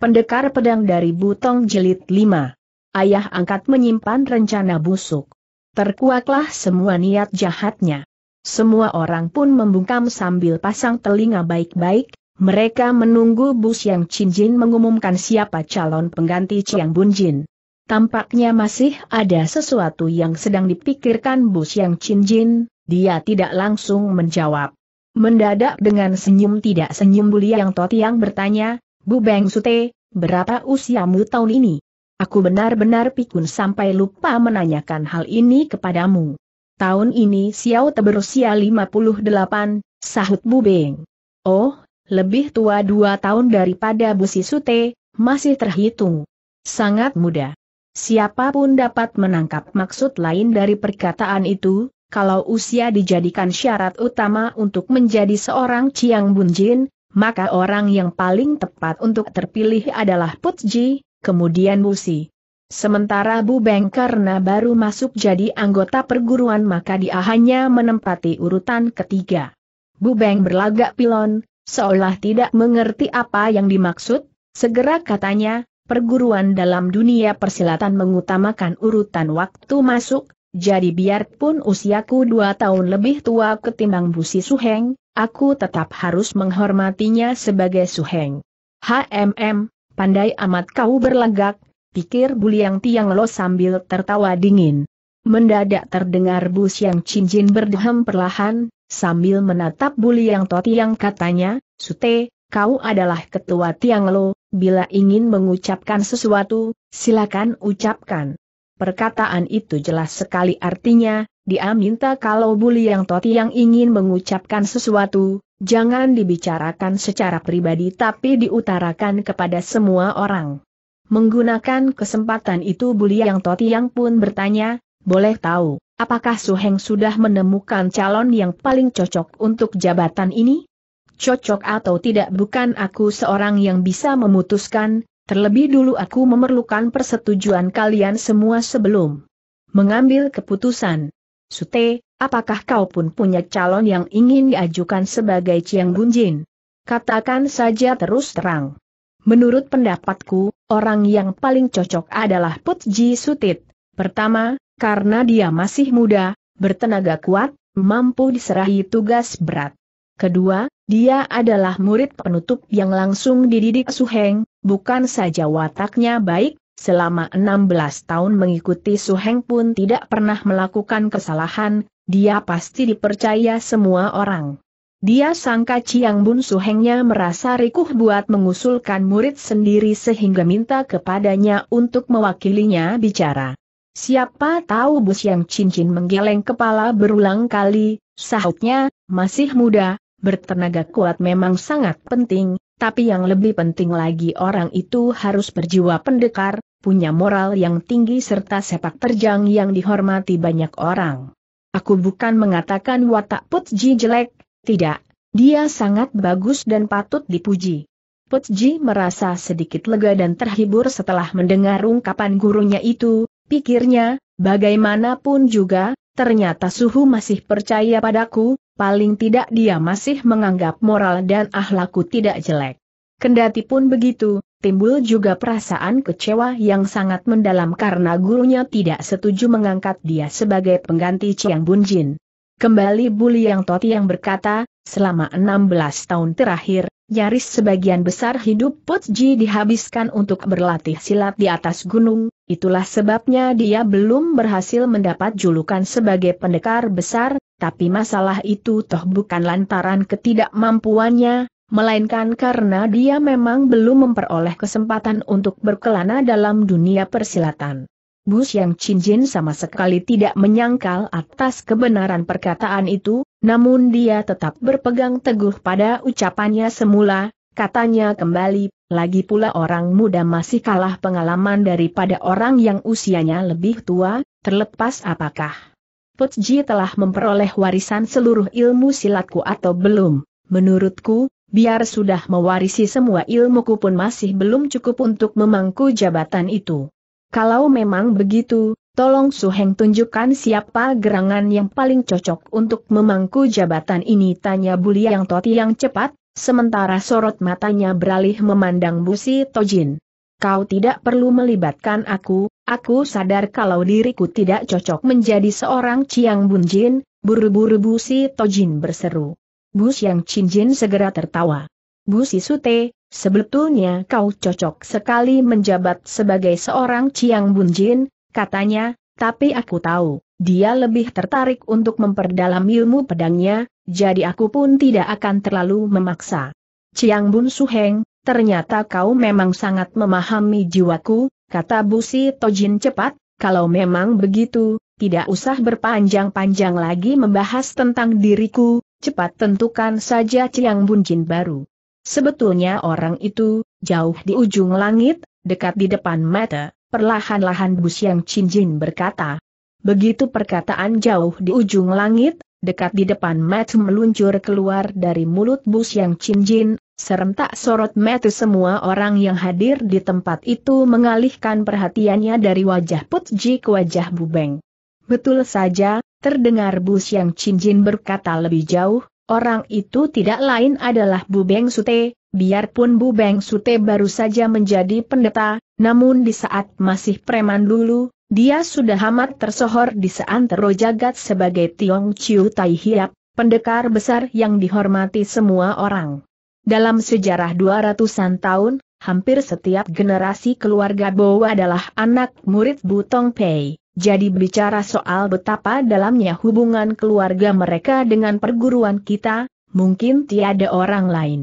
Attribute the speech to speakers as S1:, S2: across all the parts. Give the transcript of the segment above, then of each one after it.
S1: Pendekar pedang dari Butong Jelit 5. Ayah angkat menyimpan rencana busuk. Terkuaklah semua niat jahatnya. Semua orang pun membungkam sambil pasang telinga baik-baik, mereka menunggu Bu Siang Jin mengumumkan siapa calon pengganti Chiang Jin. Tampaknya masih ada sesuatu yang sedang dipikirkan Bu Siang Jin. dia tidak langsung menjawab. Mendadak dengan senyum tidak senyum Bu Liang Totiang bertanya, Bu Beng Sute, berapa usiamu tahun ini? Aku benar-benar pikun sampai lupa menanyakan hal ini kepadamu. Tahun ini Xiao Te berusia 58, sahut Bu Beng. Oh, lebih tua dua tahun daripada Bu Sisute, masih terhitung. Sangat muda. Siapapun dapat menangkap maksud lain dari perkataan itu, kalau usia dijadikan syarat utama untuk menjadi seorang Ciang Bunjin, maka orang yang paling tepat untuk terpilih adalah Putji, kemudian Busi. Sementara Bu Beng karena baru masuk jadi anggota perguruan maka dia hanya menempati urutan ketiga. Bu Beng berlagak pilon, seolah tidak mengerti apa yang dimaksud, segera katanya, perguruan dalam dunia persilatan mengutamakan urutan waktu masuk, jadi biarpun usiaku dua tahun lebih tua ketimbang Busi Suheng, aku tetap harus menghormatinya sebagai suheng. HMM, pandai amat kau berlagak, pikir Buliang Tiang Lo sambil tertawa dingin. Mendadak terdengar bus yang Cincin berdehem perlahan, sambil menatap Buliang Toti yang katanya, Sute, kau adalah ketua Tiang Lo, bila ingin mengucapkan sesuatu, silakan ucapkan. Perkataan itu jelas sekali artinya, dia minta kalau yang Toti yang ingin mengucapkan sesuatu, jangan dibicarakan secara pribadi tapi diutarakan kepada semua orang. Menggunakan kesempatan itu yang Toti yang pun bertanya, boleh tahu, apakah Suheng sudah menemukan calon yang paling cocok untuk jabatan ini? Cocok atau tidak bukan aku seorang yang bisa memutuskan, Terlebih dulu aku memerlukan persetujuan kalian semua sebelum mengambil keputusan. Sute, apakah kau pun punya calon yang ingin diajukan sebagai Ciang Bunjin? Katakan saja terus terang. Menurut pendapatku, orang yang paling cocok adalah Put Ji Sutit. Pertama, karena dia masih muda, bertenaga kuat, mampu diserahi tugas berat. Kedua, dia adalah murid penutup yang langsung dididik Suheng, bukan saja wataknya baik, selama 16 tahun mengikuti Su Heng pun tidak pernah melakukan kesalahan, dia pasti dipercaya semua orang. Dia sangka Chiang Bun Su Hengnya merasa rikuh buat mengusulkan murid sendiri sehingga minta kepadanya untuk mewakilinya bicara. Siapa tahu Bus yang cincin menggeleng kepala berulang kali, sahutnya, masih muda, bertenaga kuat memang sangat penting, tapi yang lebih penting lagi orang itu harus berjiwa pendekar, punya moral yang tinggi serta sepak terjang yang dihormati banyak orang. Aku bukan mengatakan watak Putji jelek, tidak, dia sangat bagus dan patut dipuji. Putji merasa sedikit lega dan terhibur setelah mendengar ungkapan gurunya itu, pikirnya, bagaimanapun juga, ternyata suhu masih percaya padaku, paling tidak dia masih menganggap moral dan ahlaku tidak jelek. Kendati pun begitu, timbul juga perasaan kecewa yang sangat mendalam karena gurunya tidak setuju mengangkat dia sebagai pengganti Chiang Bunjin. Kembali Buli Yang Toti yang berkata, selama 16 tahun terakhir, nyaris sebagian besar hidup Ji dihabiskan untuk berlatih silat di atas gunung, itulah sebabnya dia belum berhasil mendapat julukan sebagai pendekar besar, tapi masalah itu toh bukan lantaran ketidakmampuannya, melainkan karena dia memang belum memperoleh kesempatan untuk berkelana dalam dunia persilatan. Bu yang Jin sama sekali tidak menyangkal atas kebenaran perkataan itu, namun dia tetap berpegang teguh pada ucapannya semula, katanya kembali, lagi pula orang muda masih kalah pengalaman daripada orang yang usianya lebih tua, terlepas apakah Putji telah memperoleh warisan seluruh ilmu silatku atau belum. Menurutku, biar sudah mewarisi semua ilmuku pun masih belum cukup untuk memangku jabatan itu. Kalau memang begitu, tolong Suheng tunjukkan siapa gerangan yang paling cocok untuk memangku jabatan ini tanya Bulia yang toti yang cepat, sementara sorot matanya beralih memandang Busi Tojin. Kau tidak perlu melibatkan aku, aku sadar kalau diriku tidak cocok menjadi seorang Chiang Bunjin, buru-buru Bu Si Tojin berseru. Bu Siang Cinjin segera tertawa. Bu Si Sute, sebetulnya kau cocok sekali menjabat sebagai seorang Chiang Bunjin, katanya, tapi aku tahu, dia lebih tertarik untuk memperdalam ilmu pedangnya, jadi aku pun tidak akan terlalu memaksa. Ciang Bun Suheng, ternyata kau memang sangat memahami jiwaku, kata Busi Tojin cepat, kalau memang begitu, tidak usah berpanjang-panjang lagi membahas tentang diriku, cepat tentukan saja Ciang Bunjin baru. Sebetulnya orang itu, jauh di ujung langit, dekat di depan mata, perlahan-lahan Chin Jin berkata. Begitu perkataan jauh di ujung langit, dekat di depan Matt meluncur keluar dari mulut bus yang cinjin serentak sorot Matt semua orang yang hadir di tempat itu mengalihkan perhatiannya dari wajah Putji ke wajah Bubeng. Betul saja, terdengar bus yang cinjin berkata lebih jauh, orang itu tidak lain adalah Bubeng Sute, biarpun Bubeng Sute baru saja menjadi pendeta, namun di saat masih preman dulu, dia sudah amat tersohor di seantero jagat sebagai Tiong Chiu Tai Hiap, pendekar besar yang dihormati semua orang. Dalam sejarah 200-an tahun, hampir setiap generasi keluarga Bo adalah anak murid Butong Pei. Jadi bicara soal betapa dalamnya hubungan keluarga mereka dengan perguruan kita, mungkin tiada orang lain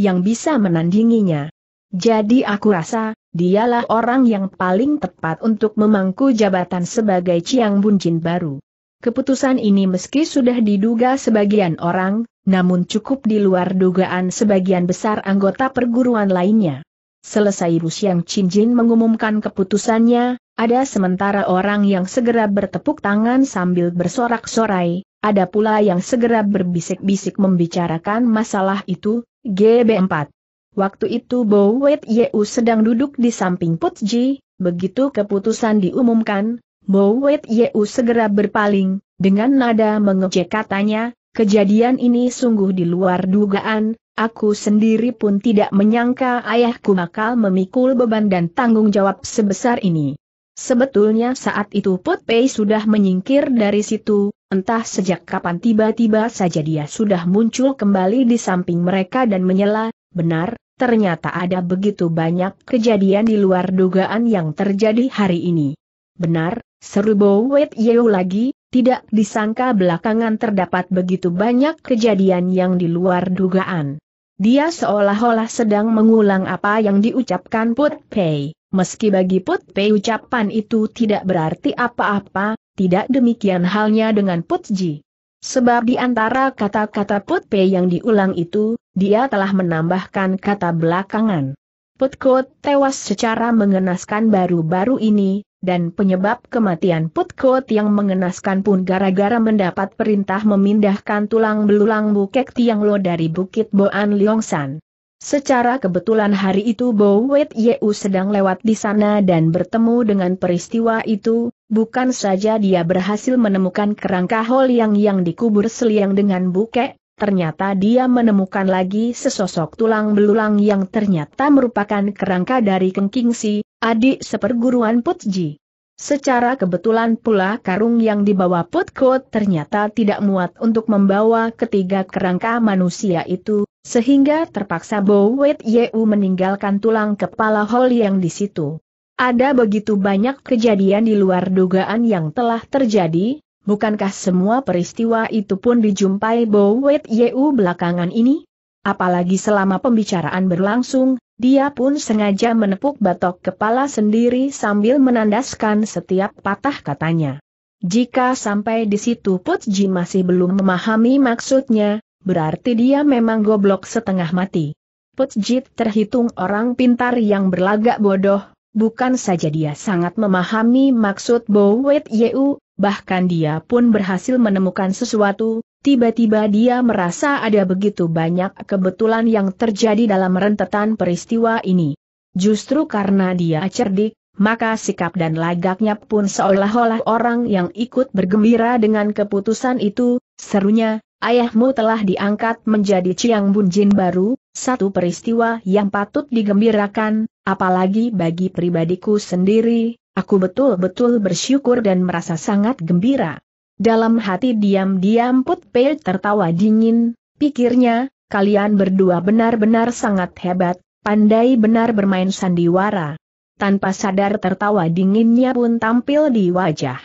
S1: yang bisa menandinginya. Jadi aku rasa, dialah orang yang paling tepat untuk memangku jabatan sebagai Chiang Bunjin baru. Keputusan ini meski sudah diduga sebagian orang, namun cukup di luar dugaan sebagian besar anggota perguruan lainnya. Selesai Rusiang Jin mengumumkan keputusannya, ada sementara orang yang segera bertepuk tangan sambil bersorak-sorai, ada pula yang segera berbisik-bisik membicarakan masalah itu, GB4. Waktu itu Bo Wet Yeu sedang duduk di samping Put Ji, begitu keputusan diumumkan, Bo Wet Yeu segera berpaling, dengan nada mengejek katanya, kejadian ini sungguh di luar dugaan, aku sendiri pun tidak menyangka ayahku bakal memikul beban dan tanggung jawab sebesar ini. Sebetulnya saat itu Put Pei sudah menyingkir dari situ, entah sejak kapan tiba-tiba saja dia sudah muncul kembali di samping mereka dan menyela, Benar, ternyata ada begitu banyak kejadian di luar dugaan yang terjadi hari ini. Benar, seru Bowet Yeo lagi, tidak disangka belakangan terdapat begitu banyak kejadian yang di luar dugaan. Dia seolah-olah sedang mengulang apa yang diucapkan Put Pei, meski bagi Put Pei ucapan itu tidak berarti apa-apa, tidak demikian halnya dengan Put Ji. Sebab di antara kata-kata Pei yang diulang itu, dia telah menambahkan kata belakangan. Put Putkot tewas secara mengenaskan baru-baru ini, dan penyebab kematian Put Putkot yang mengenaskan pun gara-gara mendapat perintah memindahkan tulang belulang bukek Tiang Lo dari Bukit Boan Liongsan. Secara kebetulan hari itu Bow Wet Yeu sedang lewat di sana dan bertemu dengan peristiwa itu, bukan saja dia berhasil menemukan kerangka hol yang dikubur seliang dengan buke, ternyata dia menemukan lagi sesosok tulang belulang yang ternyata merupakan kerangka dari Si, adik seperguruan Putji. Secara kebetulan pula karung yang dibawa Putkot ternyata tidak muat untuk membawa ketiga kerangka manusia itu, sehingga terpaksa Bo Wet Yeu meninggalkan tulang kepala Holly yang di situ. Ada begitu banyak kejadian di luar dugaan yang telah terjadi, bukankah semua peristiwa itu pun dijumpai Bo Wet Yeu belakangan ini? Apalagi selama pembicaraan berlangsung, dia pun sengaja menepuk batok kepala sendiri sambil menandaskan setiap patah katanya. Jika sampai di situ Putji masih belum memahami maksudnya, berarti dia memang goblok setengah mati. Putjit terhitung orang pintar yang berlagak bodoh, bukan saja dia sangat memahami maksud Bowet Yeu, bahkan dia pun berhasil menemukan sesuatu, tiba-tiba dia merasa ada begitu banyak kebetulan yang terjadi dalam rentetan peristiwa ini. Justru karena dia cerdik, maka sikap dan lagaknya pun seolah-olah orang yang ikut bergembira dengan keputusan itu, serunya, ayahmu telah diangkat menjadi Chiang Bunjin baru, satu peristiwa yang patut digembirakan, apalagi bagi pribadiku sendiri, aku betul-betul bersyukur dan merasa sangat gembira. Dalam hati diam-diam Put Pei tertawa dingin, pikirnya, kalian berdua benar-benar sangat hebat, pandai benar bermain sandiwara. Tanpa sadar tertawa dinginnya pun tampil di wajah.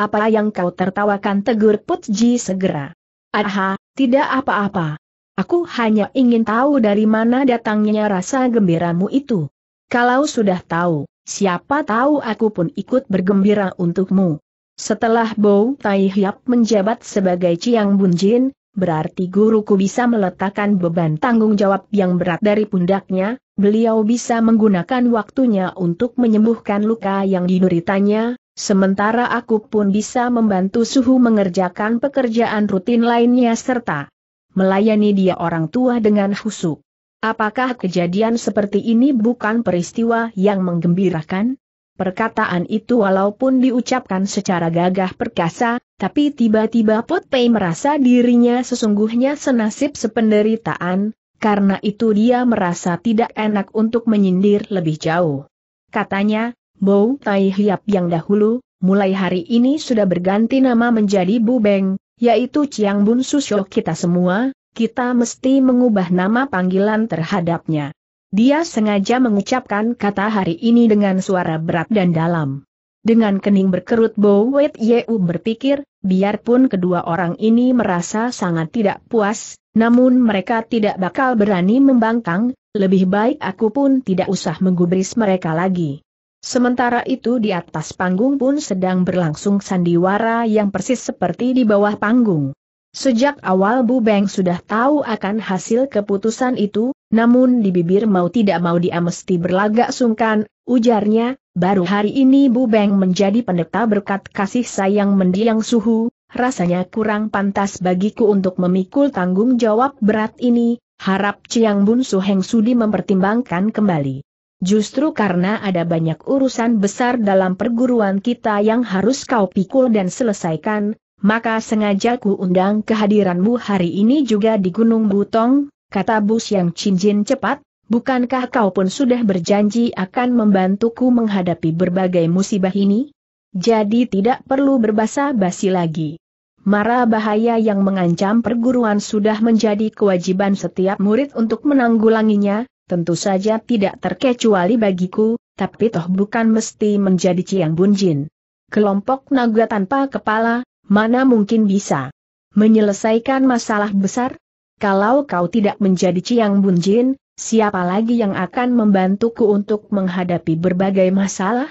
S1: Apa yang kau tertawakan tegur Put Ji segera. Aha, tidak apa-apa. Aku hanya ingin tahu dari mana datangnya rasa gembiramu itu. Kalau sudah tahu, siapa tahu aku pun ikut bergembira untukmu. Setelah Bow Tai Hiap menjabat sebagai Ciang Jin, berarti guruku bisa meletakkan beban tanggung jawab yang berat dari pundaknya, beliau bisa menggunakan waktunya untuk menyembuhkan luka yang dideritanya, sementara aku pun bisa membantu Suhu mengerjakan pekerjaan rutin lainnya serta melayani dia orang tua dengan khusyuk. Apakah kejadian seperti ini bukan peristiwa yang menggembirakan? Perkataan itu walaupun diucapkan secara gagah perkasa, tapi tiba-tiba Pot merasa dirinya sesungguhnya senasib sependeritaan, karena itu dia merasa tidak enak untuk menyindir lebih jauh. Katanya, Bou Tai Hiap yang dahulu, mulai hari ini sudah berganti nama menjadi Bu Beng, yaitu Chiang Bun Susyo kita semua, kita mesti mengubah nama panggilan terhadapnya. Dia sengaja mengucapkan kata hari ini dengan suara berat dan dalam. Dengan kening berkerut Bou Wet Yeu berpikir, biarpun kedua orang ini merasa sangat tidak puas, namun mereka tidak bakal berani membangkang, lebih baik aku pun tidak usah menggubris mereka lagi. Sementara itu di atas panggung pun sedang berlangsung sandiwara yang persis seperti di bawah panggung. Sejak awal Bu Beng sudah tahu akan hasil keputusan itu, namun di bibir mau tidak mau dia mesti berlagak sungkan, ujarnya, baru hari ini Bu Beng menjadi pendeta berkat kasih sayang mendiang suhu, rasanya kurang pantas bagiku untuk memikul tanggung jawab berat ini, harap Ciang Bun Su Sudi mempertimbangkan kembali. Justru karena ada banyak urusan besar dalam perguruan kita yang harus kau pikul dan selesaikan, maka sengaja ku undang kehadiranmu hari ini juga di Gunung Butong, kata Bus yang cincin cepat, bukankah kau pun sudah berjanji akan membantuku menghadapi berbagai musibah ini? Jadi tidak perlu berbasa basi lagi. Mara bahaya yang mengancam perguruan sudah menjadi kewajiban setiap murid untuk menanggulanginya, tentu saja tidak terkecuali bagiku, tapi toh bukan mesti menjadi Ciang Bunjin. Kelompok naga tanpa kepala, mana mungkin bisa menyelesaikan masalah besar? Kalau kau tidak menjadi Ciang Bunjin, siapa lagi yang akan membantuku untuk menghadapi berbagai masalah?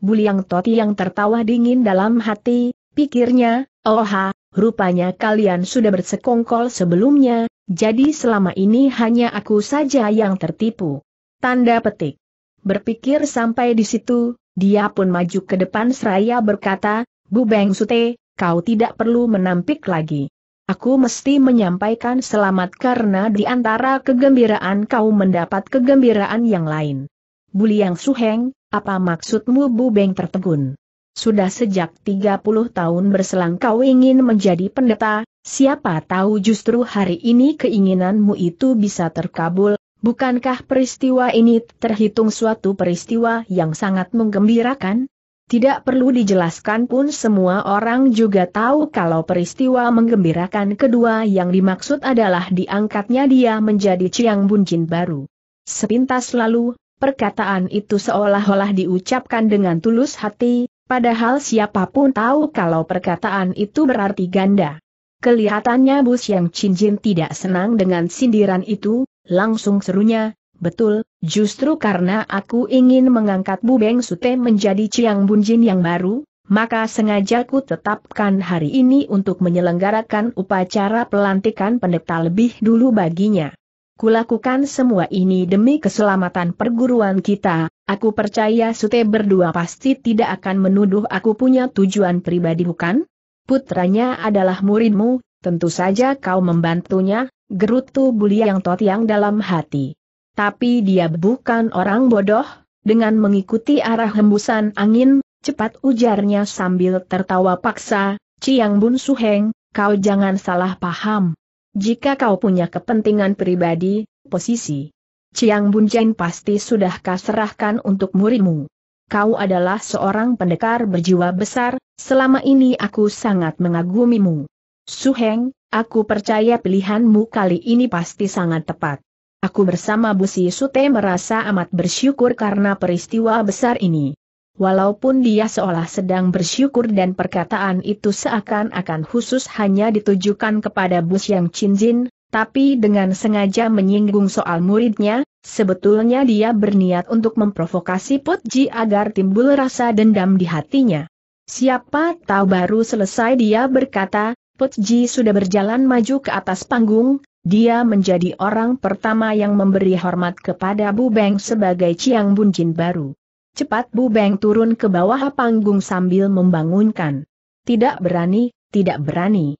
S1: Buliang Toti yang tertawa dingin dalam hati, pikirnya, oh ha, rupanya kalian sudah bersekongkol sebelumnya, jadi selama ini hanya aku saja yang tertipu. Tanda petik. Berpikir sampai di situ, dia pun maju ke depan seraya berkata, Bu Beng Sute, kau tidak perlu menampik lagi. Aku mesti menyampaikan selamat karena di antara kegembiraan kau mendapat kegembiraan yang lain. Buliang Suheng, apa maksudmu Bu Beng tertegun? Sudah sejak 30 tahun berselang kau ingin menjadi pendeta, Siapa tahu justru hari ini keinginanmu itu bisa terkabul, bukankah peristiwa ini terhitung suatu peristiwa yang sangat menggembirakan? Tidak perlu dijelaskan pun semua orang juga tahu kalau peristiwa menggembirakan kedua yang dimaksud adalah diangkatnya dia menjadi Ciang Buncin baru. Sepintas lalu, perkataan itu seolah-olah diucapkan dengan tulus hati, padahal siapapun tahu kalau perkataan itu berarti ganda. Kelihatannya bus yang Cinjin tidak senang dengan sindiran itu, langsung serunya, betul, justru karena aku ingin mengangkat Bu Beng Sute menjadi Ciang Bunjin yang baru, maka sengaja ku tetapkan hari ini untuk menyelenggarakan upacara pelantikan pendeta lebih dulu baginya. Kulakukan semua ini demi keselamatan perguruan kita, aku percaya Sute berdua pasti tidak akan menuduh aku punya tujuan pribadi bukan? putranya adalah muridmu, tentu saja kau membantunya, gerutu Bulia yang tot yang dalam hati. Tapi dia bukan orang bodoh, dengan mengikuti arah hembusan angin, cepat ujarnya sambil tertawa paksa, Ciang Bun Suheng, kau jangan salah paham. Jika kau punya kepentingan pribadi, posisi, Ciang Bun Jain pasti sudah kaserahkan untuk muridmu kau adalah seorang pendekar berjiwa besar, selama ini aku sangat mengagumimu. Su Heng. aku percaya pilihanmu kali ini pasti sangat tepat. Aku bersama Busi Sute merasa amat bersyukur karena peristiwa besar ini. Walaupun dia seolah sedang bersyukur dan perkataan itu seakan-akan khusus hanya ditujukan kepada Bus Yang Jin tapi dengan sengaja menyinggung soal muridnya, sebetulnya dia berniat untuk memprovokasi Putji agar timbul rasa dendam di hatinya. Siapa tahu baru selesai dia berkata, Putji sudah berjalan maju ke atas panggung, dia menjadi orang pertama yang memberi hormat kepada Bu Beng sebagai Ciang Bunjin baru. Cepat Bu Beng turun ke bawah panggung sambil membangunkan. Tidak berani, tidak berani.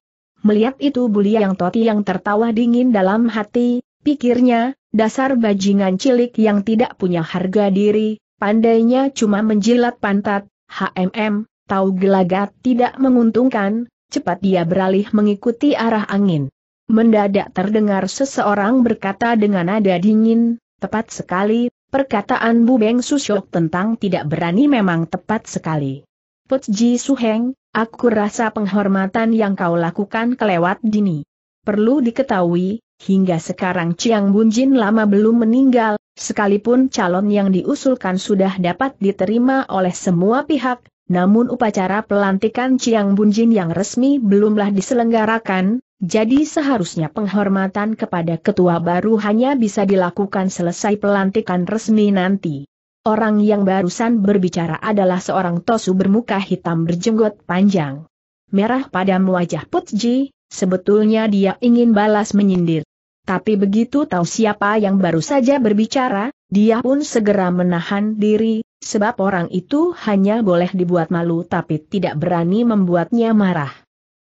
S1: Melihat itu yang Toti yang tertawa dingin dalam hati, pikirnya, dasar bajingan cilik yang tidak punya harga diri, pandainya cuma menjilat pantat, HMM, tahu gelagat tidak menguntungkan, cepat dia beralih mengikuti arah angin. Mendadak terdengar seseorang berkata dengan nada dingin, tepat sekali, perkataan Bu Beng Susyok tentang tidak berani memang tepat sekali. Putji Su Suheng, Aku rasa penghormatan yang kau lakukan kelewat dini. Perlu diketahui, hingga sekarang Chiang Bunjin lama belum meninggal, sekalipun calon yang diusulkan sudah dapat diterima oleh semua pihak, namun upacara pelantikan Chiang Bunjin yang resmi belumlah diselenggarakan, jadi seharusnya penghormatan kepada ketua baru hanya bisa dilakukan selesai pelantikan resmi nanti. Orang yang barusan berbicara adalah seorang tosu bermuka hitam berjenggot panjang. Merah pada wajah Putji, sebetulnya dia ingin balas menyindir. Tapi begitu tahu siapa yang baru saja berbicara, dia pun segera menahan diri, sebab orang itu hanya boleh dibuat malu tapi tidak berani membuatnya marah.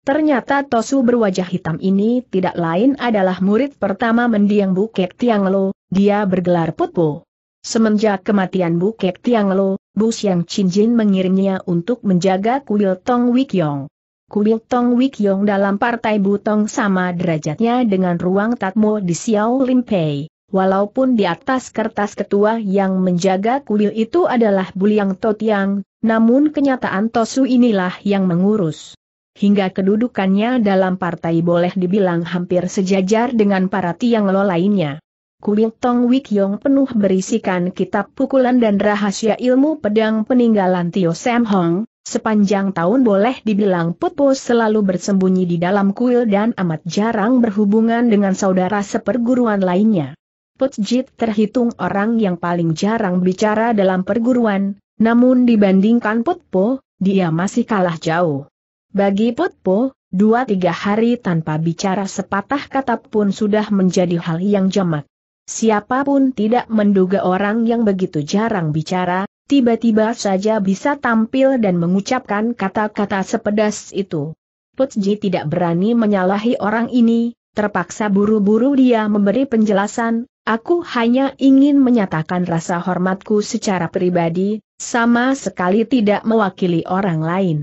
S1: Ternyata Tosu berwajah hitam ini tidak lain adalah murid pertama mendiang Bukit Tianglo, dia bergelar Putpo. Semenjak kematian Bu Kek Tiang Lo, Bu Siang Chin Jin mengirimnya untuk menjaga kuil Tong Wik Yong. Kuil Tong Wik Yong dalam partai Butong sama derajatnya dengan ruang tatmo di Xiao Limpei. Walaupun di atas kertas ketua yang menjaga kuil itu adalah Bu Liang Buliang Totiang, namun kenyataan Tosu inilah yang mengurus. Hingga kedudukannya dalam partai boleh dibilang hampir sejajar dengan para Tiang Lo lainnya kuil Tong Wik Yong penuh berisikan kitab pukulan dan rahasia ilmu pedang peninggalan Tio Sam Hong, sepanjang tahun boleh dibilang Putpo selalu bersembunyi di dalam kuil dan amat jarang berhubungan dengan saudara seperguruan lainnya. Putjit terhitung orang yang paling jarang bicara dalam perguruan, namun dibandingkan Putpo, dia masih kalah jauh. Bagi Putpo, dua tiga hari tanpa bicara sepatah kata pun sudah menjadi hal yang jamak. Siapapun tidak menduga orang yang begitu jarang bicara, tiba-tiba saja bisa tampil dan mengucapkan kata-kata sepedas itu. Putji tidak berani menyalahi orang ini, terpaksa buru-buru dia memberi penjelasan, aku hanya ingin menyatakan rasa hormatku secara pribadi, sama sekali tidak mewakili orang lain.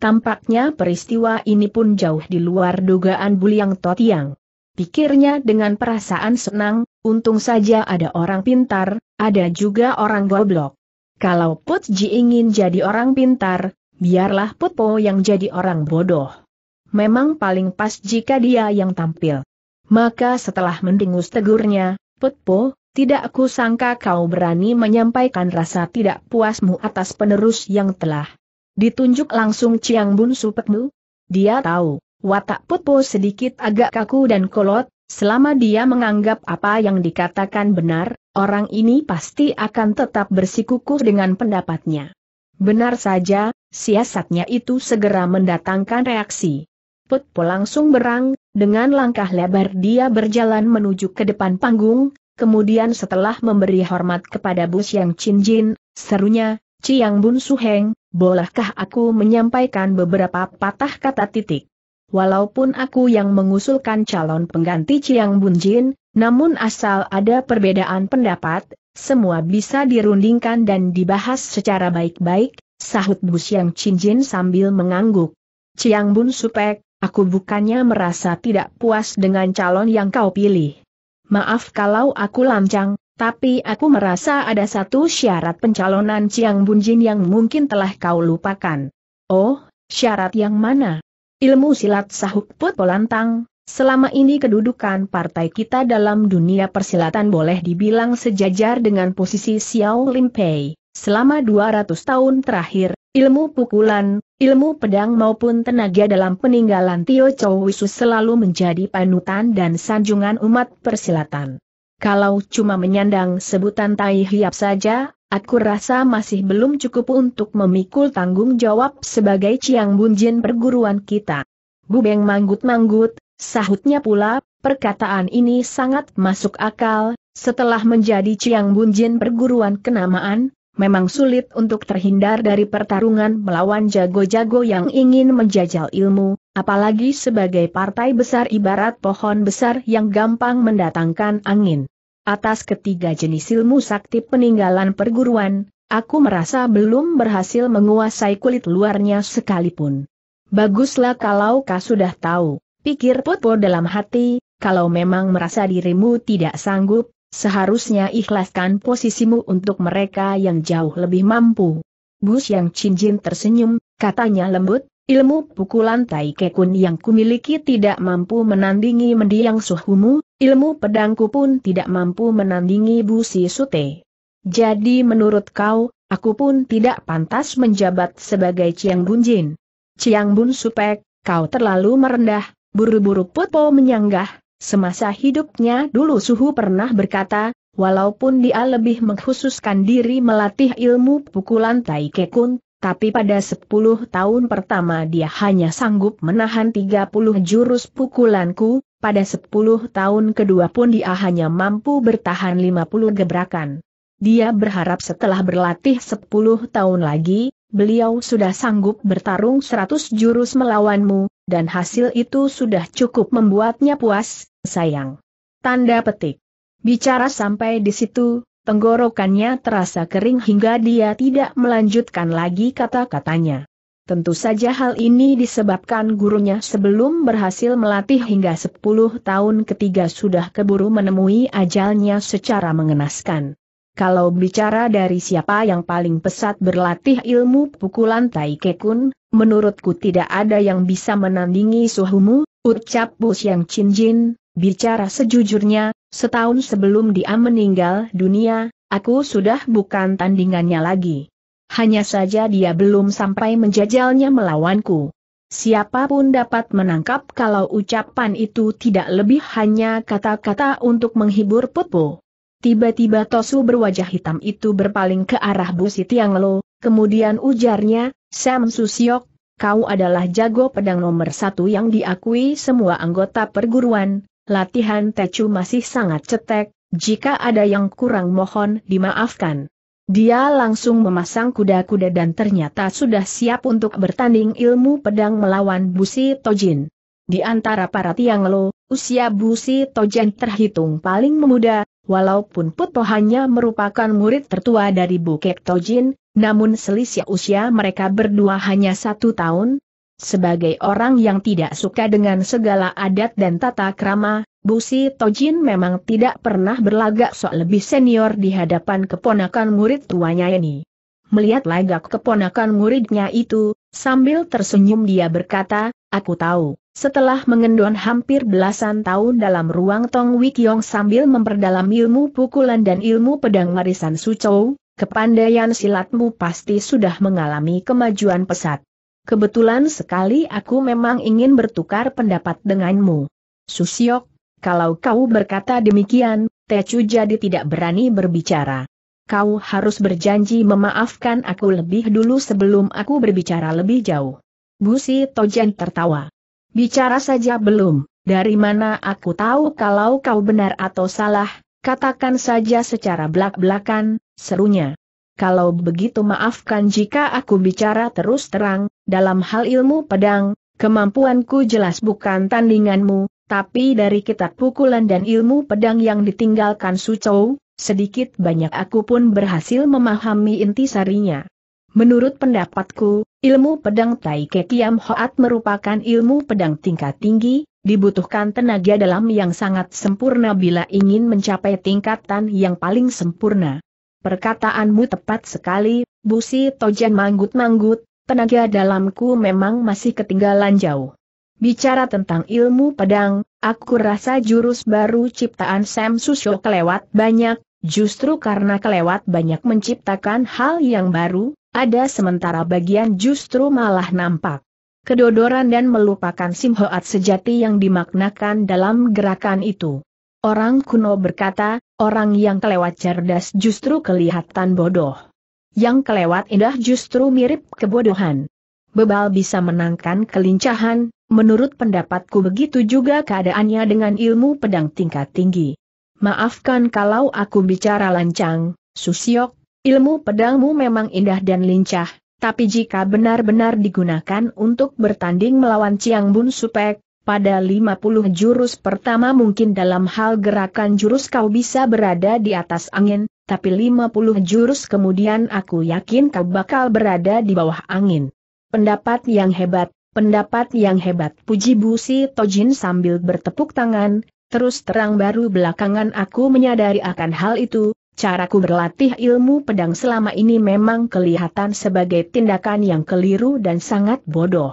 S1: Tampaknya peristiwa ini pun jauh di luar dugaan Buliang Totiang pikirnya dengan perasaan senang, untung saja ada orang pintar, ada juga orang goblok. Kalau Put ingin jadi orang pintar, biarlah Put yang jadi orang bodoh. Memang paling pas jika dia yang tampil. Maka setelah mendengus tegurnya, Put tidak aku sangka kau berani menyampaikan rasa tidak puasmu atas penerus yang telah ditunjuk langsung Ciang Bun Supetmu. Dia tahu Watak Putpo sedikit agak kaku dan kolot, selama dia menganggap apa yang dikatakan benar, orang ini pasti akan tetap bersikukuh dengan pendapatnya. Benar saja, siasatnya itu segera mendatangkan reaksi. Putpo langsung berang, dengan langkah lebar dia berjalan menuju ke depan panggung, kemudian setelah memberi hormat kepada bus Yang cinjin, serunya, Ciang Bun Suheng, bolehkah aku menyampaikan beberapa patah kata titik? Walaupun aku yang mengusulkan calon pengganti Chiang Bunjin, namun asal ada perbedaan pendapat, semua bisa dirundingkan dan dibahas secara baik-baik, sahut Bu Siang Jin sambil mengangguk. Chiang Bun Supek, aku bukannya merasa tidak puas dengan calon yang kau pilih. Maaf kalau aku lancang, tapi aku merasa ada satu syarat pencalonan Chiang Bunjin yang mungkin telah kau lupakan. Oh, syarat yang mana? Ilmu silat sahuk put polantang, selama ini kedudukan partai kita dalam dunia persilatan boleh dibilang sejajar dengan posisi Xiao Lim Pei. Selama 200 tahun terakhir, ilmu pukulan, ilmu pedang maupun tenaga dalam peninggalan Tio Chow Wisus selalu menjadi panutan dan sanjungan umat persilatan. Kalau cuma menyandang sebutan tai hiap saja, aku rasa masih belum cukup untuk memikul tanggung jawab sebagai Ciang Bunjin perguruan kita. Gubeng manggut-manggut, sahutnya pula, perkataan ini sangat masuk akal, setelah menjadi Ciang Bunjin perguruan kenamaan, memang sulit untuk terhindar dari pertarungan melawan jago-jago yang ingin menjajal ilmu, apalagi sebagai partai besar ibarat pohon besar yang gampang mendatangkan angin. Atas ketiga jenis ilmu sakti peninggalan perguruan, aku merasa belum berhasil menguasai kulit luarnya sekalipun. Baguslah kalau kau sudah tahu, pikir Putpo dalam hati, kalau memang merasa dirimu tidak sanggup, Seharusnya ikhlaskan posisimu untuk mereka yang jauh lebih mampu. Bus yang cincin tersenyum, katanya lembut, ilmu pukulan Tai Kekun yang kumiliki tidak mampu menandingi mendiang suhumu, ilmu pedangku pun tidak mampu menandingi busi sute. Jadi menurut kau, aku pun tidak pantas menjabat sebagai Ciang Bunjin. Ciang Bun Supek, kau terlalu merendah, buru-buru Putpo menyanggah, Semasa hidupnya dulu Suhu pernah berkata, walaupun dia lebih mengkhususkan diri melatih ilmu pukulan Tai Kekun, tapi pada 10 tahun pertama dia hanya sanggup menahan 30 jurus pukulanku, pada 10 tahun kedua pun dia hanya mampu bertahan 50 gebrakan. Dia berharap setelah berlatih 10 tahun lagi, beliau sudah sanggup bertarung 100 jurus melawanmu, dan hasil itu sudah cukup membuatnya puas, sayang. Tanda petik. Bicara sampai di situ, tenggorokannya terasa kering hingga dia tidak melanjutkan lagi kata-katanya. Tentu saja hal ini disebabkan gurunya sebelum berhasil melatih hingga 10 tahun ketiga sudah keburu menemui ajalnya secara mengenaskan. Kalau bicara dari siapa yang paling pesat berlatih ilmu pukulan Tai Kekun, menurutku tidak ada yang bisa menandingi suhumu, ucap Bu Siang Chin Jin, bicara sejujurnya, setahun sebelum dia meninggal dunia, aku sudah bukan tandingannya lagi. Hanya saja dia belum sampai menjajalnya melawanku. Siapapun dapat menangkap kalau ucapan itu tidak lebih hanya kata-kata untuk menghibur Pupu. Tiba-tiba Tosu berwajah hitam itu berpaling ke arah Bu Sitianglo, kemudian ujarnya, Sam Susiok, kau adalah jago pedang nomor satu yang diakui semua anggota perguruan, latihan Tecu masih sangat cetek, jika ada yang kurang mohon dimaafkan. Dia langsung memasang kuda-kuda dan ternyata sudah siap untuk bertanding ilmu pedang melawan Busi Tojin. Di antara para Tiang Tianglo, usia Busi Tojin terhitung paling muda, walaupun Putohannya merupakan murid tertua dari Bukek Tojin, namun selisih usia mereka berdua hanya satu tahun. Sebagai orang yang tidak suka dengan segala adat dan tata krama, Busi Tojin memang tidak pernah berlagak sok lebih senior di hadapan keponakan murid tuanya ini. Melihat lagak keponakan muridnya itu, sambil tersenyum dia berkata, aku tahu. Setelah mengendon hampir belasan tahun dalam ruang Tong Wikyong sambil memperdalam ilmu pukulan dan ilmu pedang warisan Suchou, Kepandaian silatmu pasti sudah mengalami kemajuan pesat. Kebetulan sekali aku memang ingin bertukar pendapat denganmu. Susiok, kalau kau berkata demikian, Tecu jadi tidak berani berbicara. Kau harus berjanji memaafkan aku lebih dulu sebelum aku berbicara lebih jauh. Busi Tojen tertawa. Bicara saja belum, dari mana aku tahu kalau kau benar atau salah, Katakan saja secara belak-belakan, serunya. Kalau begitu maafkan jika aku bicara terus terang, dalam hal ilmu pedang, kemampuanku jelas bukan tandinganmu, tapi dari kitab pukulan dan ilmu pedang yang ditinggalkan Sucou, sedikit banyak aku pun berhasil memahami inti sarinya. Menurut pendapatku, ilmu pedang Tai Kekiam Hoat merupakan ilmu pedang tingkat tinggi, dibutuhkan tenaga dalam yang sangat sempurna bila ingin mencapai tingkatan yang paling sempurna. Perkataanmu tepat sekali, Busi Tojan manggut-manggut, tenaga dalamku memang masih ketinggalan jauh. Bicara tentang ilmu pedang, aku rasa jurus baru ciptaan Sam Susho kelewat banyak, justru karena kelewat banyak menciptakan hal yang baru, ada sementara bagian justru malah nampak kedodoran dan melupakan simhoat sejati yang dimaknakan dalam gerakan itu. Orang kuno berkata, orang yang kelewat cerdas justru kelihatan bodoh. Yang kelewat indah justru mirip kebodohan. Bebal bisa menangkan kelincahan, menurut pendapatku begitu juga keadaannya dengan ilmu pedang tingkat tinggi. Maafkan kalau aku bicara lancang, Susiok, ilmu pedangmu memang indah dan lincah, tapi jika benar-benar digunakan untuk bertanding melawan Chiang Bun Supek, pada 50 jurus pertama mungkin dalam hal gerakan jurus kau bisa berada di atas angin, tapi 50 jurus kemudian aku yakin kau bakal berada di bawah angin. Pendapat yang hebat, pendapat yang hebat puji Busi Tojin sambil bertepuk tangan, terus terang baru belakangan aku menyadari akan hal itu, Caraku berlatih ilmu pedang selama ini memang kelihatan sebagai tindakan yang keliru dan sangat bodoh.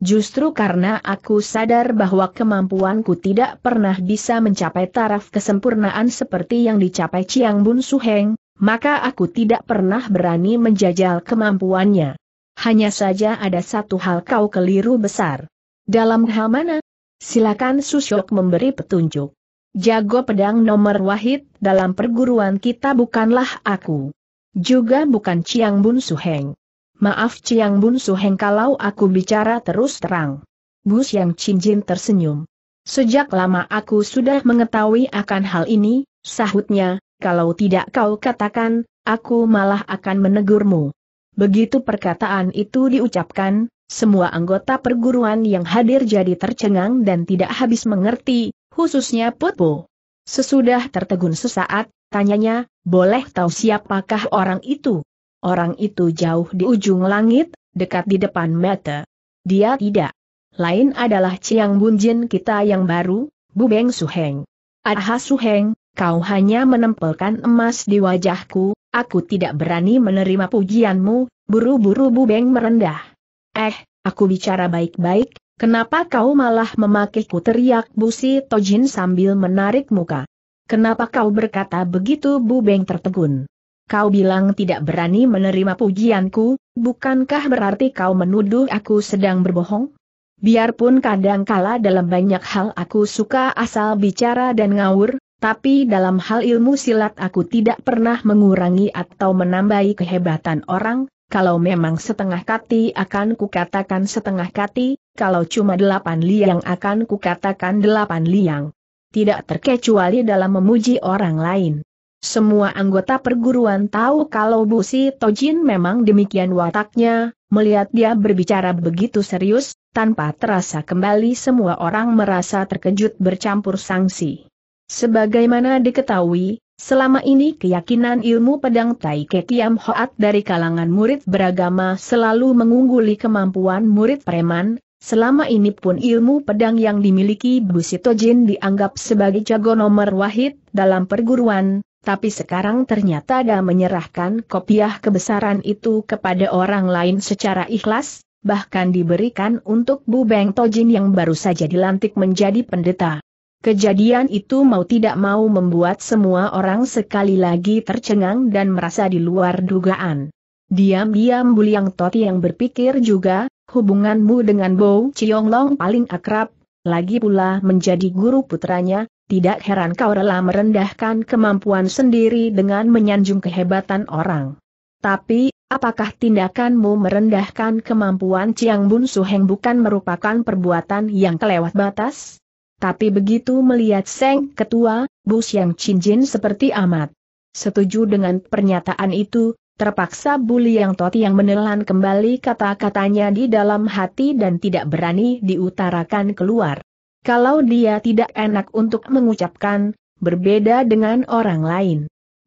S1: Justru karena aku sadar bahwa kemampuanku tidak pernah bisa mencapai taraf kesempurnaan seperti yang dicapai Chiang Bun Su Heng, maka aku tidak pernah berani menjajal kemampuannya. Hanya saja ada satu hal kau keliru besar. Dalam hal mana? Silakan Susyok memberi petunjuk. Jago pedang nomor wahid dalam perguruan kita bukanlah aku. Juga bukan Ciang Bun Suheng. Maaf Ciang Bun Suheng kalau aku bicara terus terang. Bus Yang cincin tersenyum. Sejak lama aku sudah mengetahui akan hal ini, sahutnya, kalau tidak kau katakan, aku malah akan menegurmu. Begitu perkataan itu diucapkan, semua anggota perguruan yang hadir jadi tercengang dan tidak habis mengerti, khususnya Putpo. Sesudah tertegun sesaat, tanyanya, boleh tahu siapakah orang itu? Orang itu jauh di ujung langit, dekat di depan mata. Dia tidak. Lain adalah Ciang Bunjin kita yang baru, Bu Beng Suheng. Aha Suheng, kau hanya menempelkan emas di wajahku, aku tidak berani menerima pujianmu, buru-buru Bu Beng merendah. Eh, aku bicara baik-baik, Kenapa kau malah memakiku teriak Busi Tojin sambil menarik muka? Kenapa kau berkata begitu Bu Beng tertegun? Kau bilang tidak berani menerima pujianku, bukankah berarti kau menuduh aku sedang berbohong? Biarpun kadang kadangkala dalam banyak hal aku suka asal bicara dan ngawur, tapi dalam hal ilmu silat aku tidak pernah mengurangi atau menambahi kehebatan orang, kalau memang setengah kati akan kukatakan setengah kati, kalau cuma delapan liang akan kukatakan delapan liang. Tidak terkecuali dalam memuji orang lain. Semua anggota perguruan tahu kalau Busi Tojin memang demikian wataknya, melihat dia berbicara begitu serius, tanpa terasa kembali semua orang merasa terkejut bercampur sanksi. Sebagaimana diketahui, selama ini keyakinan ilmu pedang Tai Kiam Hoat dari kalangan murid beragama selalu mengungguli kemampuan murid preman, Selama ini pun ilmu pedang yang dimiliki Busito Jin dianggap sebagai jago nomor wahid dalam perguruan, tapi sekarang ternyata dia menyerahkan kopiah kebesaran itu kepada orang lain secara ikhlas, bahkan diberikan untuk Bu Beng Tojin yang baru saja dilantik menjadi pendeta. Kejadian itu mau tidak mau membuat semua orang sekali lagi tercengang dan merasa di luar dugaan. Diam-diam Buliang Toti yang berpikir juga, Hubunganmu dengan Bo Long paling akrab, lagi pula menjadi guru putranya, tidak heran kau rela merendahkan kemampuan sendiri dengan menyanjung kehebatan orang. Tapi, apakah tindakanmu merendahkan kemampuan Chiang Bun Suheng bukan merupakan perbuatan yang kelewat batas? Tapi begitu melihat Seng Ketua, Bu Siang Chin Jin seperti amat. Setuju dengan pernyataan itu, Terpaksa Buli Yang Toti yang menelan kembali kata-katanya di dalam hati dan tidak berani diutarakan keluar. Kalau dia tidak enak untuk mengucapkan, berbeda dengan orang lain.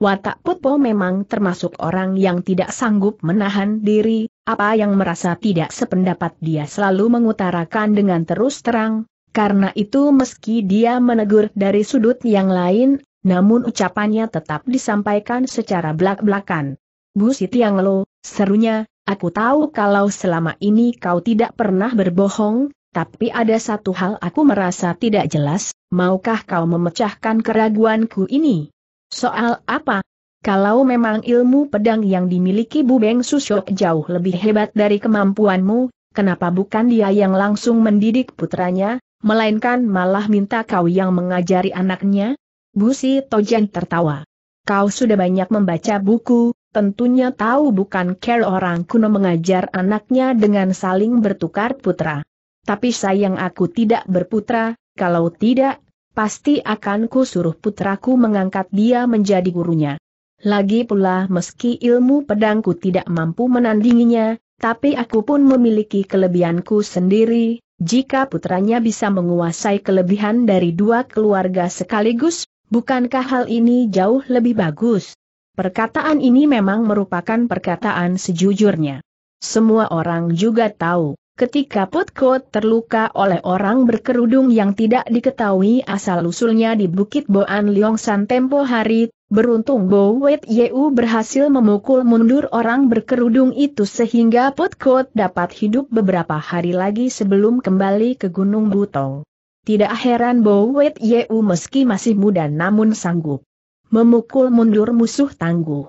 S1: Watak Putpo memang termasuk orang yang tidak sanggup menahan diri, apa yang merasa tidak sependapat dia selalu mengutarakan dengan terus terang, karena itu meski dia menegur dari sudut yang lain, namun ucapannya tetap disampaikan secara belak-belakan. Bu Sitiang Lo, serunya, aku tahu kalau selama ini kau tidak pernah berbohong, tapi ada satu hal aku merasa tidak jelas, maukah kau memecahkan keraguanku ini? Soal apa? Kalau memang ilmu pedang yang dimiliki Bu Beng Susok jauh lebih hebat dari kemampuanmu, kenapa bukan dia yang langsung mendidik putranya, melainkan malah minta kau yang mengajari anaknya? Bu Si tertawa. Kau sudah banyak membaca buku, tentunya tahu bukan care orang kuno mengajar anaknya dengan saling bertukar putra. Tapi sayang aku tidak berputra, kalau tidak, pasti akan ku suruh putraku mengangkat dia menjadi gurunya. Lagi pula meski ilmu pedangku tidak mampu menandinginya, tapi aku pun memiliki kelebihanku sendiri, jika putranya bisa menguasai kelebihan dari dua keluarga sekaligus, bukankah hal ini jauh lebih bagus? Perkataan ini memang merupakan perkataan sejujurnya. Semua orang juga tahu, ketika Putko terluka oleh orang berkerudung yang tidak diketahui asal-usulnya di Bukit Boan Liongsan tempo hari, Beruntung Bo Wet Yeu berhasil memukul mundur orang berkerudung itu sehingga Putko dapat hidup beberapa hari lagi sebelum kembali ke Gunung Butong. Tidak heran Bo Wet Yeu meski masih muda namun sanggup memukul mundur musuh tangguh.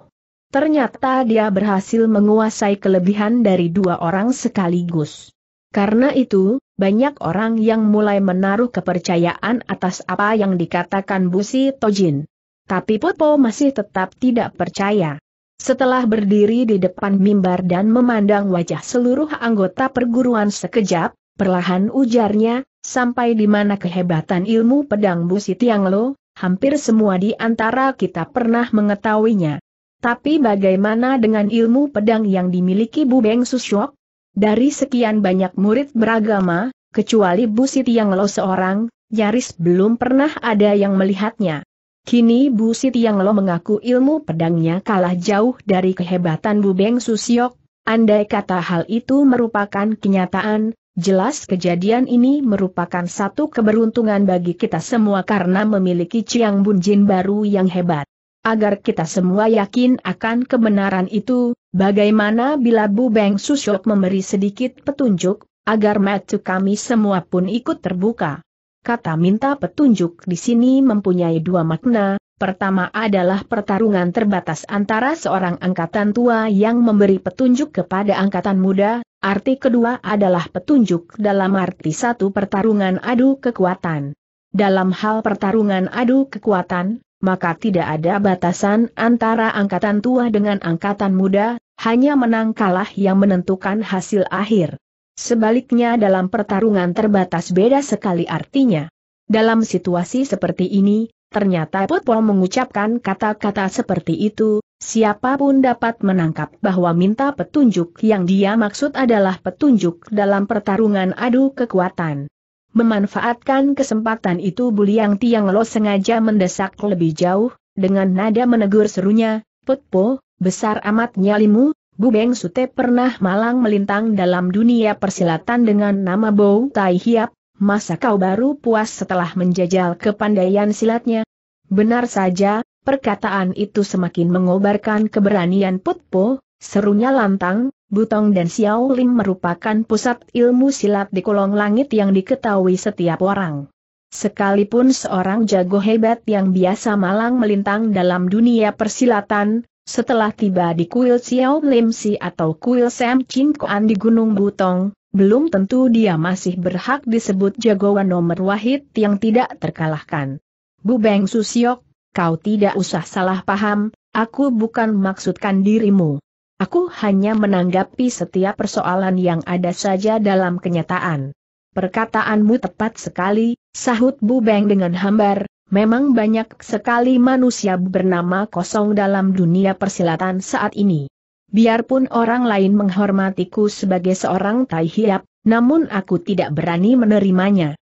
S1: Ternyata dia berhasil menguasai kelebihan dari dua orang sekaligus. Karena itu, banyak orang yang mulai menaruh kepercayaan atas apa yang dikatakan Busi Tojin. Tapi Popo masih tetap tidak percaya. Setelah berdiri di depan mimbar dan memandang wajah seluruh anggota perguruan sekejap, perlahan ujarnya, sampai di mana kehebatan ilmu pedang Busi Tianglo, hampir semua di antara kita pernah mengetahuinya. Tapi bagaimana dengan ilmu pedang yang dimiliki Bu Beng Susyok? Dari sekian banyak murid beragama, kecuali Bu Siti yang lo seorang, nyaris belum pernah ada yang melihatnya. Kini Bu Siti yang lo mengaku ilmu pedangnya kalah jauh dari kehebatan Bu Beng Susyok, andai kata hal itu merupakan kenyataan, Jelas kejadian ini merupakan satu keberuntungan bagi kita semua karena memiliki Chiang Bun Jin baru yang hebat. Agar kita semua yakin akan kebenaran itu, bagaimana bila Bu Beng Susyok memberi sedikit petunjuk, agar mata kami semua pun ikut terbuka. Kata minta petunjuk di sini mempunyai dua makna, Pertama adalah pertarungan terbatas antara seorang angkatan tua yang memberi petunjuk kepada angkatan muda, Arti kedua adalah petunjuk dalam arti satu pertarungan adu kekuatan. Dalam hal pertarungan adu kekuatan, maka tidak ada batasan antara angkatan tua dengan angkatan muda, hanya menang kalah yang menentukan hasil akhir. Sebaliknya dalam pertarungan terbatas beda sekali artinya. Dalam situasi seperti ini, ternyata Putpo mengucapkan kata-kata seperti itu, Siapapun dapat menangkap bahwa minta petunjuk yang dia maksud adalah petunjuk dalam pertarungan adu kekuatan. Memanfaatkan kesempatan itu Buliang Tiang Lo sengaja mendesak lebih jauh, dengan nada menegur serunya, Putpo, besar amat nyalimu, Gubeng Sute pernah malang melintang dalam dunia persilatan dengan nama Bou Tai Hiap, masa kau baru puas setelah menjajal kepandaian silatnya? Benar saja, Perkataan itu semakin mengobarkan keberanian Putpo, serunya lantang, Butong dan Xiao Lim merupakan pusat ilmu silat di kolong langit yang diketahui setiap orang. Sekalipun seorang jago hebat yang biasa malang melintang dalam dunia persilatan, setelah tiba di kuil Xiao Lim Si atau kuil Sam Ching Koan di Gunung Butong, belum tentu dia masih berhak disebut jagoan nomor wahid yang tidak terkalahkan. Bu Beng Susiok kau tidak usah salah paham, aku bukan maksudkan dirimu. Aku hanya menanggapi setiap persoalan yang ada saja dalam kenyataan. Perkataanmu tepat sekali, sahut Bu Beng dengan hambar, memang banyak sekali manusia bernama kosong dalam dunia persilatan saat ini. Biarpun orang lain menghormatiku sebagai seorang tai hiap, namun aku tidak berani menerimanya.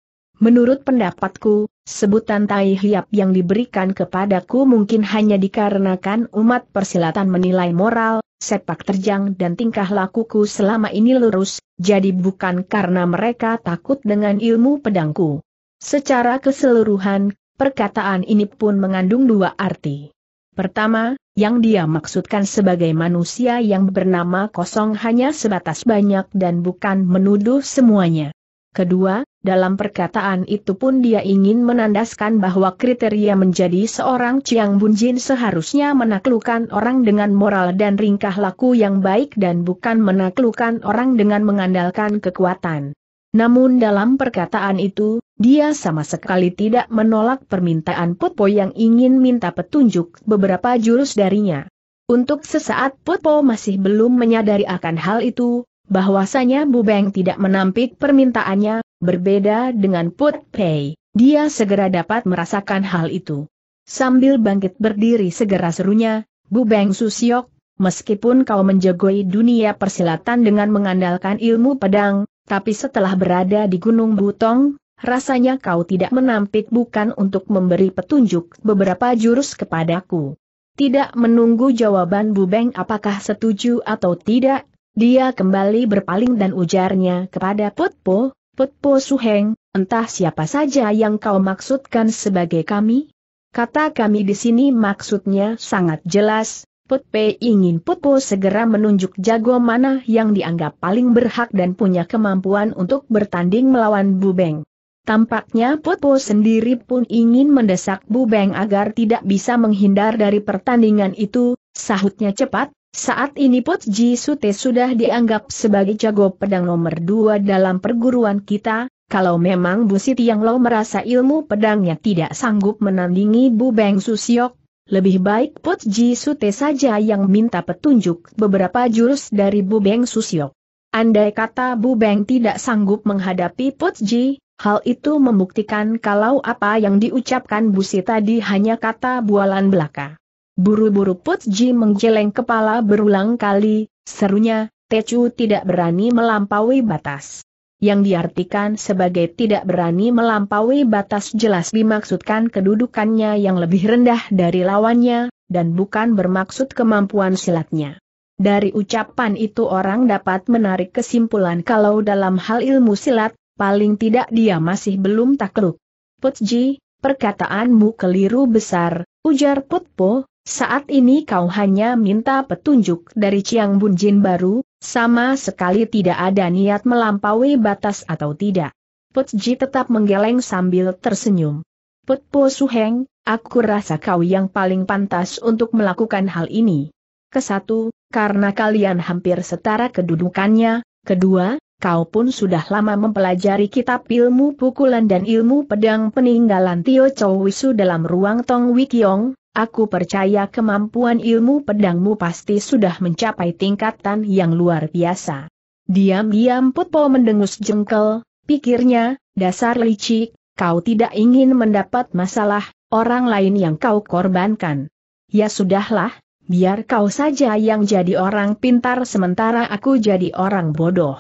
S1: Menurut pendapatku, Sebutan Tai Hiap yang diberikan kepadaku mungkin hanya dikarenakan umat persilatan menilai moral, sepak terjang dan tingkah lakuku selama ini lurus, jadi bukan karena mereka takut dengan ilmu pedangku. Secara keseluruhan, perkataan ini pun mengandung dua arti. Pertama, yang dia maksudkan sebagai manusia yang bernama kosong hanya sebatas banyak dan bukan menuduh semuanya. Kedua, dalam perkataan itu pun dia ingin menandaskan bahwa kriteria menjadi seorang Chiang Bunjin seharusnya menaklukkan orang dengan moral dan ringkah laku yang baik dan bukan menaklukkan orang dengan mengandalkan kekuatan. Namun dalam perkataan itu, dia sama sekali tidak menolak permintaan Putpo yang ingin minta petunjuk beberapa jurus darinya. Untuk sesaat Putpo masih belum menyadari akan hal itu, bahwasanya Bu Beng tidak menampik permintaannya, Berbeda dengan Put Pei, dia segera dapat merasakan hal itu. Sambil bangkit berdiri segera serunya, Bu Beng Susiok, meskipun kau menjagoi dunia persilatan dengan mengandalkan ilmu pedang, tapi setelah berada di Gunung Butong, rasanya kau tidak menampik bukan untuk memberi petunjuk beberapa jurus kepadaku. Tidak menunggu jawaban Bu Beng apakah setuju atau tidak, dia kembali berpaling dan ujarnya kepada Putpo, Put Po Suheng, entah siapa saja yang kau maksudkan sebagai kami? Kata kami di sini maksudnya sangat jelas, Put Pe ingin Put Po segera menunjuk jago mana yang dianggap paling berhak dan punya kemampuan untuk bertanding melawan Bu Beng. Tampaknya Putpo sendiri pun ingin mendesak Bu Beng agar tidak bisa menghindar dari pertandingan itu, sahutnya cepat, saat ini Pot Ji Sute sudah dianggap sebagai jago pedang nomor dua dalam perguruan kita, kalau memang Bu Siti Yang Lo merasa ilmu pedangnya tidak sanggup menandingi Bu Beng Susiok, lebih baik Pot Ji Sute saja yang minta petunjuk beberapa jurus dari Bu Beng Susiok. Andai kata Bu Beng tidak sanggup menghadapi Pot Ji, hal itu membuktikan kalau apa yang diucapkan Bu Siti tadi hanya kata bualan belaka. Buru-buru Put Ji menggeleng kepala berulang kali, serunya, Tecu tidak berani melampaui batas. Yang diartikan sebagai tidak berani melampaui batas jelas dimaksudkan kedudukannya yang lebih rendah dari lawannya, dan bukan bermaksud kemampuan silatnya. Dari ucapan itu orang dapat menarik kesimpulan kalau dalam hal ilmu silat, paling tidak dia masih belum takluk. Putji, perkataanmu keliru besar, ujar Putpo, saat ini kau hanya minta petunjuk dari Chiang Bunjin baru, sama sekali tidak ada niat melampaui batas atau tidak. Putji tetap menggeleng sambil tersenyum. Put Po Suheng, aku rasa kau yang paling pantas untuk melakukan hal ini. Kesatu, karena kalian hampir setara kedudukannya, kedua, kau pun sudah lama mempelajari kitab ilmu pukulan dan ilmu pedang peninggalan Tio Chow Wisu dalam ruang Tong Wikiong, Aku percaya kemampuan ilmu pedangmu pasti sudah mencapai tingkatan yang luar biasa. Diam-diam Putpo mendengus jengkel, pikirnya, dasar licik, kau tidak ingin mendapat masalah, orang lain yang kau korbankan. Ya sudahlah, biar kau saja yang jadi orang pintar sementara aku jadi orang bodoh.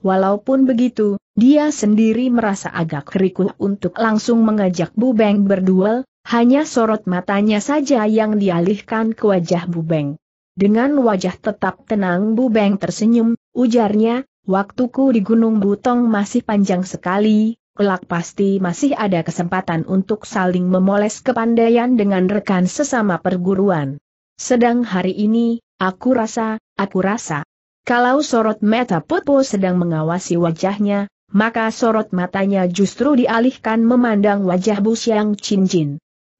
S1: Walaupun begitu, dia sendiri merasa agak riku untuk langsung mengajak Bu Beng berduel, hanya sorot matanya saja yang dialihkan ke wajah Bubeng. Dengan wajah tetap tenang Bubeng tersenyum, ujarnya, waktuku di Gunung Butong masih panjang sekali, kelak pasti masih ada kesempatan untuk saling memoles kepandaian dengan rekan sesama perguruan. Sedang hari ini, aku rasa, aku rasa. Kalau sorot mata Putu sedang mengawasi wajahnya, maka sorot matanya justru dialihkan memandang wajah Bu Siang Busyang Jin.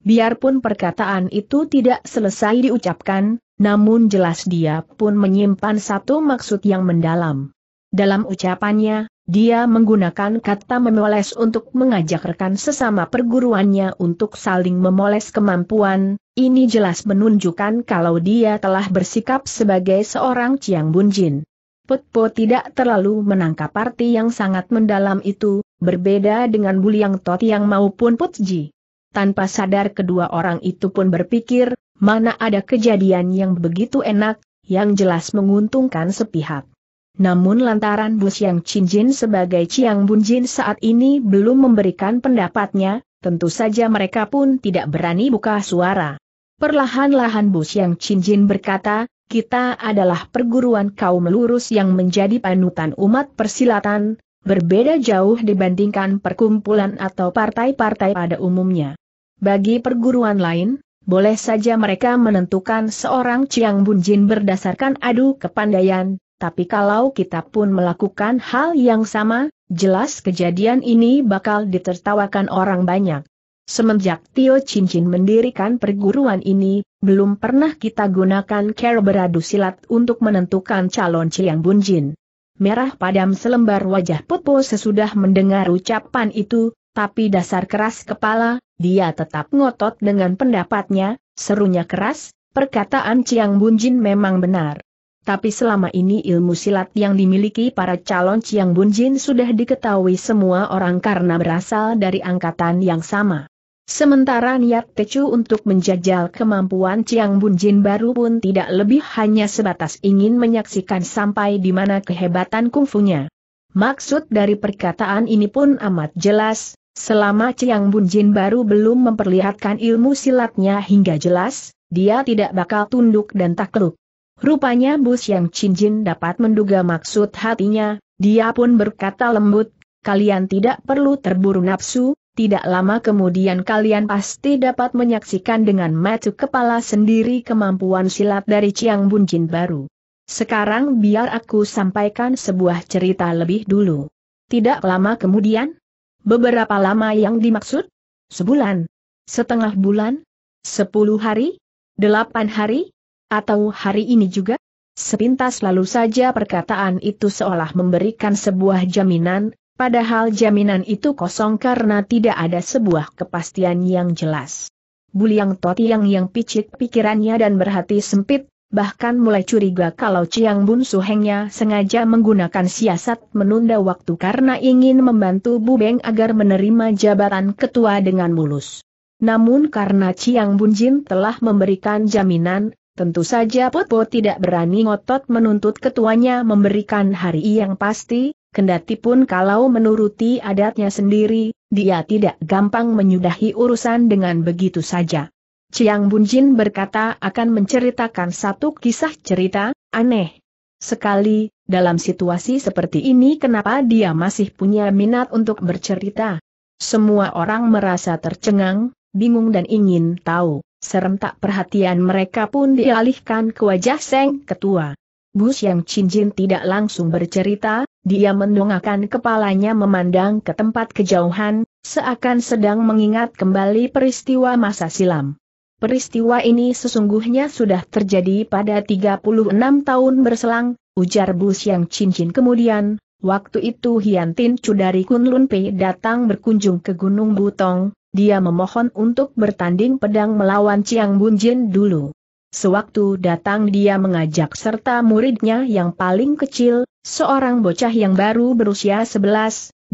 S1: Biarpun perkataan itu tidak selesai diucapkan, namun jelas dia pun menyimpan satu maksud yang mendalam. Dalam ucapannya, dia menggunakan kata memoles untuk mengajak rekan sesama perguruannya untuk saling memoles kemampuan, ini jelas menunjukkan kalau dia telah bersikap sebagai seorang Chiang Bunjin. Putpo tidak terlalu menangkap arti yang sangat mendalam itu, berbeda dengan Buliang Tot yang maupun Putji. Tanpa sadar kedua orang itu pun berpikir, mana ada kejadian yang begitu enak, yang jelas menguntungkan sepihak. Namun lantaran Bus Yang Jin sebagai Chiang Bunjin saat ini belum memberikan pendapatnya, tentu saja mereka pun tidak berani buka suara. Perlahan-lahan Bus Yang Jin berkata, kita adalah perguruan kaum lurus yang menjadi panutan umat persilatan, berbeda jauh dibandingkan perkumpulan atau partai-partai pada umumnya. Bagi perguruan lain, boleh saja mereka menentukan seorang Chiang Bunjin berdasarkan adu kepandaian, tapi kalau kita pun melakukan hal yang sama, jelas kejadian ini bakal ditertawakan orang banyak. Semenjak Tio Cincin mendirikan perguruan ini, belum pernah kita gunakan cara beradu silat untuk menentukan calon Chiang Bunjin. Merah padam selembar wajah Popo sesudah mendengar ucapan itu, tapi dasar keras kepala, dia tetap ngotot dengan pendapatnya, serunya keras, perkataan Chiang Bunjin memang benar. Tapi selama ini ilmu silat yang dimiliki para calon Chiang Bunjin sudah diketahui semua orang karena berasal dari angkatan yang sama. Sementara niat Tecu untuk menjajal kemampuan Chiang Bunjin baru pun tidak lebih hanya sebatas ingin menyaksikan sampai di mana kehebatan kungfunya. Maksud dari perkataan ini pun amat jelas, Selama Ciang Bunjin baru belum memperlihatkan ilmu silatnya hingga jelas, dia tidak bakal tunduk dan takluk. Rupanya Bu Yang Cinjin dapat menduga maksud hatinya, dia pun berkata lembut, kalian tidak perlu terburu nafsu, tidak lama kemudian kalian pasti dapat menyaksikan dengan mata kepala sendiri kemampuan silat dari Ciang Bunjin baru. Sekarang biar aku sampaikan sebuah cerita lebih dulu. Tidak lama kemudian, Beberapa lama yang dimaksud? Sebulan? Setengah bulan? Sepuluh hari? Delapan hari? Atau hari ini juga? Sepintas lalu saja perkataan itu seolah memberikan sebuah jaminan, padahal jaminan itu kosong karena tidak ada sebuah kepastian yang jelas. Buliang Toti yang yang picik pikirannya dan berhati sempit, bahkan mulai curiga kalau Chiang Bun Su sengaja menggunakan siasat menunda waktu karena ingin membantu Bu Beng agar menerima jabatan ketua dengan mulus. Namun karena Chiang Bun Jin telah memberikan jaminan, Tentu saja Popo tidak berani ngotot menuntut ketuanya memberikan hari yang pasti, kendati pun kalau menuruti adatnya sendiri, dia tidak gampang menyudahi urusan dengan begitu saja. Chiang Bunjin berkata akan menceritakan satu kisah cerita, aneh. Sekali, dalam situasi seperti ini kenapa dia masih punya minat untuk bercerita? Semua orang merasa tercengang, bingung dan ingin tahu, serentak perhatian mereka pun dialihkan ke wajah Seng Ketua. Bus yang cincin tidak langsung bercerita, dia mendongakkan kepalanya memandang ke tempat kejauhan, seakan sedang mengingat kembali peristiwa masa silam. Peristiwa ini sesungguhnya sudah terjadi pada 36 tahun berselang, ujar Bu Yang Cincin kemudian, waktu itu Hian Tin Chu dari Kunlun Pei datang berkunjung ke Gunung Butong, dia memohon untuk bertanding pedang melawan Chiang Bunjin dulu. Sewaktu datang dia mengajak serta muridnya yang paling kecil, seorang bocah yang baru berusia 11, 12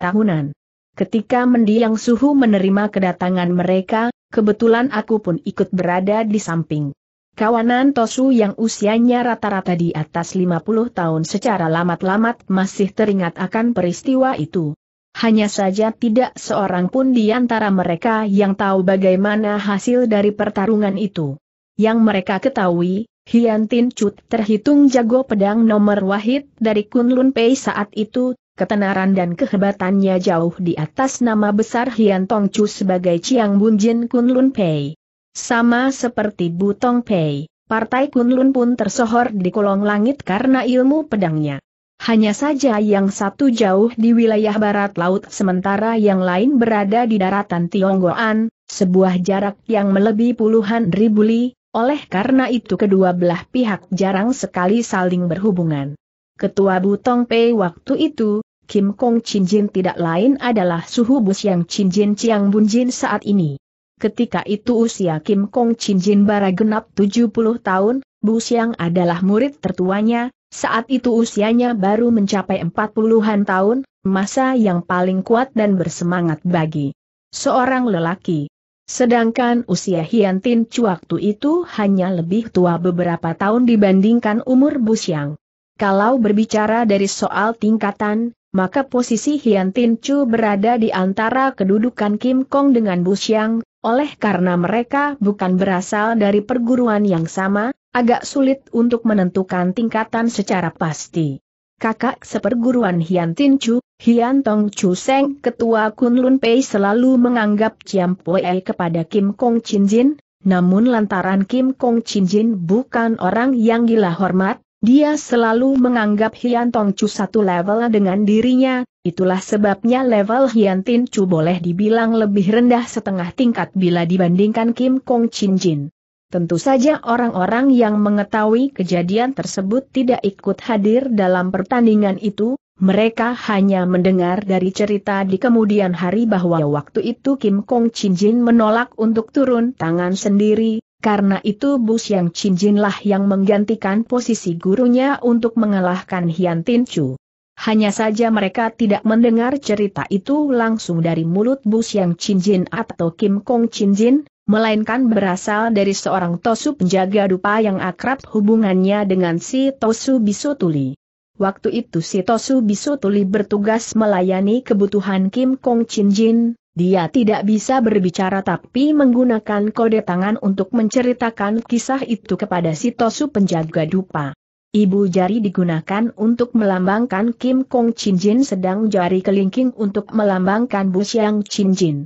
S1: tahunan. Ketika mendiang suhu menerima kedatangan mereka, Kebetulan aku pun ikut berada di samping. Kawanan Tosu yang usianya rata-rata di atas 50 tahun secara lamat-lamat masih teringat akan peristiwa itu. Hanya saja tidak seorang pun di antara mereka yang tahu bagaimana hasil dari pertarungan itu. Yang mereka ketahui, Hian Tin Chut terhitung jago pedang nomor wahid dari Kunlun Pei saat itu, ketenaran dan kehebatannya jauh di atas nama besar Hian Tong Chu sebagai Chiang Bun Jin Kun Lun Pei. Sama seperti Bu Tong Pei, partai Kun Lun pun tersohor di kolong langit karena ilmu pedangnya. Hanya saja yang satu jauh di wilayah barat laut sementara yang lain berada di daratan Tionggoan, sebuah jarak yang melebihi puluhan ribu li, oleh karena itu kedua belah pihak jarang sekali saling berhubungan. Ketua Butong Pei waktu itu, Kim Kong Chin Jin tidak lain adalah suhu bus yang Chin Jin Chiang Bun Jin saat ini. Ketika itu usia Kim Kong Chin Jin bara genap 70 tahun, Bu Xiang adalah murid tertuanya, saat itu usianya baru mencapai 40-an tahun, masa yang paling kuat dan bersemangat bagi seorang lelaki. Sedangkan usia Hian Tin Chu waktu itu hanya lebih tua beberapa tahun dibandingkan umur Bu Xiang. Kalau berbicara dari soal tingkatan, maka posisi Hian Tin Chu berada di antara kedudukan Kim Kong dengan Bu Xiang, oleh karena mereka bukan berasal dari perguruan yang sama, agak sulit untuk menentukan tingkatan secara pasti. Kakak seperguruan Hian Tin Chu, Hian Tong Chu Seng ketua Kunlun Pei selalu menganggap Chiam Poe kepada Kim Kong Chin Jin, namun lantaran Kim Kong Chin Jin bukan orang yang gila hormat, dia selalu menganggap Hian Tong Chu satu level dengan dirinya, itulah sebabnya level Hian Tin Chu boleh dibilang lebih rendah setengah tingkat bila dibandingkan Kim Kong Chin Jin. Tentu saja orang-orang yang mengetahui kejadian tersebut tidak ikut hadir dalam pertandingan itu, mereka hanya mendengar dari cerita di kemudian hari bahwa waktu itu Kim Kong Chin Jin menolak untuk turun tangan sendiri, karena itu Bu Xiang Cinjinlah yang menggantikan posisi gurunya untuk mengalahkan Hian Tin Chu. Hanya saja mereka tidak mendengar cerita itu langsung dari mulut Bu Xiang Jin atau Kim Kong Jin, melainkan berasal dari seorang Tosu penjaga dupa yang akrab hubungannya dengan si Tosu Bisotuli. Waktu itu si Tosu Bisotuli bertugas melayani kebutuhan Kim Kong Jin, dia tidak bisa berbicara tapi menggunakan kode tangan untuk menceritakan kisah itu kepada si Tosu penjaga dupa. Ibu jari digunakan untuk melambangkan Kim Kong Chin Jin sedang jari kelingking untuk melambangkan Bu Xiang Chin Jin.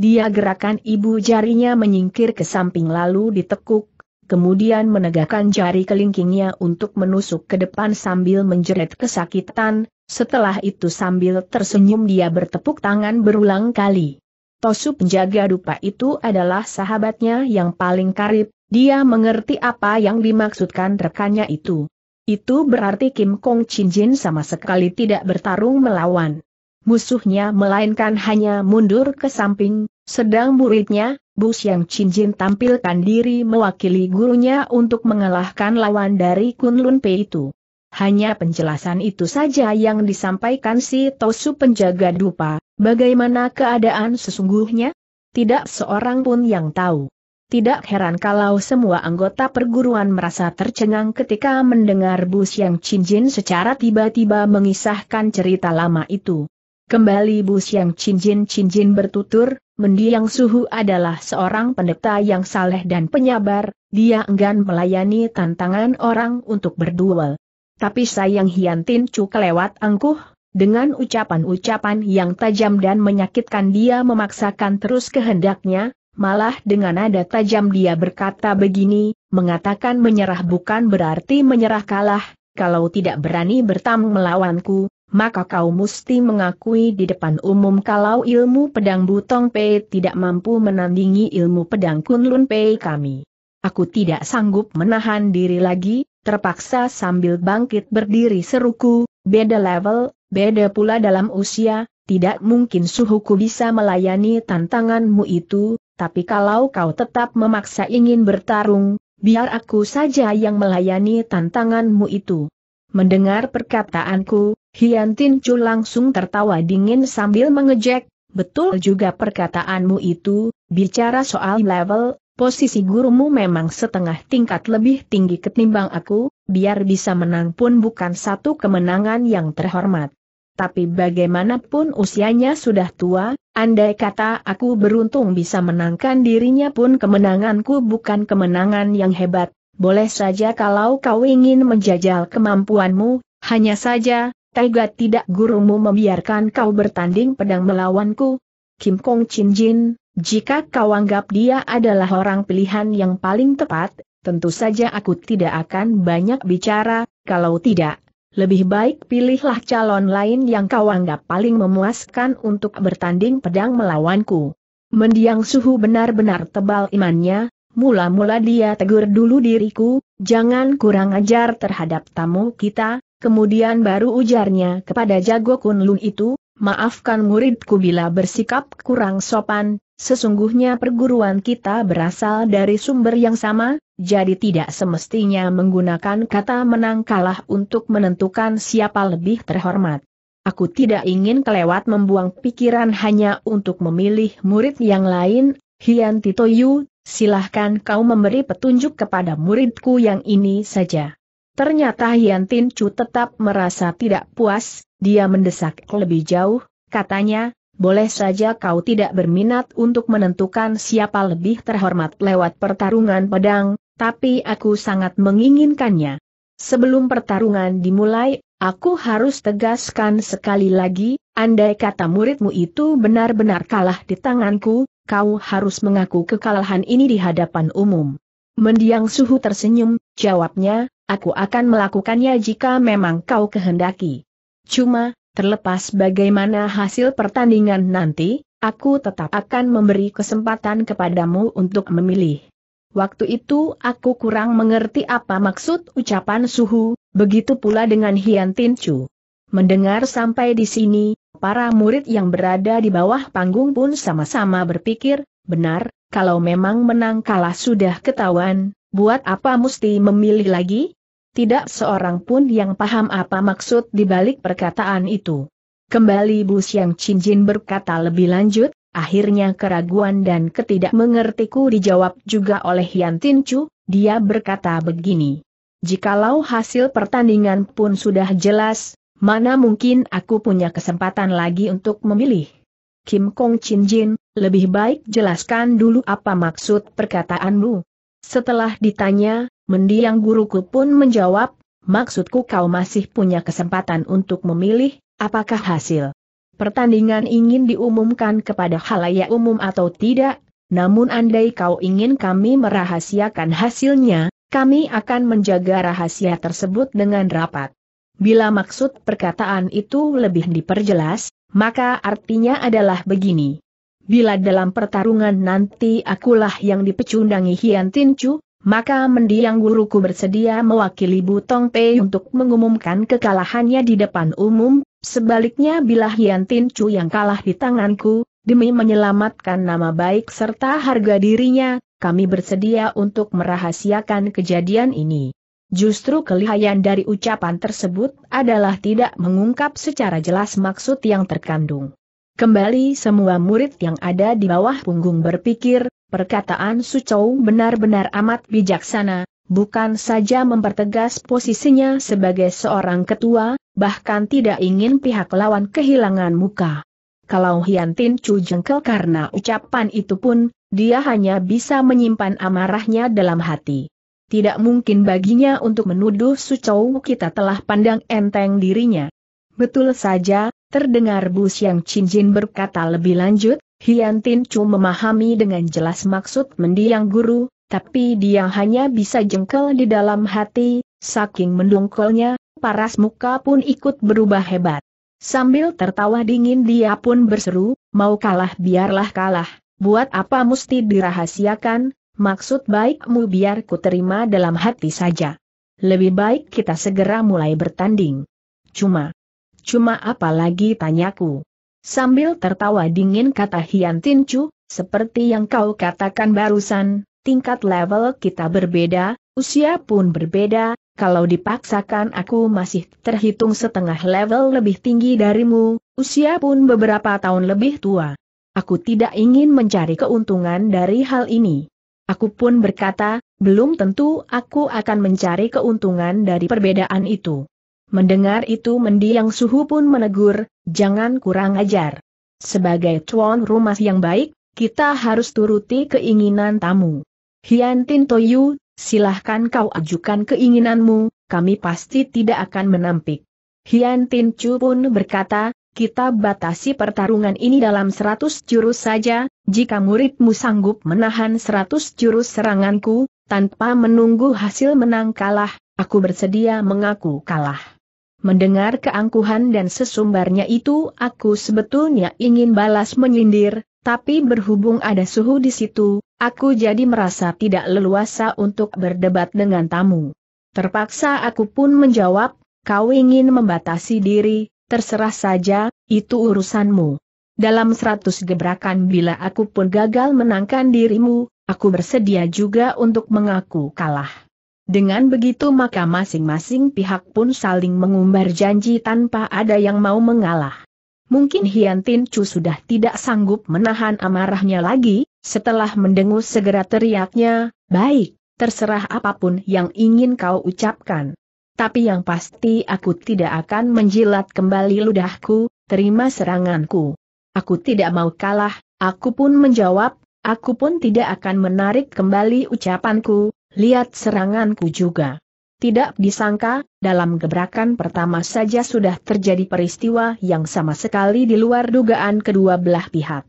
S1: Dia gerakan ibu jarinya menyingkir ke samping lalu ditekuk, kemudian menegakkan jari kelingkingnya untuk menusuk ke depan sambil menjerit kesakitan, setelah itu sambil tersenyum dia bertepuk tangan berulang kali. Tosu penjaga dupa itu adalah sahabatnya yang paling karib, dia mengerti apa yang dimaksudkan rekannya itu. Itu berarti Kim Kong Chin Jin sama sekali tidak bertarung melawan. Musuhnya melainkan hanya mundur ke samping, sedang muridnya, Bu Yang Chin Jin tampilkan diri mewakili gurunya untuk mengalahkan lawan dari Kunlun Pei itu. Hanya penjelasan itu saja yang disampaikan si Tosu penjaga dupa, bagaimana keadaan sesungguhnya? Tidak seorang pun yang tahu. Tidak heran kalau semua anggota perguruan merasa tercengang ketika mendengar Bu Chin Jin secara tiba-tiba mengisahkan cerita lama itu. Kembali Bu Jin, Chin Jin bertutur, mendiang suhu adalah seorang pendeta yang saleh dan penyabar, dia enggan melayani tantangan orang untuk berduel. Tapi sayang Hian Tin Chu kelewat angkuh, dengan ucapan-ucapan yang tajam dan menyakitkan dia memaksakan terus kehendaknya, malah dengan nada tajam dia berkata begini, mengatakan menyerah bukan berarti menyerah kalah, kalau tidak berani bertamu melawanku, maka kau mesti mengakui di depan umum kalau ilmu pedang Butong Pei tidak mampu menandingi ilmu pedang Kunlun Pei kami. Aku tidak sanggup menahan diri lagi, terpaksa sambil bangkit berdiri seruku, beda level, beda pula dalam usia, tidak mungkin suhuku bisa melayani tantanganmu itu, tapi kalau kau tetap memaksa ingin bertarung, biar aku saja yang melayani tantanganmu itu. Mendengar perkataanku, Hian Tin Chu langsung tertawa dingin sambil mengejek, betul juga perkataanmu itu, bicara soal level, posisi gurumu memang setengah tingkat lebih tinggi ketimbang aku, biar bisa menang pun bukan satu kemenangan yang terhormat. Tapi bagaimanapun usianya sudah tua, andai kata aku beruntung bisa menangkan dirinya pun kemenanganku bukan kemenangan yang hebat, boleh saja kalau kau ingin menjajal kemampuanmu, hanya saja, tega tidak gurumu membiarkan kau bertanding pedang melawanku. Kim Kong Chin Jin, jika kau anggap dia adalah orang pilihan yang paling tepat, tentu saja aku tidak akan banyak bicara, kalau tidak, lebih baik pilihlah calon lain yang kau anggap paling memuaskan untuk bertanding pedang melawanku. Mendiang suhu benar-benar tebal imannya, mula-mula dia tegur dulu diriku, jangan kurang ajar terhadap tamu kita, kemudian baru ujarnya kepada jago kunlun itu, maafkan muridku bila bersikap kurang sopan, Sesungguhnya perguruan kita berasal dari sumber yang sama, jadi tidak semestinya menggunakan kata menang kalah untuk menentukan siapa lebih terhormat. Aku tidak ingin kelewat membuang pikiran hanya untuk memilih murid yang lain, Hian Yu. silahkan kau memberi petunjuk kepada muridku yang ini saja. Ternyata Hian Tin Chu tetap merasa tidak puas, dia mendesak lebih jauh, katanya, boleh saja kau tidak berminat untuk menentukan siapa lebih terhormat lewat pertarungan pedang, tapi aku sangat menginginkannya. Sebelum pertarungan dimulai, aku harus tegaskan sekali lagi, andai kata muridmu itu benar-benar kalah di tanganku, kau harus mengaku kekalahan ini di hadapan umum. Mendiang suhu tersenyum, jawabnya, aku akan melakukannya jika memang kau kehendaki. Cuma, Terlepas bagaimana hasil pertandingan nanti, aku tetap akan memberi kesempatan kepadamu untuk memilih. Waktu itu aku kurang mengerti apa maksud ucapan Suhu, begitu pula dengan Hian Tin Chu. Mendengar sampai di sini, para murid yang berada di bawah panggung pun sama-sama berpikir, benar, kalau memang menang kalah sudah ketahuan, buat apa mesti memilih lagi? tidak seorang pun yang paham apa maksud dibalik perkataan itu. Kembali Bu Siang Cincin berkata lebih lanjut, akhirnya keraguan dan ketidakmengertiku dijawab juga oleh Yan Tin Chu, dia berkata begini. Jikalau hasil pertandingan pun sudah jelas, mana mungkin aku punya kesempatan lagi untuk memilih. Kim Kong Chin Jin, lebih baik jelaskan dulu apa maksud perkataanmu. Setelah ditanya, Mendiang guruku pun menjawab, maksudku kau masih punya kesempatan untuk memilih, apakah hasil pertandingan ingin diumumkan kepada halayak umum atau tidak, namun andai kau ingin kami merahasiakan hasilnya, kami akan menjaga rahasia tersebut dengan rapat. Bila maksud perkataan itu lebih diperjelas, maka artinya adalah begini. Bila dalam pertarungan nanti akulah yang dipecundangi Hian Chu, maka mendiang guruku bersedia mewakili Butong Pei untuk mengumumkan kekalahannya di depan umum, sebaliknya bila Hian Tin Chu yang kalah di tanganku, demi menyelamatkan nama baik serta harga dirinya, kami bersedia untuk merahasiakan kejadian ini. Justru kelihayan dari ucapan tersebut adalah tidak mengungkap secara jelas maksud yang terkandung. Kembali semua murid yang ada di bawah punggung berpikir, Perkataan Sucou benar-benar amat bijaksana, bukan saja mempertegas posisinya sebagai seorang ketua, bahkan tidak ingin pihak lawan kehilangan muka. Kalau Hian Tin Chu jengkel karena ucapan itu pun, dia hanya bisa menyimpan amarahnya dalam hati. Tidak mungkin baginya untuk menuduh Sucou kita telah pandang enteng dirinya. Betul saja, terdengar Bu Siang Jin berkata lebih lanjut, Hian Tin Chu memahami dengan jelas maksud mendiang guru, tapi dia hanya bisa jengkel di dalam hati, saking mendongkolnya, paras muka pun ikut berubah hebat. Sambil tertawa dingin dia pun berseru, mau kalah biarlah kalah, buat apa mesti dirahasiakan, maksud baikmu biar ku terima dalam hati saja. Lebih baik kita segera mulai bertanding. Cuma. Cuma apa lagi tanyaku. Sambil tertawa dingin kata Hian Tin Chu, seperti yang kau katakan barusan, tingkat level kita berbeda, usia pun berbeda, kalau dipaksakan aku masih terhitung setengah level lebih tinggi darimu, usia pun beberapa tahun lebih tua. Aku tidak ingin mencari keuntungan dari hal ini. Aku pun berkata, belum tentu aku akan mencari keuntungan dari perbedaan itu. Mendengar itu mendiang suhu pun menegur, Jangan kurang ajar. Sebagai tuan rumah yang baik, kita harus turuti keinginan tamu. Hian Tin Toyu, silahkan kau ajukan keinginanmu, kami pasti tidak akan menampik. Hian Tin Chu pun berkata, kita batasi pertarungan ini dalam seratus jurus saja, jika muridmu sanggup menahan seratus jurus seranganku, tanpa menunggu hasil menang kalah, aku bersedia mengaku kalah. Mendengar keangkuhan dan sesumbarnya itu aku sebetulnya ingin balas menyindir, tapi berhubung ada suhu di situ, aku jadi merasa tidak leluasa untuk berdebat dengan tamu. Terpaksa aku pun menjawab, kau ingin membatasi diri, terserah saja, itu urusanmu. Dalam seratus gebrakan bila aku pun gagal menangkan dirimu, aku bersedia juga untuk mengaku kalah. Dengan begitu maka masing-masing pihak pun saling mengumbar janji tanpa ada yang mau mengalah. Mungkin Hian Tin Chu sudah tidak sanggup menahan amarahnya lagi, setelah mendengus segera teriaknya, baik, terserah apapun yang ingin kau ucapkan. Tapi yang pasti aku tidak akan menjilat kembali ludahku, terima seranganku. Aku tidak mau kalah, aku pun menjawab, aku pun tidak akan menarik kembali ucapanku, Lihat seranganku juga. Tidak disangka, dalam gebrakan pertama saja sudah terjadi peristiwa yang sama sekali di luar dugaan kedua belah pihak.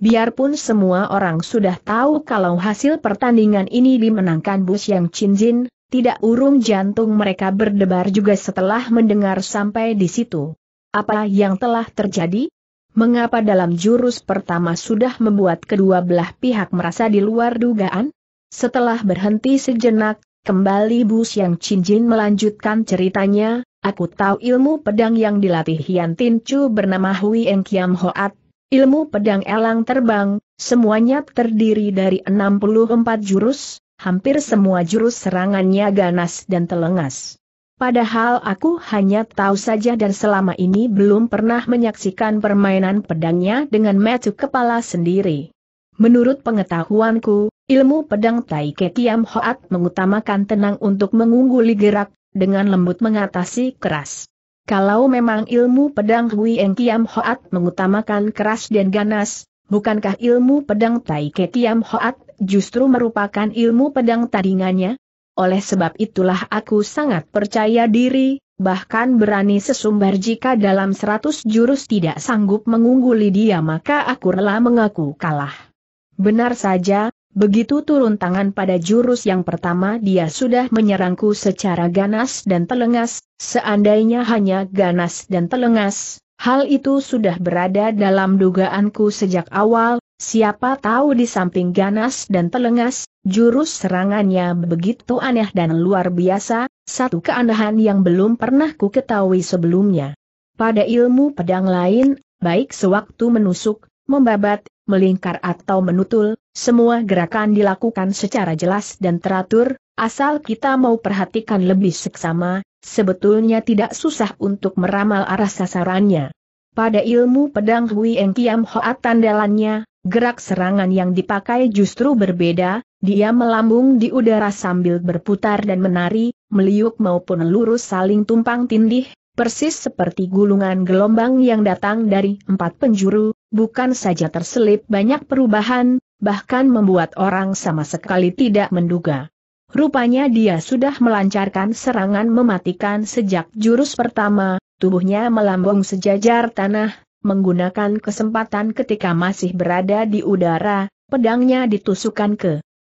S1: Biarpun semua orang sudah tahu kalau hasil pertandingan ini dimenangkan Bus Yang Chinjin, tidak urung jantung mereka berdebar juga setelah mendengar sampai di situ. Apa yang telah terjadi? Mengapa dalam jurus pertama sudah membuat kedua belah pihak merasa di luar dugaan? Setelah berhenti sejenak, kembali Bu yang Cinjin melanjutkan ceritanya, aku tahu ilmu pedang yang dilatih Hian Tin Chu bernama Hui Eng Kiam Hoat, ilmu pedang elang terbang, semuanya terdiri dari 64 jurus, hampir semua jurus serangannya ganas dan telengas. Padahal aku hanya tahu saja dan selama ini belum pernah menyaksikan permainan pedangnya dengan metu kepala sendiri. Menurut pengetahuanku, Ilmu pedang Tai Ketiam Hoat mengutamakan tenang untuk mengungguli gerak, dengan lembut mengatasi keras. Kalau memang ilmu pedang Hui Eng Kiam Hoat mengutamakan keras dan ganas, bukankah ilmu pedang Tai Ketiam Hoat justru merupakan ilmu pedang tandingannya? Oleh sebab itulah aku sangat percaya diri, bahkan berani sesumbar jika dalam seratus jurus tidak sanggup mengungguli dia maka aku rela mengaku kalah. Benar saja, Begitu turun tangan pada jurus yang pertama dia sudah menyerangku secara ganas dan telengas, seandainya hanya ganas dan telengas, hal itu sudah berada dalam dugaanku sejak awal, siapa tahu di samping ganas dan telengas, jurus serangannya begitu aneh dan luar biasa, satu keanehan yang belum pernah ku ketahui sebelumnya. Pada ilmu pedang lain, baik sewaktu menusuk, membabat, melingkar atau menutul, semua gerakan dilakukan secara jelas dan teratur, asal kita mau perhatikan lebih seksama, sebetulnya tidak susah untuk meramal arah sasarannya. Pada ilmu pedang Hui Eng Kiam Hoa tandalannya, gerak serangan yang dipakai justru berbeda, dia melambung di udara sambil berputar dan menari, meliuk maupun lurus saling tumpang tindih, persis seperti gulungan gelombang yang datang dari empat penjuru, bukan saja terselip banyak perubahan, bahkan membuat orang sama sekali tidak menduga. Rupanya dia sudah melancarkan serangan mematikan sejak jurus pertama, tubuhnya melambung sejajar tanah, menggunakan kesempatan ketika masih berada di udara, pedangnya ditusukan ke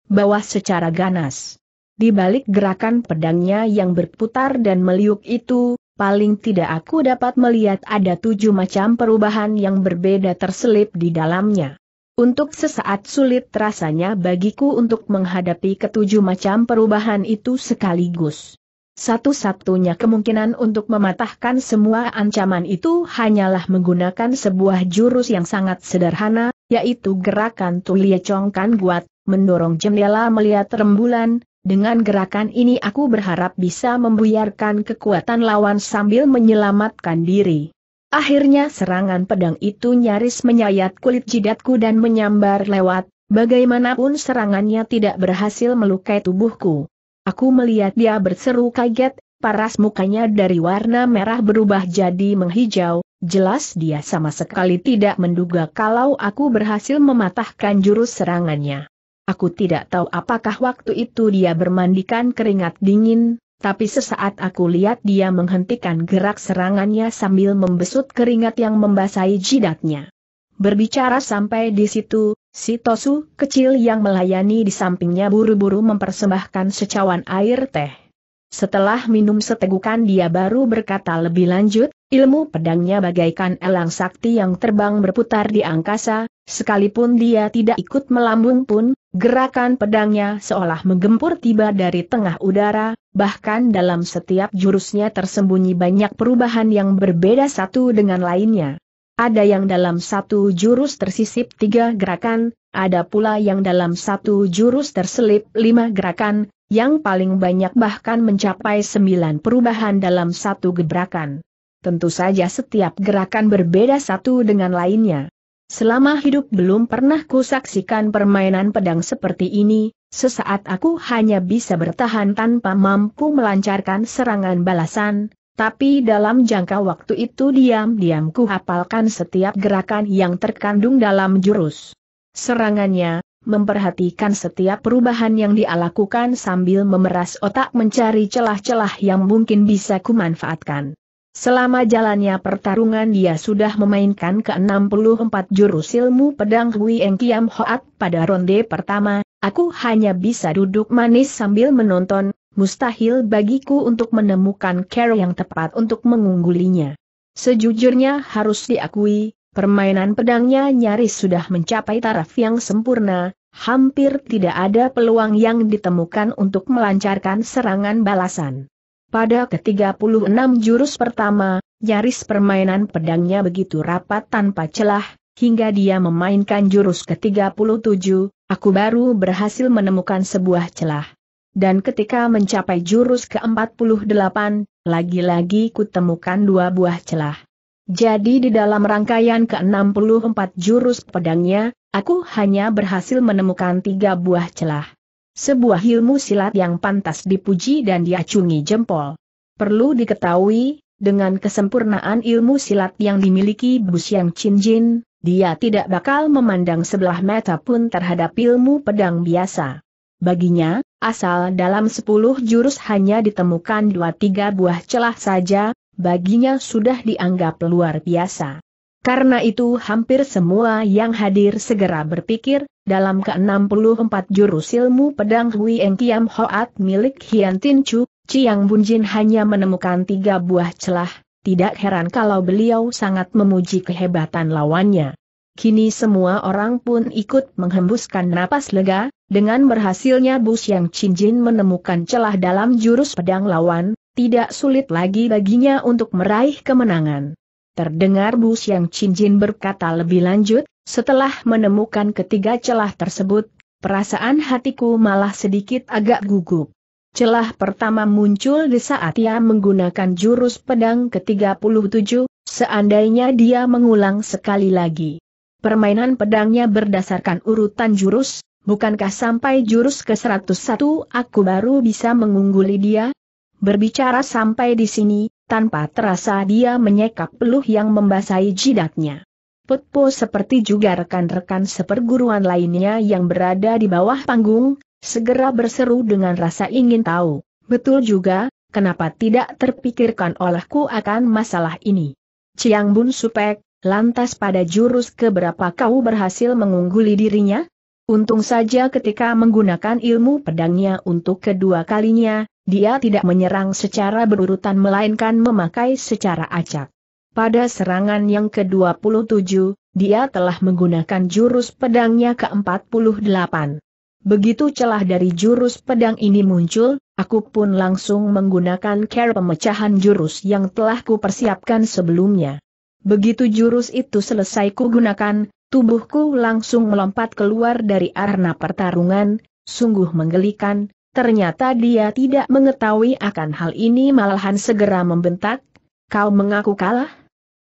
S1: bawah secara ganas. Di balik gerakan pedangnya yang berputar dan meliuk itu, paling tidak aku dapat melihat ada tujuh macam perubahan yang berbeda terselip di dalamnya. Untuk sesaat sulit rasanya bagiku untuk menghadapi ketujuh macam perubahan itu sekaligus. Satu-satunya kemungkinan untuk mematahkan semua ancaman itu hanyalah menggunakan sebuah jurus yang sangat sederhana, yaitu gerakan Tulia Congkan Guat, mendorong jendela melihat rembulan, dengan gerakan ini aku berharap bisa membuyarkan kekuatan lawan sambil menyelamatkan diri. Akhirnya serangan pedang itu nyaris menyayat kulit jidatku dan menyambar lewat, bagaimanapun serangannya tidak berhasil melukai tubuhku. Aku melihat dia berseru kaget, paras mukanya dari warna merah berubah jadi menghijau, jelas dia sama sekali tidak menduga kalau aku berhasil mematahkan jurus serangannya. Aku tidak tahu apakah waktu itu dia bermandikan keringat dingin, tapi sesaat aku lihat dia menghentikan gerak serangannya sambil membesut keringat yang membasahi jidatnya. Berbicara sampai di situ, si Tosu kecil yang melayani di sampingnya buru-buru mempersembahkan secawan air teh. Setelah minum setegukan dia baru berkata lebih lanjut, Ilmu pedangnya bagaikan elang sakti yang terbang berputar di angkasa, sekalipun dia tidak ikut melambung pun, gerakan pedangnya seolah menggempur tiba dari tengah udara, bahkan dalam setiap jurusnya tersembunyi banyak perubahan yang berbeda satu dengan lainnya. Ada yang dalam satu jurus tersisip tiga gerakan, ada pula yang dalam satu jurus terselip lima gerakan, yang paling banyak bahkan mencapai sembilan perubahan dalam satu gebrakan. Tentu saja setiap gerakan berbeda satu dengan lainnya. Selama hidup belum pernah kusaksikan permainan pedang seperti ini, sesaat aku hanya bisa bertahan tanpa mampu melancarkan serangan balasan, tapi dalam jangka waktu itu diam-diam ku hafalkan setiap gerakan yang terkandung dalam jurus. Serangannya, memperhatikan setiap perubahan yang dia sambil memeras otak mencari celah-celah yang mungkin bisa kumanfaatkan. Selama jalannya pertarungan dia sudah memainkan ke-64 jurus ilmu pedang Hui Eng Kiam Hoat pada ronde pertama, aku hanya bisa duduk manis sambil menonton, mustahil bagiku untuk menemukan cara yang tepat untuk mengunggulinya. Sejujurnya harus diakui, permainan pedangnya nyaris sudah mencapai taraf yang sempurna, hampir tidak ada peluang yang ditemukan untuk melancarkan serangan balasan. Pada ke-36 jurus pertama, nyaris permainan pedangnya begitu rapat tanpa celah, hingga dia memainkan jurus ke-37, aku baru berhasil menemukan sebuah celah. Dan ketika mencapai jurus ke-48, lagi-lagi kutemukan dua buah celah. Jadi di dalam rangkaian ke-64 jurus pedangnya, aku hanya berhasil menemukan tiga buah celah sebuah ilmu silat yang pantas dipuji dan diacungi jempol. Perlu diketahui, dengan kesempurnaan ilmu silat yang dimiliki Bus Yang Jin, dia tidak bakal memandang sebelah mata pun terhadap ilmu pedang biasa. Baginya, asal dalam sepuluh jurus hanya ditemukan dua tiga buah celah saja, baginya sudah dianggap luar biasa. Karena itu hampir semua yang hadir segera berpikir, dalam ke-64 jurus ilmu pedang Hui Eng Kiam Hoat milik Hian Tin Chu, Chiang Jin hanya menemukan tiga buah celah, tidak heran kalau beliau sangat memuji kehebatan lawannya. Kini semua orang pun ikut menghembuskan napas lega, dengan berhasilnya Bus Yang Jin menemukan celah dalam jurus pedang lawan, tidak sulit lagi baginya untuk meraih kemenangan. Terdengar Bu Siang Cincin berkata lebih lanjut, setelah menemukan ketiga celah tersebut, perasaan hatiku malah sedikit agak gugup. Celah pertama muncul di saat ia menggunakan jurus pedang ke-37, seandainya dia mengulang sekali lagi. Permainan pedangnya berdasarkan urutan jurus, bukankah sampai jurus ke-101 aku baru bisa mengungguli dia? Berbicara sampai di sini, tanpa terasa dia menyekap peluh yang membasahi jidatnya. Putpo seperti juga rekan-rekan seperguruan lainnya yang berada di bawah panggung, segera berseru dengan rasa ingin tahu. Betul juga, kenapa tidak terpikirkan olehku akan masalah ini? Ciang Bun Supek, lantas pada jurus keberapa kau berhasil mengungguli dirinya? Untung saja ketika menggunakan ilmu pedangnya untuk kedua kalinya, dia tidak menyerang secara berurutan melainkan memakai secara acak. Pada serangan yang ke-27, dia telah menggunakan jurus pedangnya ke-48. Begitu celah dari jurus pedang ini muncul, aku pun langsung menggunakan care pemecahan jurus yang telah kupersiapkan sebelumnya. Begitu jurus itu selesai kugunakan, Tubuhku langsung melompat keluar dari arena pertarungan, sungguh menggelikan, ternyata dia tidak mengetahui akan hal ini malahan segera membentak, kau mengaku kalah?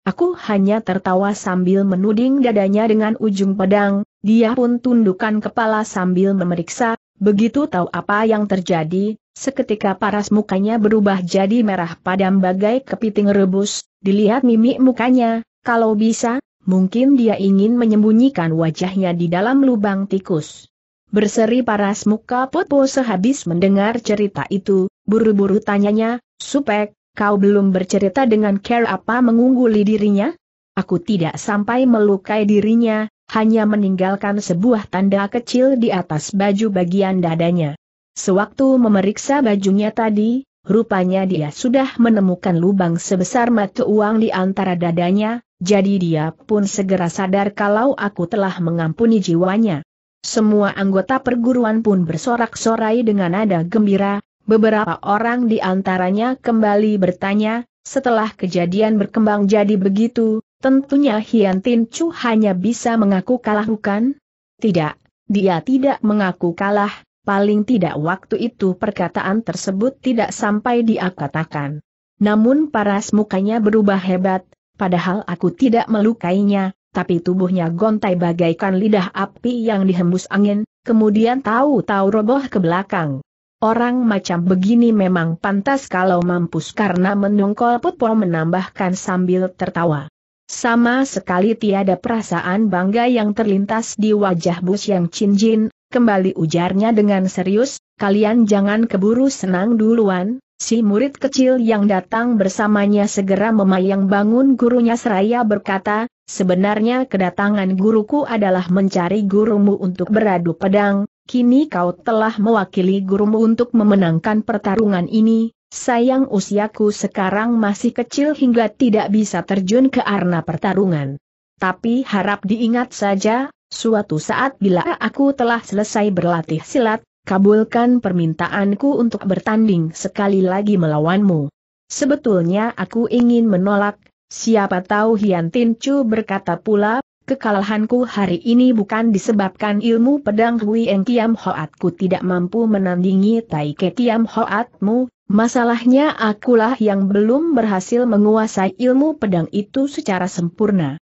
S1: Aku hanya tertawa sambil menuding dadanya dengan ujung pedang, dia pun tundukkan kepala sambil memeriksa, begitu tahu apa yang terjadi, seketika paras mukanya berubah jadi merah padam bagai kepiting rebus, dilihat mimik mukanya, kalau bisa, Mungkin dia ingin menyembunyikan wajahnya di dalam lubang tikus. Berseri paras muka Popo sehabis mendengar cerita itu, buru-buru tanyanya, Supek, kau belum bercerita dengan care apa mengungguli dirinya? Aku tidak sampai melukai dirinya, hanya meninggalkan sebuah tanda kecil di atas baju bagian dadanya. Sewaktu memeriksa bajunya tadi, rupanya dia sudah menemukan lubang sebesar mata uang di antara dadanya, jadi dia pun segera sadar kalau aku telah mengampuni jiwanya. Semua anggota perguruan pun bersorak-sorai dengan nada gembira, beberapa orang di antaranya kembali bertanya, setelah kejadian berkembang jadi begitu, tentunya Hian Tin Chu hanya bisa mengaku kalah bukan? Tidak, dia tidak mengaku kalah, paling tidak waktu itu perkataan tersebut tidak sampai dia katakan. Namun paras mukanya berubah hebat, Padahal aku tidak melukainya, tapi tubuhnya gontai bagaikan lidah api yang dihembus angin, kemudian tahu-tahu roboh ke belakang. Orang macam begini memang pantas kalau mampus karena menungkol Putpo menambahkan sambil tertawa. Sama sekali tiada perasaan bangga yang terlintas di wajah Bus yang cinjin. kembali ujarnya dengan serius, kalian jangan keburu senang duluan, Si murid kecil yang datang bersamanya segera memayang bangun gurunya seraya berkata, sebenarnya kedatangan guruku adalah mencari gurumu untuk beradu pedang, kini kau telah mewakili gurumu untuk memenangkan pertarungan ini, sayang usiaku sekarang masih kecil hingga tidak bisa terjun ke arena pertarungan. Tapi harap diingat saja, suatu saat bila aku telah selesai berlatih silat, kabulkan permintaanku untuk bertanding sekali lagi melawanmu. Sebetulnya aku ingin menolak, siapa tahu Hian Tin Chu berkata pula, kekalahanku hari ini bukan disebabkan ilmu pedang Hui Eng Kiam Hoatku tidak mampu menandingi Tai Ke Kiam Hoatmu, masalahnya akulah yang belum berhasil menguasai ilmu pedang itu secara sempurna.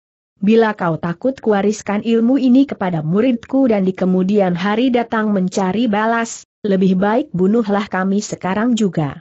S1: Bila kau takut kuwariskan ilmu ini kepada muridku dan di kemudian hari datang mencari balas, lebih baik bunuhlah kami sekarang juga.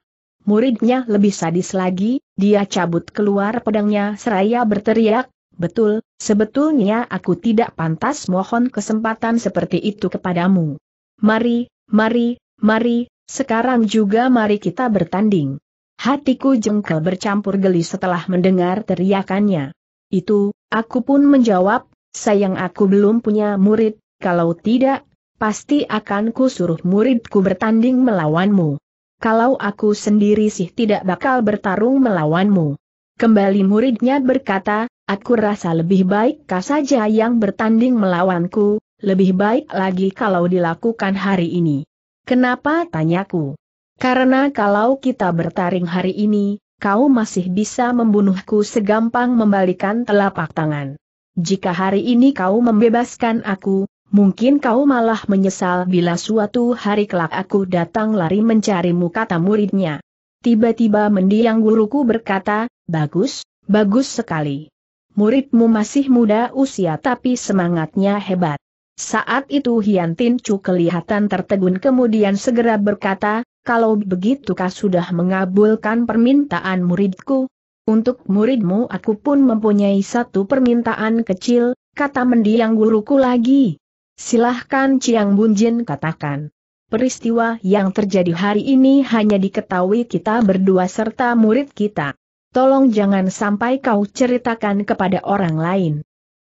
S1: Muridnya lebih sadis lagi, dia cabut keluar pedangnya seraya berteriak, betul, sebetulnya aku tidak pantas mohon kesempatan seperti itu kepadamu. Mari, mari, mari, sekarang juga mari kita bertanding. Hatiku jengkel bercampur geli setelah mendengar teriakannya. Itu, aku pun menjawab, sayang aku belum punya murid, kalau tidak, pasti akan ku suruh muridku bertanding melawanmu. Kalau aku sendiri sih tidak bakal bertarung melawanmu. Kembali muridnya berkata, aku rasa lebih baik kau saja yang bertanding melawanku, lebih baik lagi kalau dilakukan hari ini. Kenapa tanyaku? Karena kalau kita bertaring hari ini, kau masih bisa membunuhku segampang membalikan telapak tangan. Jika hari ini kau membebaskan aku, mungkin kau malah menyesal bila suatu hari kelak aku datang lari mencarimu kata muridnya. Tiba-tiba mendiang guruku berkata, bagus, bagus sekali. Muridmu masih muda usia tapi semangatnya hebat. Saat itu Hian Tin Chu kelihatan tertegun kemudian segera berkata, kalau begitu kau sudah mengabulkan permintaan muridku. Untuk muridmu aku pun mempunyai satu permintaan kecil, kata mendiang guruku lagi. Silahkan Ciang Bunjin katakan. Peristiwa yang terjadi hari ini hanya diketahui kita berdua serta murid kita. Tolong jangan sampai kau ceritakan kepada orang lain.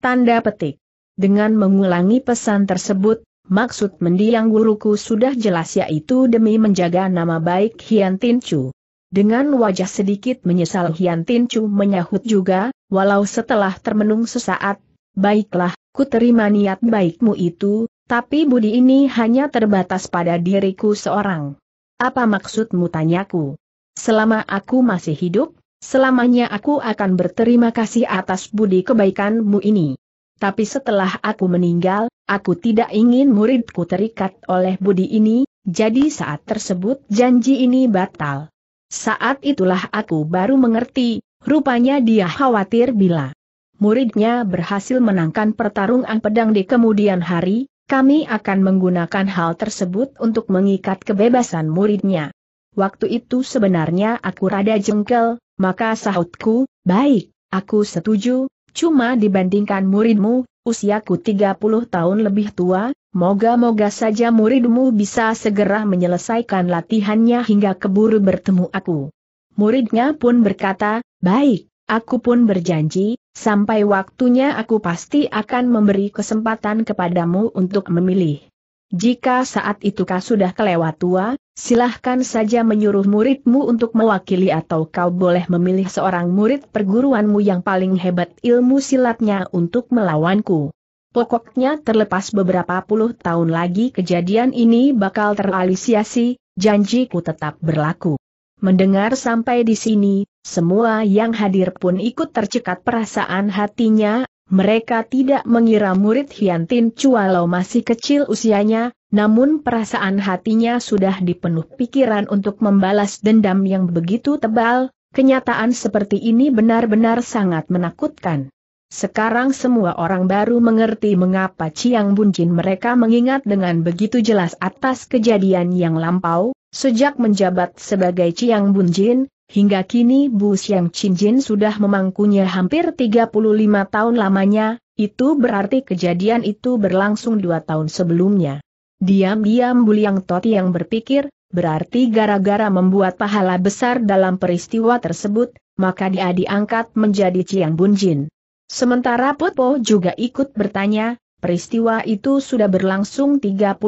S1: Tanda petik. Dengan mengulangi pesan tersebut, Maksud mendiang guruku sudah jelas yaitu demi menjaga nama baik Hian Tin Chu. Dengan wajah sedikit menyesal Hian Tin Chu menyahut juga, walau setelah termenung sesaat, baiklah, ku terima niat baikmu itu, tapi budi ini hanya terbatas pada diriku seorang. Apa maksudmu tanyaku? Selama aku masih hidup, selamanya aku akan berterima kasih atas budi kebaikanmu ini tapi setelah aku meninggal, aku tidak ingin muridku terikat oleh budi ini, jadi saat tersebut janji ini batal. Saat itulah aku baru mengerti, rupanya dia khawatir bila muridnya berhasil menangkan pertarungan pedang di kemudian hari, kami akan menggunakan hal tersebut untuk mengikat kebebasan muridnya. Waktu itu sebenarnya aku rada jengkel, maka sahutku, baik, aku setuju, Cuma dibandingkan muridmu, usiaku 30 tahun lebih tua, moga-moga saja muridmu bisa segera menyelesaikan latihannya hingga keburu bertemu aku. Muridnya pun berkata, baik, aku pun berjanji, sampai waktunya aku pasti akan memberi kesempatan kepadamu untuk memilih. Jika saat itu kau sudah kelewat tua, Silahkan saja menyuruh muridmu untuk mewakili atau kau boleh memilih seorang murid perguruanmu yang paling hebat ilmu silatnya untuk melawanku. Pokoknya terlepas beberapa puluh tahun lagi kejadian ini bakal teralisiasi, janjiku tetap berlaku. Mendengar sampai di sini, semua yang hadir pun ikut tercekat perasaan hatinya, mereka tidak mengira murid Hiantin Cualau masih kecil usianya, namun perasaan hatinya sudah dipenuh pikiran untuk membalas dendam yang begitu tebal, kenyataan seperti ini benar-benar sangat menakutkan. Sekarang semua orang baru mengerti mengapa Ciang Bunjin mereka mengingat dengan begitu jelas atas kejadian yang lampau, sejak menjabat sebagai Ciang Bunjin, Hingga kini Bu Siang Qinjin sudah memangkunya hampir 35 tahun lamanya, itu berarti kejadian itu berlangsung dua tahun sebelumnya. Diam-diam Buliang Toti yang berpikir, berarti gara-gara membuat pahala besar dalam peristiwa tersebut, maka dia diangkat menjadi Ciang Bunjin. Sementara Popo juga ikut bertanya, peristiwa itu sudah berlangsung 36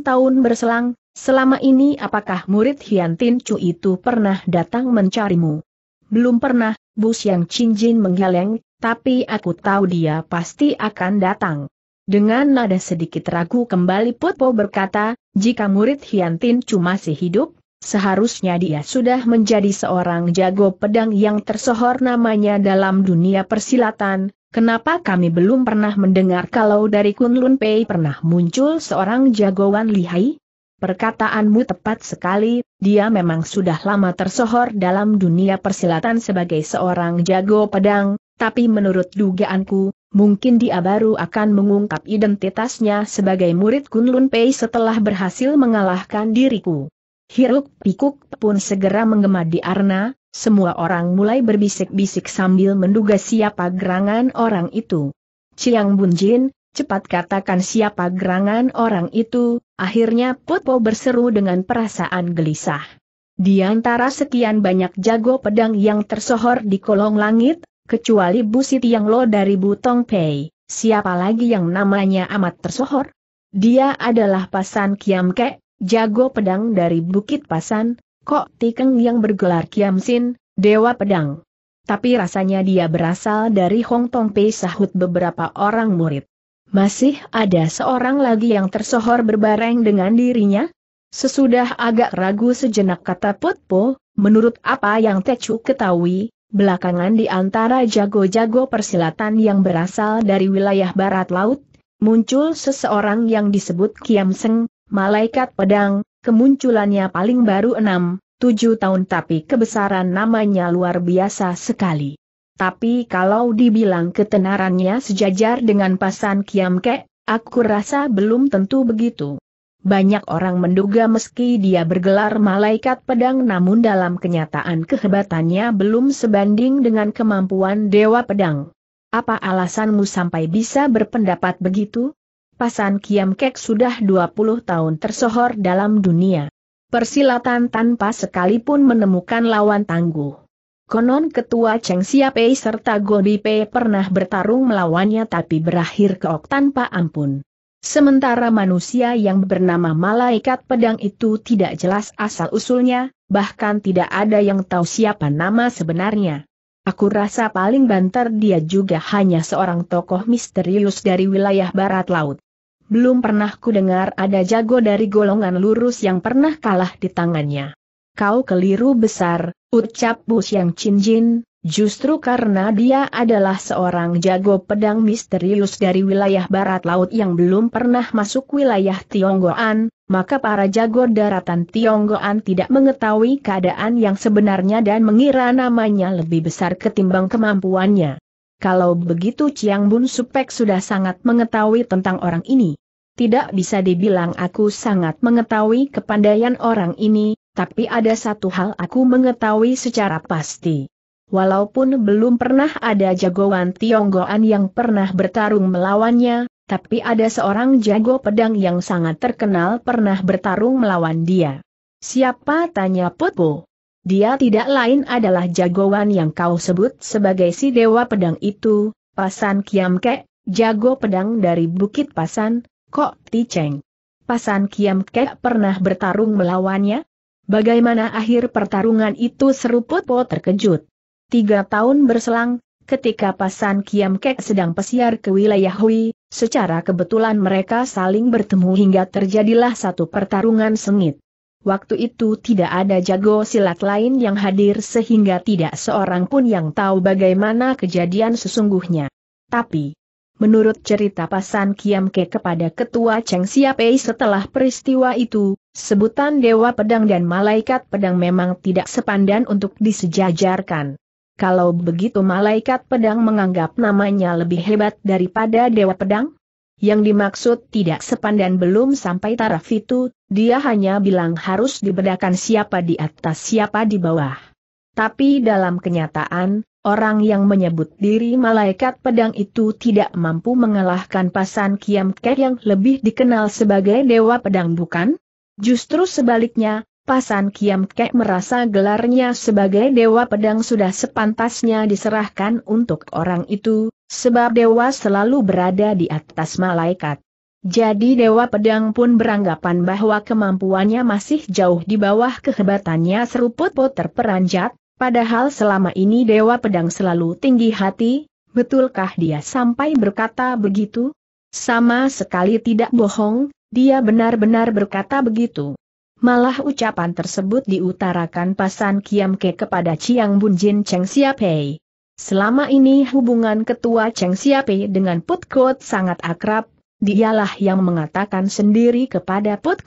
S1: tahun berselang, selama ini apakah murid Hian Tin Chu itu pernah datang mencarimu? Belum pernah, Bus Yang Jin menggeleng, tapi aku tahu dia pasti akan datang. Dengan nada sedikit ragu kembali Putpo berkata, jika murid Hiantin cuma masih hidup, seharusnya dia sudah menjadi seorang jago pedang yang tersohor namanya dalam dunia persilatan, kenapa kami belum pernah mendengar kalau dari Kunlun Pei pernah muncul seorang jagoan lihai? Perkataanmu tepat sekali, dia memang sudah lama tersohor dalam dunia persilatan sebagai seorang jago pedang, tapi menurut dugaanku, mungkin dia baru akan mengungkap identitasnya sebagai murid Kunlun Pei setelah berhasil mengalahkan diriku. Hiruk pikuk pun segera menggema di Arna, semua orang mulai berbisik-bisik sambil menduga siapa gerangan orang itu. Ciang Bunjin, cepat katakan siapa gerangan orang itu, akhirnya Putpo berseru dengan perasaan gelisah. Di antara sekian banyak jago pedang yang tersohor di kolong langit, kecuali Bu Siti Yang Lo dari Butong Pei, siapa lagi yang namanya amat tersohor? Dia adalah Pasan Kiam Ke, jago pedang dari Bukit Pasan, Kok Tikeng yang bergelar Kiam Sin, Dewa Pedang. Tapi rasanya dia berasal dari Hong Tong Pei sahut beberapa orang murid. Masih ada seorang lagi yang tersohor berbareng dengan dirinya? Sesudah agak ragu sejenak kata Putpo, menurut apa yang Tecu ketahui, Belakangan di antara jago-jago persilatan yang berasal dari wilayah barat laut, muncul seseorang yang disebut Kiam Seng, malaikat pedang, kemunculannya paling baru enam, tujuh tahun tapi kebesaran namanya luar biasa sekali. Tapi kalau dibilang ketenarannya sejajar dengan pasan Kiam Kek, aku rasa belum tentu begitu. Banyak orang menduga meski dia bergelar malaikat pedang namun dalam kenyataan kehebatannya belum sebanding dengan kemampuan dewa pedang. Apa alasanmu sampai bisa berpendapat begitu? Pasan Kiam Kek sudah 20 tahun tersohor dalam dunia persilatan tanpa sekalipun menemukan lawan tangguh. Konon ketua Cheng Siapei serta Godi Pei pernah bertarung melawannya tapi berakhir keok tanpa ampun. Sementara manusia yang bernama malaikat pedang itu tidak jelas asal-usulnya, bahkan tidak ada yang tahu siapa nama sebenarnya. Aku rasa paling banter dia juga hanya seorang tokoh misterius dari wilayah barat laut. Belum pernah ku dengar ada jago dari golongan lurus yang pernah kalah di tangannya. Kau keliru besar, ucap Bus Yang Chin Jin, Justru karena dia adalah seorang jago pedang misterius dari wilayah barat laut yang belum pernah masuk wilayah Tionggoan, maka para jago daratan Tionggoan tidak mengetahui keadaan yang sebenarnya dan mengira namanya lebih besar ketimbang kemampuannya. Kalau begitu Chiang Bun Supek sudah sangat mengetahui tentang orang ini. Tidak bisa dibilang aku sangat mengetahui kepandaian orang ini, tapi ada satu hal aku mengetahui secara pasti. Walaupun belum pernah ada jagoan Tionggoan yang pernah bertarung melawannya, tapi ada seorang jago pedang yang sangat terkenal pernah bertarung melawan dia. Siapa tanya Putpo? Dia tidak lain adalah jagoan yang kau sebut sebagai si dewa pedang itu, Pasan Kiamke, jago pedang dari Bukit Pasan, Kok Ticeng. Pasan Kiamke pernah bertarung melawannya? Bagaimana akhir pertarungan itu seru Putpo terkejut. Tiga tahun berselang, ketika pasan Kiam Kek sedang pesiar ke wilayah Hui, secara kebetulan mereka saling bertemu hingga terjadilah satu pertarungan sengit. Waktu itu tidak ada jago silat lain yang hadir sehingga tidak seorang pun yang tahu bagaimana kejadian sesungguhnya. Tapi, Menurut cerita pasan Kiam Ke kepada Ketua Cheng Siapei setelah peristiwa itu, sebutan Dewa Pedang dan Malaikat Pedang memang tidak sepandan untuk disejajarkan kalau begitu malaikat pedang menganggap namanya lebih hebat daripada dewa pedang? Yang dimaksud tidak sepandan belum sampai taraf itu, dia hanya bilang harus dibedakan siapa di atas siapa di bawah. Tapi dalam kenyataan, orang yang menyebut diri malaikat pedang itu tidak mampu mengalahkan pasan Kiam Kek yang lebih dikenal sebagai dewa pedang bukan? Justru sebaliknya, Pasan Kiam Kek merasa gelarnya sebagai Dewa Pedang sudah sepantasnya diserahkan untuk orang itu, sebab Dewa selalu berada di atas malaikat. Jadi Dewa Pedang pun beranggapan bahwa kemampuannya masih jauh di bawah kehebatannya seruput poter peranjat, padahal selama ini Dewa Pedang selalu tinggi hati, betulkah dia sampai berkata begitu? Sama sekali tidak bohong, dia benar-benar berkata begitu. Malah ucapan tersebut diutarakan Pasan Kiam Ke kepada Chiang Bun Jin Cheng Siapei. Selama ini hubungan ketua Cheng Siapei dengan Put sangat akrab, dialah yang mengatakan sendiri kepada Put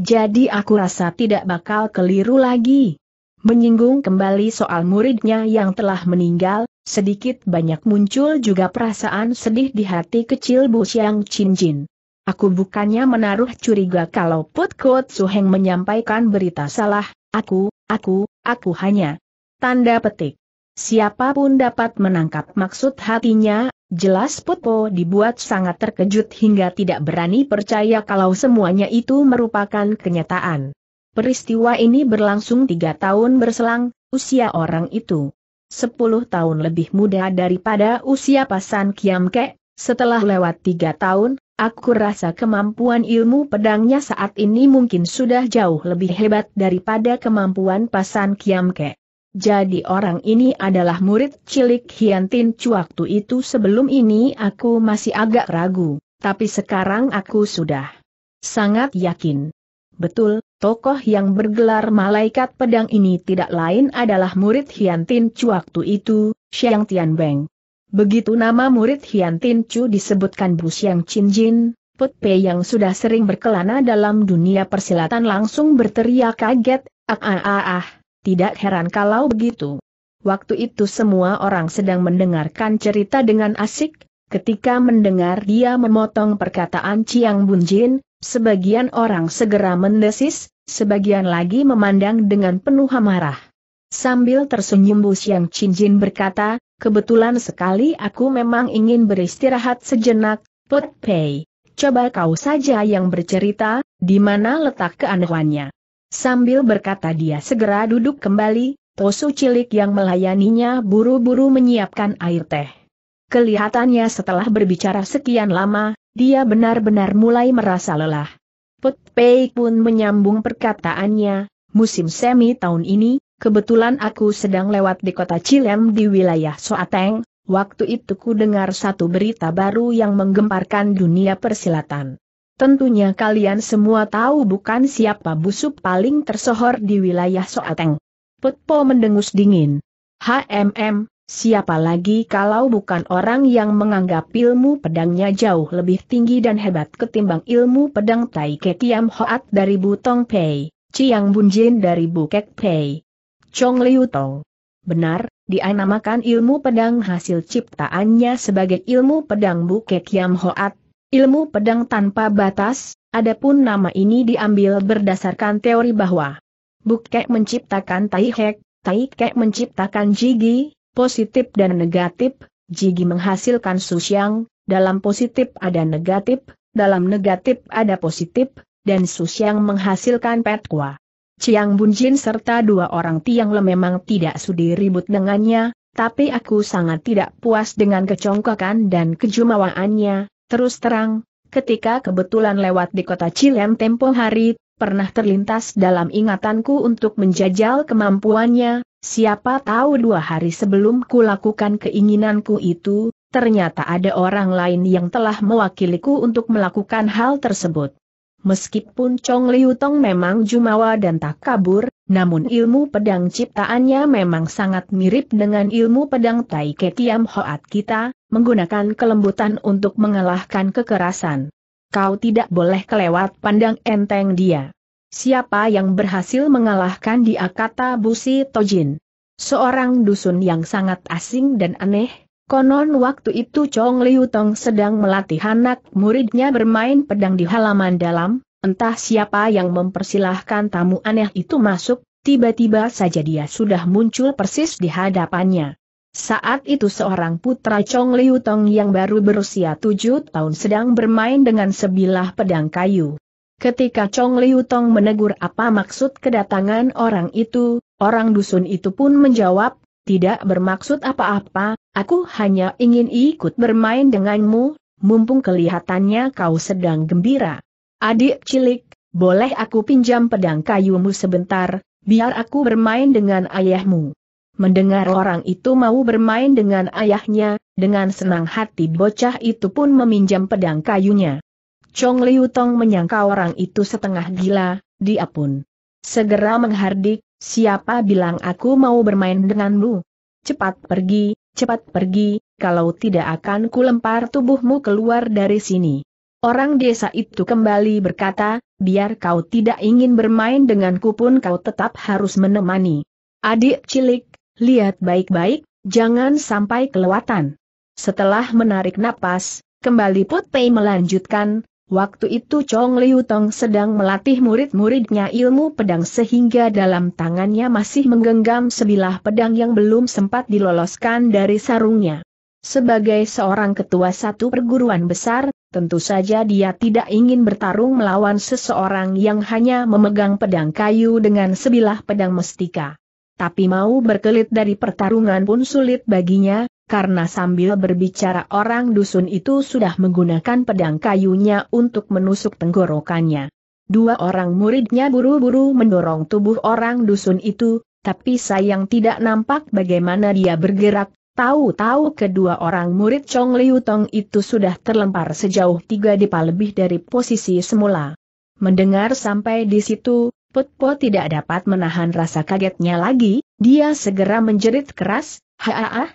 S1: Jadi aku rasa tidak bakal keliru lagi. Menyinggung kembali soal muridnya yang telah meninggal, sedikit banyak muncul juga perasaan sedih di hati kecil Bu Siang Chin Jin. Aku bukannya menaruh curiga kalau Put Kut Suheng menyampaikan berita salah, aku, aku, aku hanya. Tanda petik. Siapapun dapat menangkap maksud hatinya, jelas Putpo dibuat sangat terkejut hingga tidak berani percaya kalau semuanya itu merupakan kenyataan. Peristiwa ini berlangsung tiga tahun berselang, usia orang itu. Sepuluh tahun lebih muda daripada usia pasan Kiamke, setelah lewat tiga tahun, Aku rasa kemampuan ilmu pedangnya saat ini mungkin sudah jauh lebih hebat daripada kemampuan Pasan Kiamke. Jadi orang ini adalah murid cilik Hiantin Cu waktu itu sebelum ini aku masih agak ragu, tapi sekarang aku sudah sangat yakin. Betul, tokoh yang bergelar malaikat pedang ini tidak lain adalah murid Hiantin Cu waktu itu, Xiang Tianbeng. Begitu nama murid Hian Tin Chu disebutkan Bu Xiang Chin Jin, Put Pei yang sudah sering berkelana dalam dunia persilatan langsung berteriak kaget, ah ah ah ah, tidak heran kalau begitu. Waktu itu semua orang sedang mendengarkan cerita dengan asik, ketika mendengar dia memotong perkataan Chiang Bun Jin, sebagian orang segera mendesis, sebagian lagi memandang dengan penuh amarah. Sambil tersenyum Bu Xiang Chin Jin berkata, Kebetulan sekali aku memang ingin beristirahat sejenak, Put Pei. Coba kau saja yang bercerita, di mana letak keanehannya. Sambil berkata dia segera duduk kembali, Tosu cilik yang melayaninya buru-buru menyiapkan air teh. Kelihatannya setelah berbicara sekian lama, dia benar-benar mulai merasa lelah. Put Pei pun menyambung perkataannya, musim semi tahun ini, Kebetulan aku sedang lewat di kota Cilem di wilayah Soateng, waktu itu ku dengar satu berita baru yang menggemparkan dunia persilatan. Tentunya kalian semua tahu bukan siapa busuk paling tersohor di wilayah Soateng. Putpo mendengus dingin. HMM, siapa lagi kalau bukan orang yang menganggap ilmu pedangnya jauh lebih tinggi dan hebat ketimbang ilmu pedang Tai Kekiam Hoat dari Butong Pei, Chiang Bunjin dari Bukek Pei, Chong Liu Tong. Benar, dia namakan ilmu pedang hasil ciptaannya sebagai ilmu pedang Buke Kiam Hoat, ilmu pedang tanpa batas, adapun nama ini diambil berdasarkan teori bahwa Buke menciptakan Tai Hek, Tai Kek menciptakan Jigi, positif dan negatif, Jigi menghasilkan susyang, dalam positif ada negatif, dalam negatif ada positif, dan susyang menghasilkan Petkwa. Chiang Bunjin serta dua orang Tiang Le memang tidak sudi ribut dengannya, tapi aku sangat tidak puas dengan kecongkakan dan kejumawaannya, terus terang, ketika kebetulan lewat di kota Cilem tempo hari, pernah terlintas dalam ingatanku untuk menjajal kemampuannya, siapa tahu dua hari sebelum kulakukan keinginanku itu, ternyata ada orang lain yang telah mewakiliku untuk melakukan hal tersebut. Meskipun Chong Liu Tong memang jumawa dan tak kabur, namun ilmu pedang ciptaannya memang sangat mirip dengan ilmu pedang Tai Ketiam Hoat kita, menggunakan kelembutan untuk mengalahkan kekerasan. Kau tidak boleh kelewat pandang enteng dia. Siapa yang berhasil mengalahkan dia kata Busi Tojin. Seorang dusun yang sangat asing dan aneh, Konon waktu itu Chong Liu Tong sedang melatih anak muridnya bermain pedang di halaman dalam, entah siapa yang mempersilahkan tamu aneh itu masuk, tiba-tiba saja dia sudah muncul persis di hadapannya. Saat itu seorang putra Chong Liu Tong yang baru berusia tujuh tahun sedang bermain dengan sebilah pedang kayu. Ketika Chong Liu Tong menegur apa maksud kedatangan orang itu, orang dusun itu pun menjawab, tidak bermaksud apa-apa, aku hanya ingin ikut bermain denganmu, mumpung kelihatannya kau sedang gembira. Adik cilik, boleh aku pinjam pedang kayumu sebentar, biar aku bermain dengan ayahmu. Mendengar orang itu mau bermain dengan ayahnya, dengan senang hati bocah itu pun meminjam pedang kayunya. Chong Liu Tong menyangka orang itu setengah gila, dia pun segera menghardik, Siapa bilang aku mau bermain denganmu? Cepat pergi, cepat pergi, kalau tidak akan kulempar tubuhmu keluar dari sini. Orang desa itu kembali berkata, biar kau tidak ingin bermain denganku pun kau tetap harus menemani. Adik cilik, lihat baik-baik, jangan sampai kelewatan. Setelah menarik napas, kembali Putpei melanjutkan, Waktu itu Chong Liu Tong sedang melatih murid-muridnya ilmu pedang sehingga dalam tangannya masih menggenggam sebilah pedang yang belum sempat diloloskan dari sarungnya. Sebagai seorang ketua satu perguruan besar, tentu saja dia tidak ingin bertarung melawan seseorang yang hanya memegang pedang kayu dengan sebilah pedang mestika. Tapi mau berkelit dari pertarungan pun sulit baginya, karena sambil berbicara orang dusun itu sudah menggunakan pedang kayunya untuk menusuk tenggorokannya. Dua orang muridnya buru-buru mendorong tubuh orang dusun itu, tapi sayang tidak nampak bagaimana dia bergerak, tahu-tahu kedua orang murid Chong Liu Tong itu sudah terlempar sejauh tiga depa lebih dari posisi semula. Mendengar sampai di situ, Put Po tidak dapat menahan rasa kagetnya lagi, dia segera menjerit keras, haa!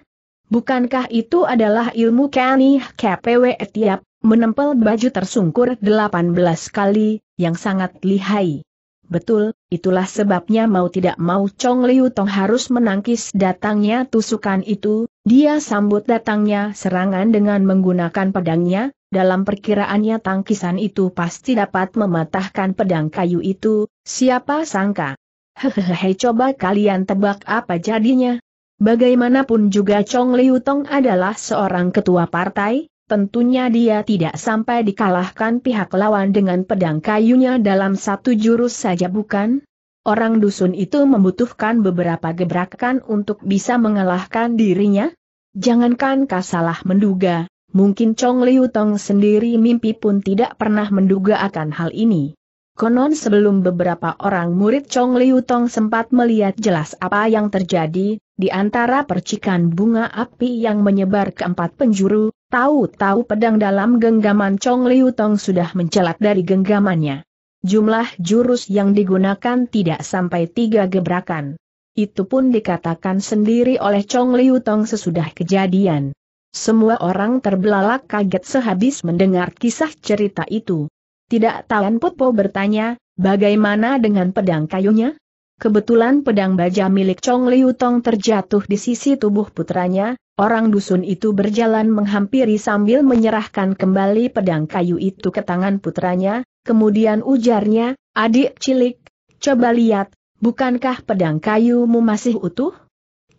S1: Bukankah itu adalah ilmu Kani KPW Etiap, menempel baju tersungkur 18 kali, yang sangat lihai? Betul, itulah sebabnya mau tidak mau Chong Liu Tong harus menangkis datangnya tusukan itu, dia sambut datangnya serangan dengan menggunakan pedangnya, dalam perkiraannya tangkisan itu pasti dapat mematahkan pedang kayu itu, siapa sangka. Hehehe coba kalian tebak apa jadinya. Bagaimanapun juga Chong Liu Tong adalah seorang ketua partai, tentunya dia tidak sampai dikalahkan pihak lawan dengan pedang kayunya dalam satu jurus saja bukan? Orang dusun itu membutuhkan beberapa gebrakan untuk bisa mengalahkan dirinya? Jangankan kasalah menduga, Mungkin Chong Liu Tong sendiri mimpi pun tidak pernah menduga akan hal ini. Konon sebelum beberapa orang murid Chong Liu Tong sempat melihat jelas apa yang terjadi, di antara percikan bunga api yang menyebar ke empat penjuru, tahu-tahu pedang dalam genggaman Chong Liu Tong sudah mencelat dari genggamannya. Jumlah jurus yang digunakan tidak sampai tiga gebrakan. Itu pun dikatakan sendiri oleh Chong Liu Tong sesudah kejadian. Semua orang terbelalak kaget sehabis mendengar kisah cerita itu. Tidak tahu putpo bertanya, bagaimana dengan pedang kayunya? Kebetulan pedang baja milik Chong Liu Tong terjatuh di sisi tubuh putranya, orang dusun itu berjalan menghampiri sambil menyerahkan kembali pedang kayu itu ke tangan putranya, kemudian ujarnya, adik cilik, coba lihat, bukankah pedang kayumu masih utuh?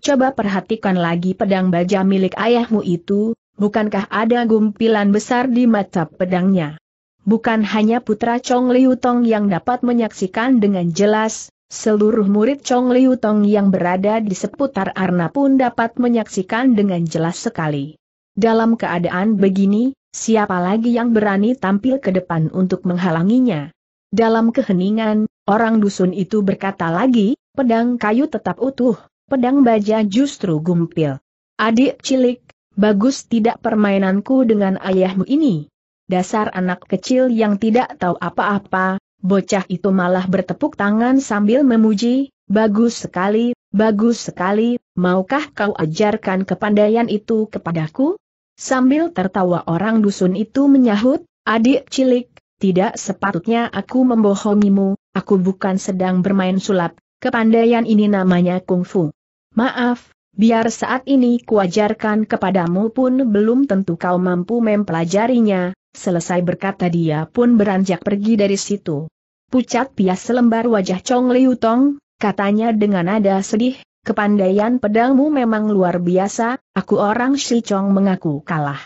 S1: Coba perhatikan lagi pedang baja milik ayahmu itu, bukankah ada gumpilan besar di mata pedangnya? Bukan hanya putra Chong Liu Tong yang dapat menyaksikan dengan jelas, Seluruh murid Chong Liu Tong yang berada di seputar Arna pun dapat menyaksikan dengan jelas sekali. Dalam keadaan begini, siapa lagi yang berani tampil ke depan untuk menghalanginya? Dalam keheningan, orang dusun itu berkata lagi, pedang kayu tetap utuh, pedang baja justru gumpil. Adik cilik, bagus tidak permainanku dengan ayahmu ini. Dasar anak kecil yang tidak tahu apa-apa, Bocah itu malah bertepuk tangan sambil memuji, bagus sekali, bagus sekali, maukah kau ajarkan kepandaian itu kepadaku? Sambil tertawa orang dusun itu menyahut, adik cilik, tidak sepatutnya aku membohongimu, aku bukan sedang bermain sulap, kepandaian ini namanya kungfu. Maaf, biar saat ini kuajarkan kepadamu pun belum tentu kau mampu mempelajarinya, Selesai berkata dia pun beranjak pergi dari situ. Pucat pias selembar wajah Chong Liu Tong, katanya dengan nada sedih, kepandaian pedangmu memang luar biasa, aku orang Shi Chong mengaku kalah.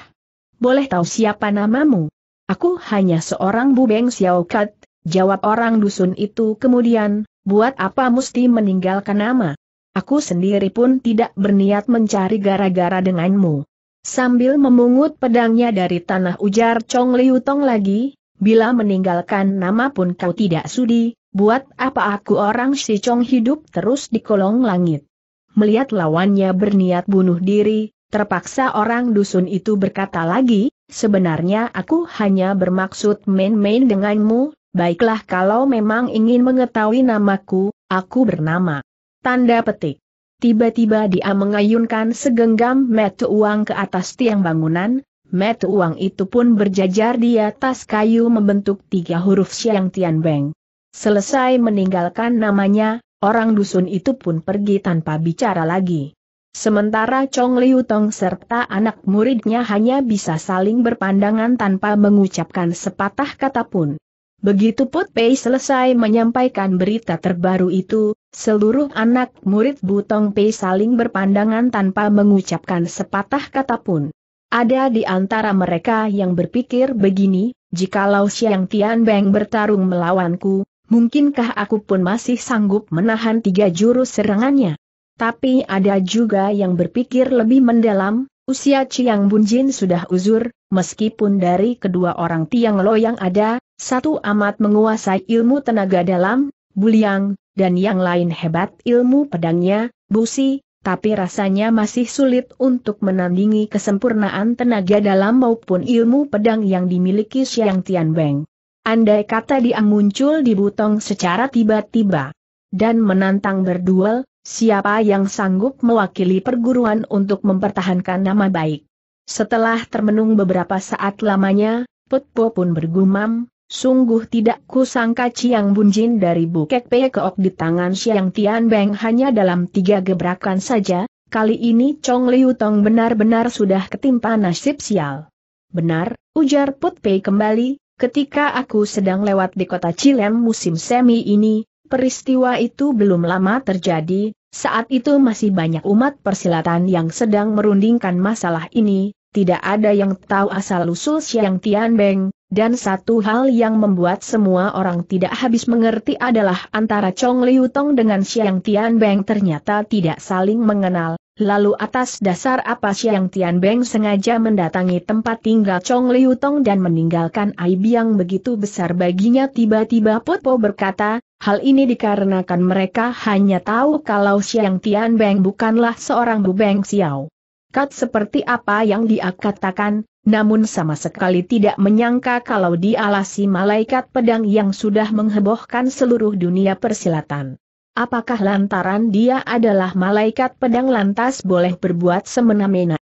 S1: Boleh tahu siapa namamu? Aku hanya seorang bubeng Xiao Kat, jawab orang dusun itu kemudian, buat apa mesti meninggalkan nama? Aku sendiri pun tidak berniat mencari gara-gara denganmu. Sambil memungut pedangnya dari tanah ujar Chong Liu Tong lagi, bila meninggalkan nama pun kau tidak sudi, buat apa aku orang si Chong hidup terus di kolong langit. Melihat lawannya berniat bunuh diri, terpaksa orang dusun itu berkata lagi, sebenarnya aku hanya bermaksud main-main denganmu, baiklah kalau memang ingin mengetahui namaku, aku bernama. Tanda petik. Tiba-tiba dia mengayunkan segenggam metu uang ke atas tiang bangunan, metu uang itu pun berjajar di atas kayu membentuk tiga huruf siang Tian Beng. Selesai meninggalkan namanya, orang dusun itu pun pergi tanpa bicara lagi. Sementara Chong Liu Tong serta anak muridnya hanya bisa saling berpandangan tanpa mengucapkan sepatah kata pun. Begitu Put Pei selesai menyampaikan berita terbaru itu, Seluruh anak murid Butong Pei saling berpandangan tanpa mengucapkan sepatah kata pun. Ada di antara mereka yang berpikir begini, jikalau Xiang Tian Beng bertarung melawanku, mungkinkah aku pun masih sanggup menahan tiga jurus serangannya? Tapi ada juga yang berpikir lebih mendalam, usia Chiang Bunjin sudah uzur, meskipun dari kedua orang Tiang Lo yang ada, satu amat menguasai ilmu tenaga dalam, Buliang, dan yang lain hebat ilmu pedangnya, busi, tapi rasanya masih sulit untuk menandingi kesempurnaan tenaga dalam maupun ilmu pedang yang dimiliki Xiang Tianbeng. Andai kata dia muncul di butong secara tiba-tiba dan menantang berduel, siapa yang sanggup mewakili perguruan untuk mempertahankan nama baik. Setelah termenung beberapa saat lamanya, Putpo pun bergumam, Sungguh tidak kusangka Chiang Bunjin dari Bukek Keok di tangan siang Tian Beng hanya dalam tiga gebrakan saja, kali ini Chong Liu Tong benar-benar sudah ketimpa nasib sial. Benar, ujar Put Pei kembali, ketika aku sedang lewat di kota Cilem musim semi ini, peristiwa itu belum lama terjadi, saat itu masih banyak umat persilatan yang sedang merundingkan masalah ini, tidak ada yang tahu asal-usul Siang Tian Beng, dan satu hal yang membuat semua orang tidak habis mengerti adalah antara Chong Liu Tong dengan Xiang Tian Beng ternyata tidak saling mengenal. Lalu atas dasar apa Xiang Tian Beng sengaja mendatangi tempat tinggal Chong Liu Tong dan meninggalkan aib yang begitu besar baginya tiba-tiba Po berkata, hal ini dikarenakan mereka hanya tahu kalau Xiang Tian Beng bukanlah seorang Beng Xiao. Kat seperti apa yang dia katakan, namun sama sekali tidak menyangka kalau dialasi malaikat pedang yang sudah menghebohkan seluruh dunia persilatan. Apakah lantaran dia adalah malaikat pedang lantas boleh berbuat semena-mena?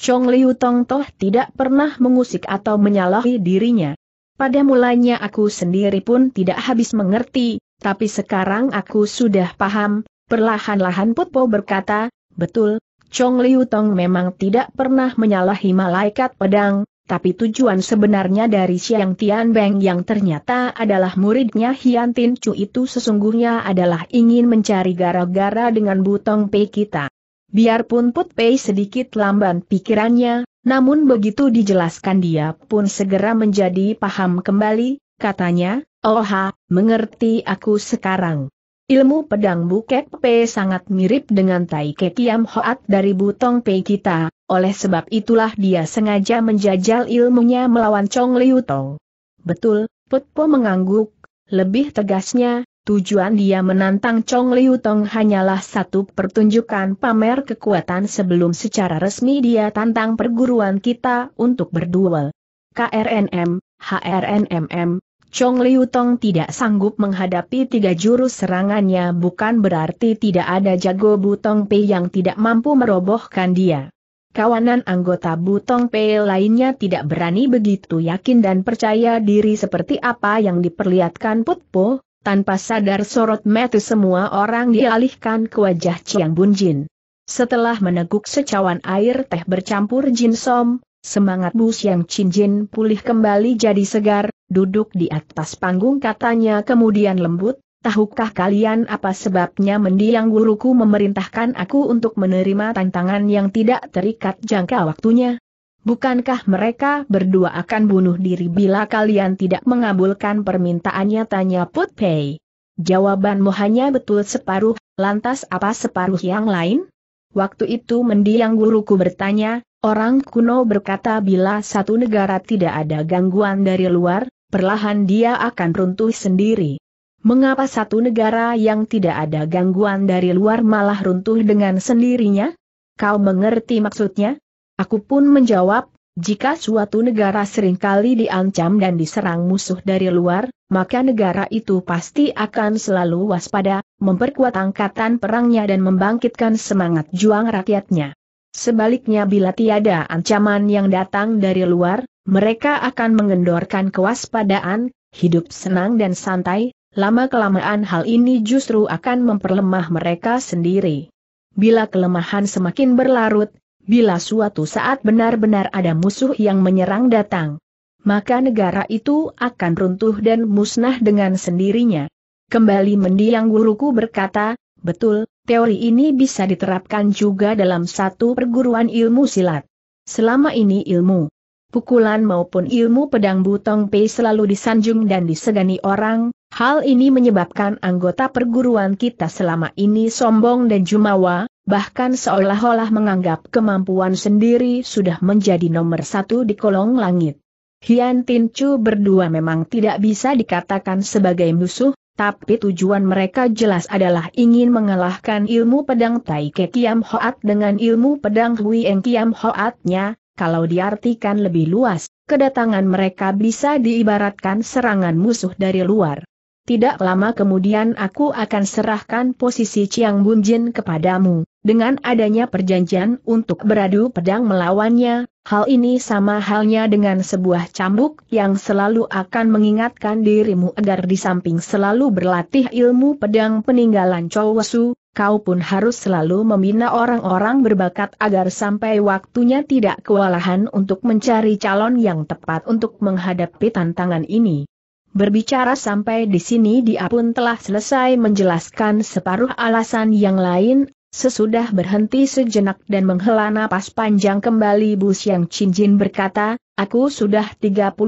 S1: Chong Liu Tong Toh tidak pernah mengusik atau menyalahi dirinya. Pada mulanya aku sendiri pun tidak habis mengerti, tapi sekarang aku sudah paham, perlahan-lahan Putpo berkata, betul, Chong Liu Tong memang tidak pernah menyalahi malaikat pedang, tapi tujuan sebenarnya dari Siang Tian Beng yang ternyata adalah muridnya Hian Tin Chu itu sesungguhnya adalah ingin mencari gara-gara dengan Butong Pei kita. Biarpun Put Pei sedikit lamban pikirannya, namun begitu dijelaskan dia pun segera menjadi paham kembali, katanya, Oha, oh mengerti aku sekarang. Ilmu pedang Bukek Pe sangat mirip dengan Tai Ke Kiam Hoat dari Butong Pei kita, oleh sebab itulah dia sengaja menjajal ilmunya melawan Chong Liu Tong. Betul, Put Po mengangguk, lebih tegasnya, tujuan dia menantang Chong Liu Tong hanyalah satu pertunjukan pamer kekuatan sebelum secara resmi dia tantang perguruan kita untuk berduel. KRNM, HRNMM, Chong Liu Tong tidak sanggup menghadapi tiga jurus serangannya bukan berarti tidak ada jago Butong Pei yang tidak mampu merobohkan dia. Kawanan anggota Butong Pei lainnya tidak berani begitu yakin dan percaya diri seperti apa yang diperlihatkan Put Po, tanpa sadar sorot mata semua orang dialihkan ke wajah Chiang Bun Jin. Setelah meneguk secawan air teh bercampur Jin Som, Semangat Bu yang Jin pulih kembali jadi segar, duduk di atas panggung katanya kemudian lembut, Tahukah kalian apa sebabnya mendiang guruku memerintahkan aku untuk menerima tantangan yang tidak terikat jangka waktunya? Bukankah mereka berdua akan bunuh diri bila kalian tidak mengabulkan permintaannya tanya Put Pei? Jawabanmu hanya betul separuh, lantas apa separuh yang lain? Waktu itu mendiang guruku bertanya, Orang kuno berkata bila satu negara tidak ada gangguan dari luar, perlahan dia akan runtuh sendiri. Mengapa satu negara yang tidak ada gangguan dari luar malah runtuh dengan sendirinya? Kau mengerti maksudnya? Aku pun menjawab, jika suatu negara seringkali diancam dan diserang musuh dari luar, maka negara itu pasti akan selalu waspada, memperkuat angkatan perangnya dan membangkitkan semangat juang rakyatnya. Sebaliknya bila tiada ancaman yang datang dari luar, mereka akan mengendorkan kewaspadaan, hidup senang dan santai, lama-kelamaan hal ini justru akan memperlemah mereka sendiri. Bila kelemahan semakin berlarut, bila suatu saat benar-benar ada musuh yang menyerang datang, maka negara itu akan runtuh dan musnah dengan sendirinya. Kembali mendiang guruku berkata, betul, Teori ini bisa diterapkan juga dalam satu perguruan ilmu silat. Selama ini ilmu pukulan maupun ilmu pedang butong pei selalu disanjung dan disegani orang, hal ini menyebabkan anggota perguruan kita selama ini sombong dan jumawa, bahkan seolah-olah menganggap kemampuan sendiri sudah menjadi nomor satu di kolong langit. Hian Tin Chu berdua memang tidak bisa dikatakan sebagai musuh, tapi tujuan mereka jelas adalah ingin mengalahkan ilmu pedang Tai Ke Kiam Hoat dengan ilmu pedang Hui Eng Kiam Hoatnya, kalau diartikan lebih luas, kedatangan mereka bisa diibaratkan serangan musuh dari luar. Tidak lama kemudian aku akan serahkan posisi Chiang Bunjin kepadamu. Dengan adanya perjanjian untuk beradu pedang melawannya, hal ini sama halnya dengan sebuah cambuk yang selalu akan mengingatkan dirimu agar di samping selalu berlatih ilmu pedang peninggalan Chowesu, kau pun harus selalu membina orang-orang berbakat agar sampai waktunya tidak kewalahan untuk mencari calon yang tepat untuk menghadapi tantangan ini. Berbicara sampai di sini dia pun telah selesai menjelaskan separuh alasan yang lain Sesudah berhenti sejenak dan menghela napas panjang kembali Bu Chin Jin berkata, Aku sudah 35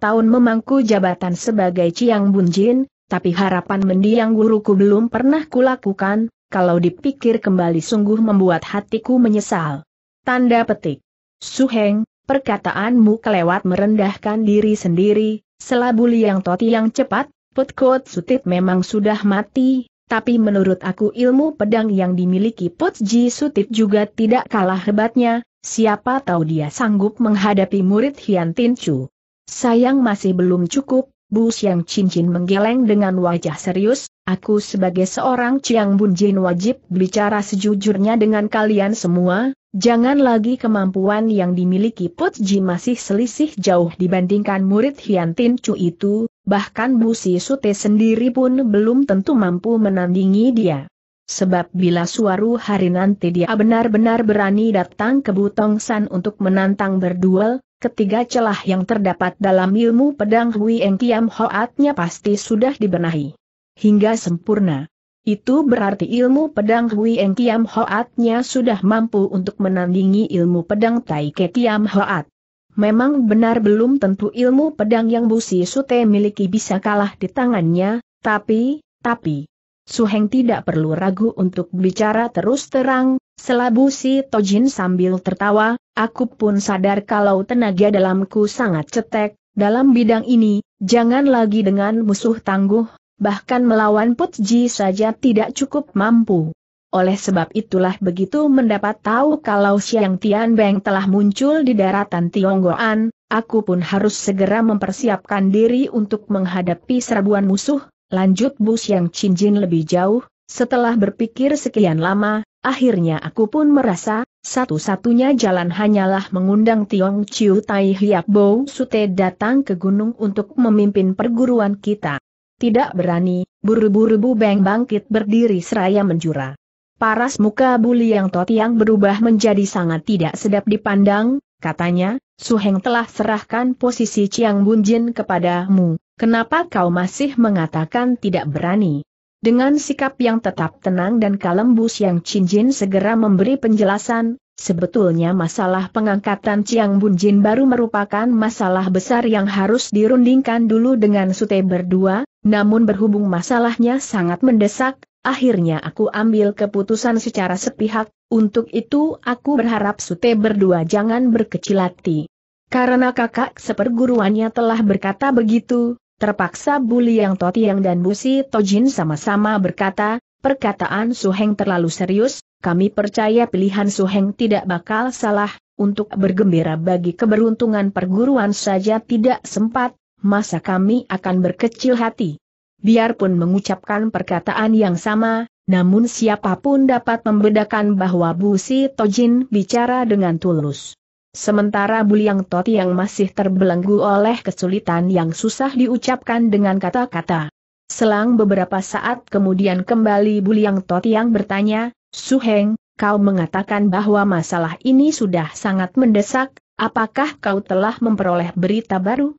S1: tahun memangku jabatan sebagai Ciang Jin, tapi harapan mendiang guruku belum pernah kulakukan, kalau dipikir kembali sungguh membuat hatiku menyesal. Tanda petik. Suheng, perkataanmu kelewat merendahkan diri sendiri, Selabuli yang toti yang cepat, put Putkot Sutit memang sudah mati, tapi menurut aku ilmu pedang yang dimiliki Potji Sutip juga tidak kalah hebatnya, siapa tahu dia sanggup menghadapi murid Hian Tin Chu. Sayang masih belum cukup, Bu Xiang Cincin menggeleng dengan wajah serius, aku sebagai seorang Chiang Bun Jin wajib bicara sejujurnya dengan kalian semua, jangan lagi kemampuan yang dimiliki Potji masih selisih jauh dibandingkan murid Hian Tin Chu itu, bahkan Busi Sute sendiri pun belum tentu mampu menandingi dia. Sebab bila suatu hari nanti dia benar-benar berani datang ke Butong San untuk menantang berduel, ketiga celah yang terdapat dalam ilmu pedang Hui Eng Kiam Hoatnya pasti sudah dibenahi. Hingga sempurna. Itu berarti ilmu pedang Hui Eng Kiam Hoatnya sudah mampu untuk menandingi ilmu pedang Tai Ke Kiam Hoat. Memang benar belum tentu ilmu pedang yang Busi Sute miliki bisa kalah di tangannya, tapi, tapi... Suheng tidak perlu ragu untuk bicara terus terang, selabu si Tojin sambil tertawa, aku pun sadar kalau tenaga dalamku sangat cetek, dalam bidang ini, jangan lagi dengan musuh tangguh, bahkan melawan Putji saja tidak cukup mampu oleh sebab itulah begitu mendapat tahu kalau siang Tian Beng telah muncul di daratan Tionggoan, aku pun harus segera mempersiapkan diri untuk menghadapi serbuan musuh, lanjut Bu Chin Jin lebih jauh, setelah berpikir sekian lama, akhirnya aku pun merasa, satu-satunya jalan hanyalah mengundang Tiong Chiu Tai Hiap Bou Sute datang ke gunung untuk memimpin perguruan kita. Tidak berani, buru-buru Bu Beng bangkit berdiri seraya menjura. Paras muka Buli yang tot yang berubah menjadi sangat tidak sedap dipandang, katanya, Suheng telah serahkan posisi Chiang Bunjin kepadamu, kenapa kau masih mengatakan tidak berani? Dengan sikap yang tetap tenang dan kalem Bus yang Cinjin segera memberi penjelasan, sebetulnya masalah pengangkatan Chiang Bunjin baru merupakan masalah besar yang harus dirundingkan dulu dengan Sute berdua, namun berhubung masalahnya sangat mendesak, akhirnya aku ambil keputusan secara sepihak, untuk itu aku berharap Sute berdua jangan berkecil hati. Karena kakak seperguruannya telah berkata begitu, terpaksa Buli Yang Totiang dan Busi Tojin sama-sama berkata, perkataan Suheng terlalu serius, kami percaya pilihan Suheng tidak bakal salah, untuk bergembira bagi keberuntungan perguruan saja tidak sempat, masa kami akan berkecil hati biarpun mengucapkan perkataan yang sama, namun siapapun dapat membedakan bahwa Bu Si Tojin bicara dengan tulus. Sementara Buliang Toti yang masih terbelenggu oleh kesulitan yang susah diucapkan dengan kata-kata. Selang beberapa saat kemudian kembali Buliang Toti yang bertanya, Suheng, kau mengatakan bahwa masalah ini sudah sangat mendesak, apakah kau telah memperoleh berita baru?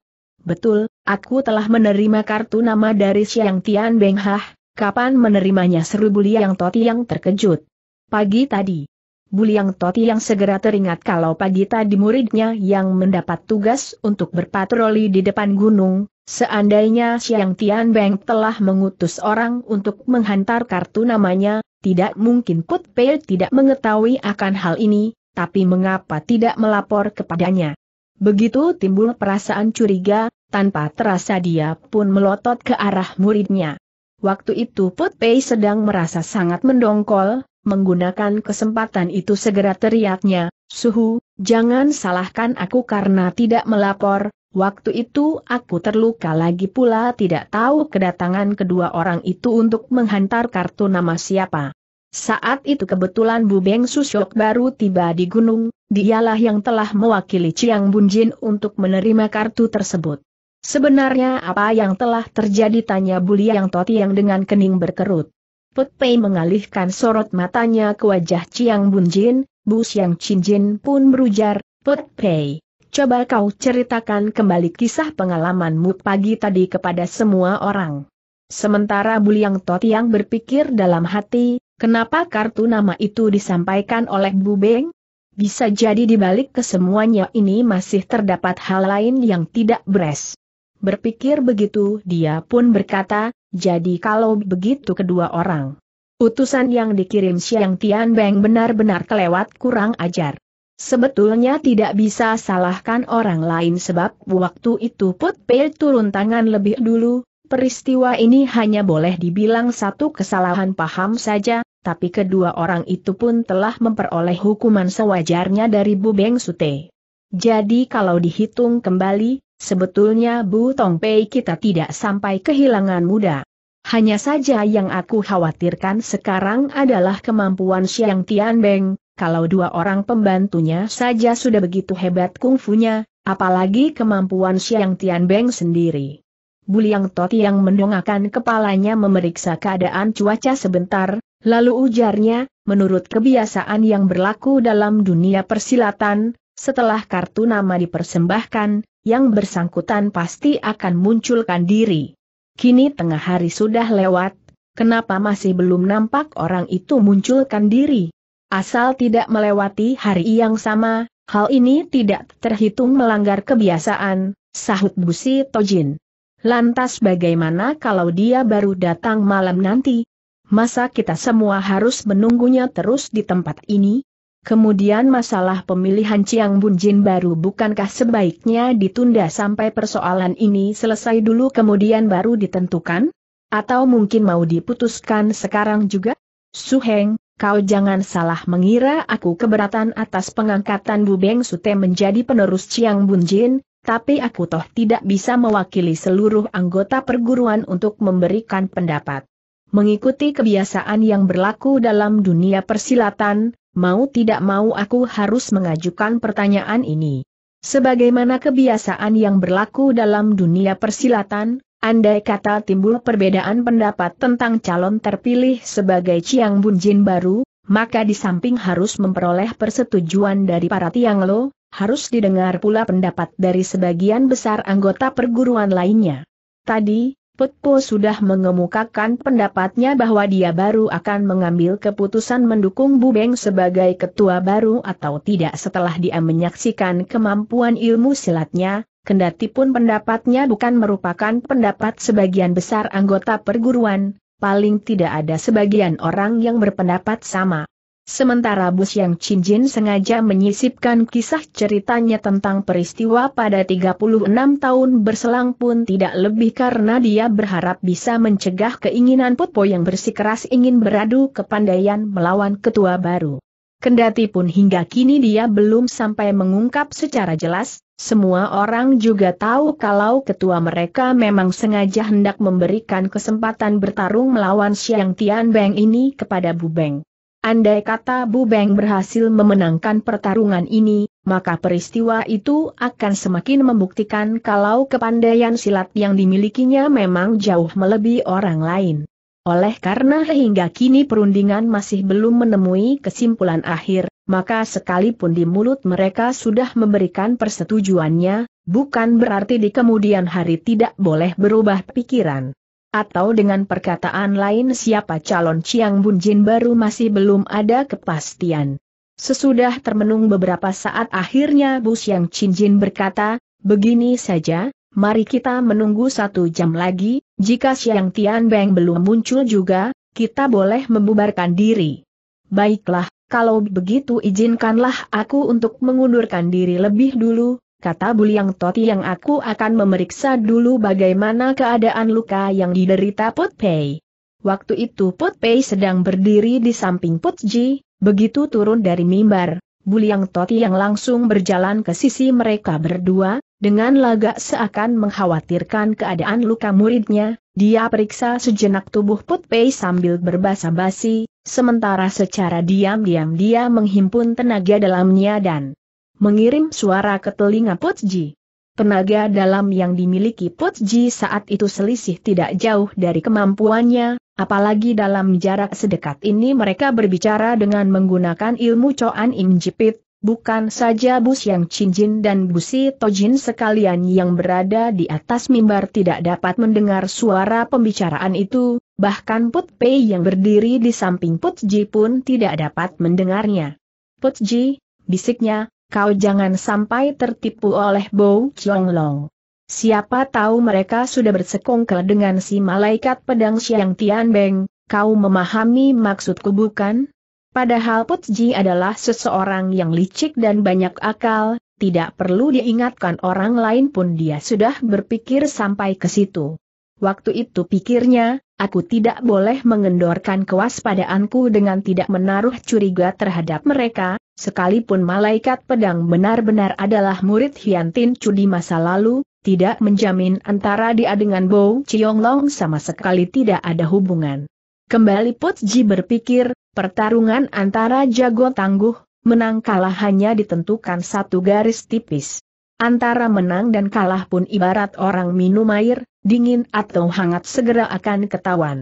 S1: Betul, aku telah menerima kartu nama dari Siang Tian Beng Hah, kapan menerimanya seru Buliang Toti yang terkejut. Pagi tadi. Buliang Toti yang segera teringat kalau pagi tadi muridnya yang mendapat tugas untuk berpatroli di depan gunung, seandainya Siang Tian Beng telah mengutus orang untuk menghantar kartu namanya, tidak mungkin Put Pei tidak mengetahui akan hal ini, tapi mengapa tidak melapor kepadanya. Begitu timbul perasaan curiga, tanpa terasa dia pun melotot ke arah muridnya. Waktu itu Put Pei sedang merasa sangat mendongkol, menggunakan kesempatan itu segera teriaknya, Suhu, jangan salahkan aku karena tidak melapor, waktu itu aku terluka lagi pula tidak tahu kedatangan kedua orang itu untuk menghantar kartu nama siapa. Saat itu kebetulan Bu Beng Susyok baru tiba di gunung, dialah yang telah mewakili Chiang Bunjin untuk menerima kartu tersebut. Sebenarnya apa yang telah terjadi tanya yang Toti yang dengan kening berkerut. Put Pei mengalihkan sorot matanya ke wajah Chiang Bunjin, Bu Xiang Cinjin pun berujar, Put Pei, coba kau ceritakan kembali kisah pengalamanmu pagi tadi kepada semua orang. Sementara Buliang Toti yang berpikir dalam hati, kenapa kartu nama itu disampaikan oleh Bu Beng? Bisa jadi dibalik kesemuanya ini masih terdapat hal lain yang tidak beres. Berpikir begitu dia pun berkata, jadi kalau begitu kedua orang. Utusan yang dikirim Siang Tian Beng benar-benar kelewat kurang ajar. Sebetulnya tidak bisa salahkan orang lain sebab waktu itu Put Pei turun tangan lebih dulu, peristiwa ini hanya boleh dibilang satu kesalahan paham saja, tapi kedua orang itu pun telah memperoleh hukuman sewajarnya dari Bu Beng Sute. Jadi kalau dihitung kembali, Sebetulnya Bu Tongpei kita tidak sampai kehilangan muda. Hanya saja yang aku khawatirkan sekarang adalah kemampuan Xiang Beng. kalau dua orang pembantunya saja sudah begitu hebat kungfunya, apalagi kemampuan Xiang Beng sendiri. Buliang Toti yang mendongakkan kepalanya memeriksa keadaan cuaca sebentar, lalu ujarnya, menurut kebiasaan yang berlaku dalam dunia persilatan, setelah kartu nama dipersembahkan, yang bersangkutan pasti akan munculkan diri. Kini tengah hari sudah lewat, kenapa masih belum nampak orang itu munculkan diri? Asal tidak melewati hari yang sama, hal ini tidak terhitung melanggar kebiasaan, sahut Busi Tojin. Lantas bagaimana kalau dia baru datang malam nanti? Masa kita semua harus menunggunya terus di tempat ini? Kemudian masalah pemilihan Chiang Bunjin baru bukankah sebaiknya ditunda sampai persoalan ini selesai dulu kemudian baru ditentukan? Atau mungkin mau diputuskan sekarang juga? Suheng, kau jangan salah mengira aku keberatan atas pengangkatan Bu Beng Sute menjadi penerus Chiang Bunjin, tapi aku toh tidak bisa mewakili seluruh anggota perguruan untuk memberikan pendapat. Mengikuti kebiasaan yang berlaku dalam dunia persilatan, mau tidak mau aku harus mengajukan pertanyaan ini. Sebagaimana kebiasaan yang berlaku dalam dunia persilatan, andai kata timbul perbedaan pendapat tentang calon terpilih sebagai Chiang Bunjin baru, maka di samping harus memperoleh persetujuan dari para Tiang Lo, harus didengar pula pendapat dari sebagian besar anggota perguruan lainnya. Tadi, Putpo sudah mengemukakan pendapatnya bahwa dia baru akan mengambil keputusan mendukung Bu Beng sebagai ketua baru atau tidak setelah dia menyaksikan kemampuan ilmu silatnya, kendati pun pendapatnya bukan merupakan pendapat sebagian besar anggota perguruan, paling tidak ada sebagian orang yang berpendapat sama. Sementara Bus Yang Jin sengaja menyisipkan kisah ceritanya tentang peristiwa pada 36 tahun berselang pun tidak lebih karena dia berharap bisa mencegah keinginan Putpo yang bersikeras ingin beradu kepandaian melawan ketua baru. Kendati pun hingga kini dia belum sampai mengungkap secara jelas, semua orang juga tahu kalau ketua mereka memang sengaja hendak memberikan kesempatan bertarung melawan Xiang Tian Beng ini kepada Bu Beng. Andai kata Bu Beng berhasil memenangkan pertarungan ini, maka peristiwa itu akan semakin membuktikan kalau kepandaian silat yang dimilikinya memang jauh melebihi orang lain. Oleh karena hingga kini perundingan masih belum menemui kesimpulan akhir, maka sekalipun di mulut mereka sudah memberikan persetujuannya, bukan berarti di kemudian hari tidak boleh berubah pikiran atau dengan perkataan lain siapa calon Chiang Bunjin baru masih belum ada kepastian. Sesudah termenung beberapa saat akhirnya Bu Xiang Jin berkata, begini saja, mari kita menunggu satu jam lagi, jika Xiang Tian Beng belum muncul juga, kita boleh membubarkan diri. Baiklah, kalau begitu izinkanlah aku untuk mengundurkan diri lebih dulu, kata Buliang Toti yang aku akan memeriksa dulu bagaimana keadaan luka yang diderita Put Pei. Waktu itu Put Pei sedang berdiri di samping Put Ji, begitu turun dari mimbar, Buliang Toti yang langsung berjalan ke sisi mereka berdua, dengan lagak seakan mengkhawatirkan keadaan luka muridnya, dia periksa sejenak tubuh Put Pei sambil berbasa basi, sementara secara diam-diam dia menghimpun tenaga dalamnya dan mengirim suara ke telinga Putji. Tenaga dalam yang dimiliki Putji saat itu selisih tidak jauh dari kemampuannya, apalagi dalam jarak sedekat ini mereka berbicara dengan menggunakan ilmu Coan Im Jipit, bukan saja Bus Yang Chinjin dan Busi Tojin sekalian yang berada di atas mimbar tidak dapat mendengar suara pembicaraan itu, bahkan Put Pei yang berdiri di samping Putji pun tidak dapat mendengarnya. Putji, bisiknya, kau jangan sampai tertipu oleh Bou Chong Long. Siapa tahu mereka sudah bersekongkel dengan si malaikat pedang Siang Tian Beng, kau memahami maksudku bukan? Padahal Put Ji adalah seseorang yang licik dan banyak akal, tidak perlu diingatkan orang lain pun dia sudah berpikir sampai ke situ. Waktu itu pikirnya, Aku tidak boleh mengendorkan kewaspadaanku dengan tidak menaruh curiga terhadap mereka, sekalipun malaikat pedang benar-benar adalah murid Hiantin Chu di masa lalu, tidak menjamin antara dia dengan Bo Long sama sekali tidak ada hubungan. Kembali Put Ji berpikir, pertarungan antara jago tangguh, menang kalah hanya ditentukan satu garis tipis. Antara menang dan kalah pun ibarat orang minum air, dingin atau hangat segera akan ketahuan.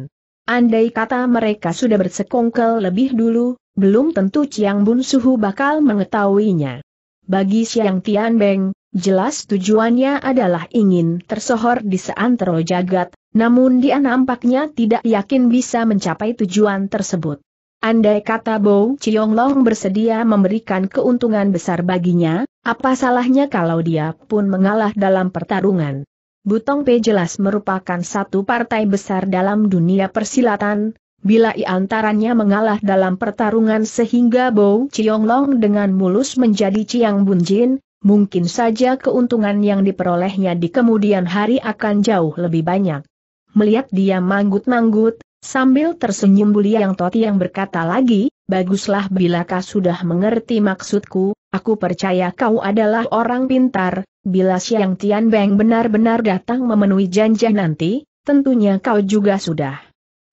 S1: Andai kata mereka sudah bersekongkel lebih dulu, belum tentu Chiang Bun Suhu bakal mengetahuinya. Bagi Siang Tian Beng, jelas tujuannya adalah ingin tersohor di seantero jagat, namun dia nampaknya tidak yakin bisa mencapai tujuan tersebut. Andai kata Bo Chiong Long bersedia memberikan keuntungan besar baginya, apa salahnya kalau dia pun mengalah dalam pertarungan? Butong P jelas merupakan satu partai besar dalam dunia persilatan, bila I antaranya mengalah dalam pertarungan sehingga Chiong Long dengan mulus menjadi Chiang Bun Jin, mungkin saja keuntungan yang diperolehnya di kemudian hari akan jauh lebih banyak. Melihat dia manggut-manggut, sambil tersenyum Buliang Toti yang berkata lagi, Baguslah bila kau sudah mengerti maksudku, Aku percaya kau adalah orang pintar, bila Siang Tian Beng benar-benar datang memenuhi janji nanti, tentunya kau juga sudah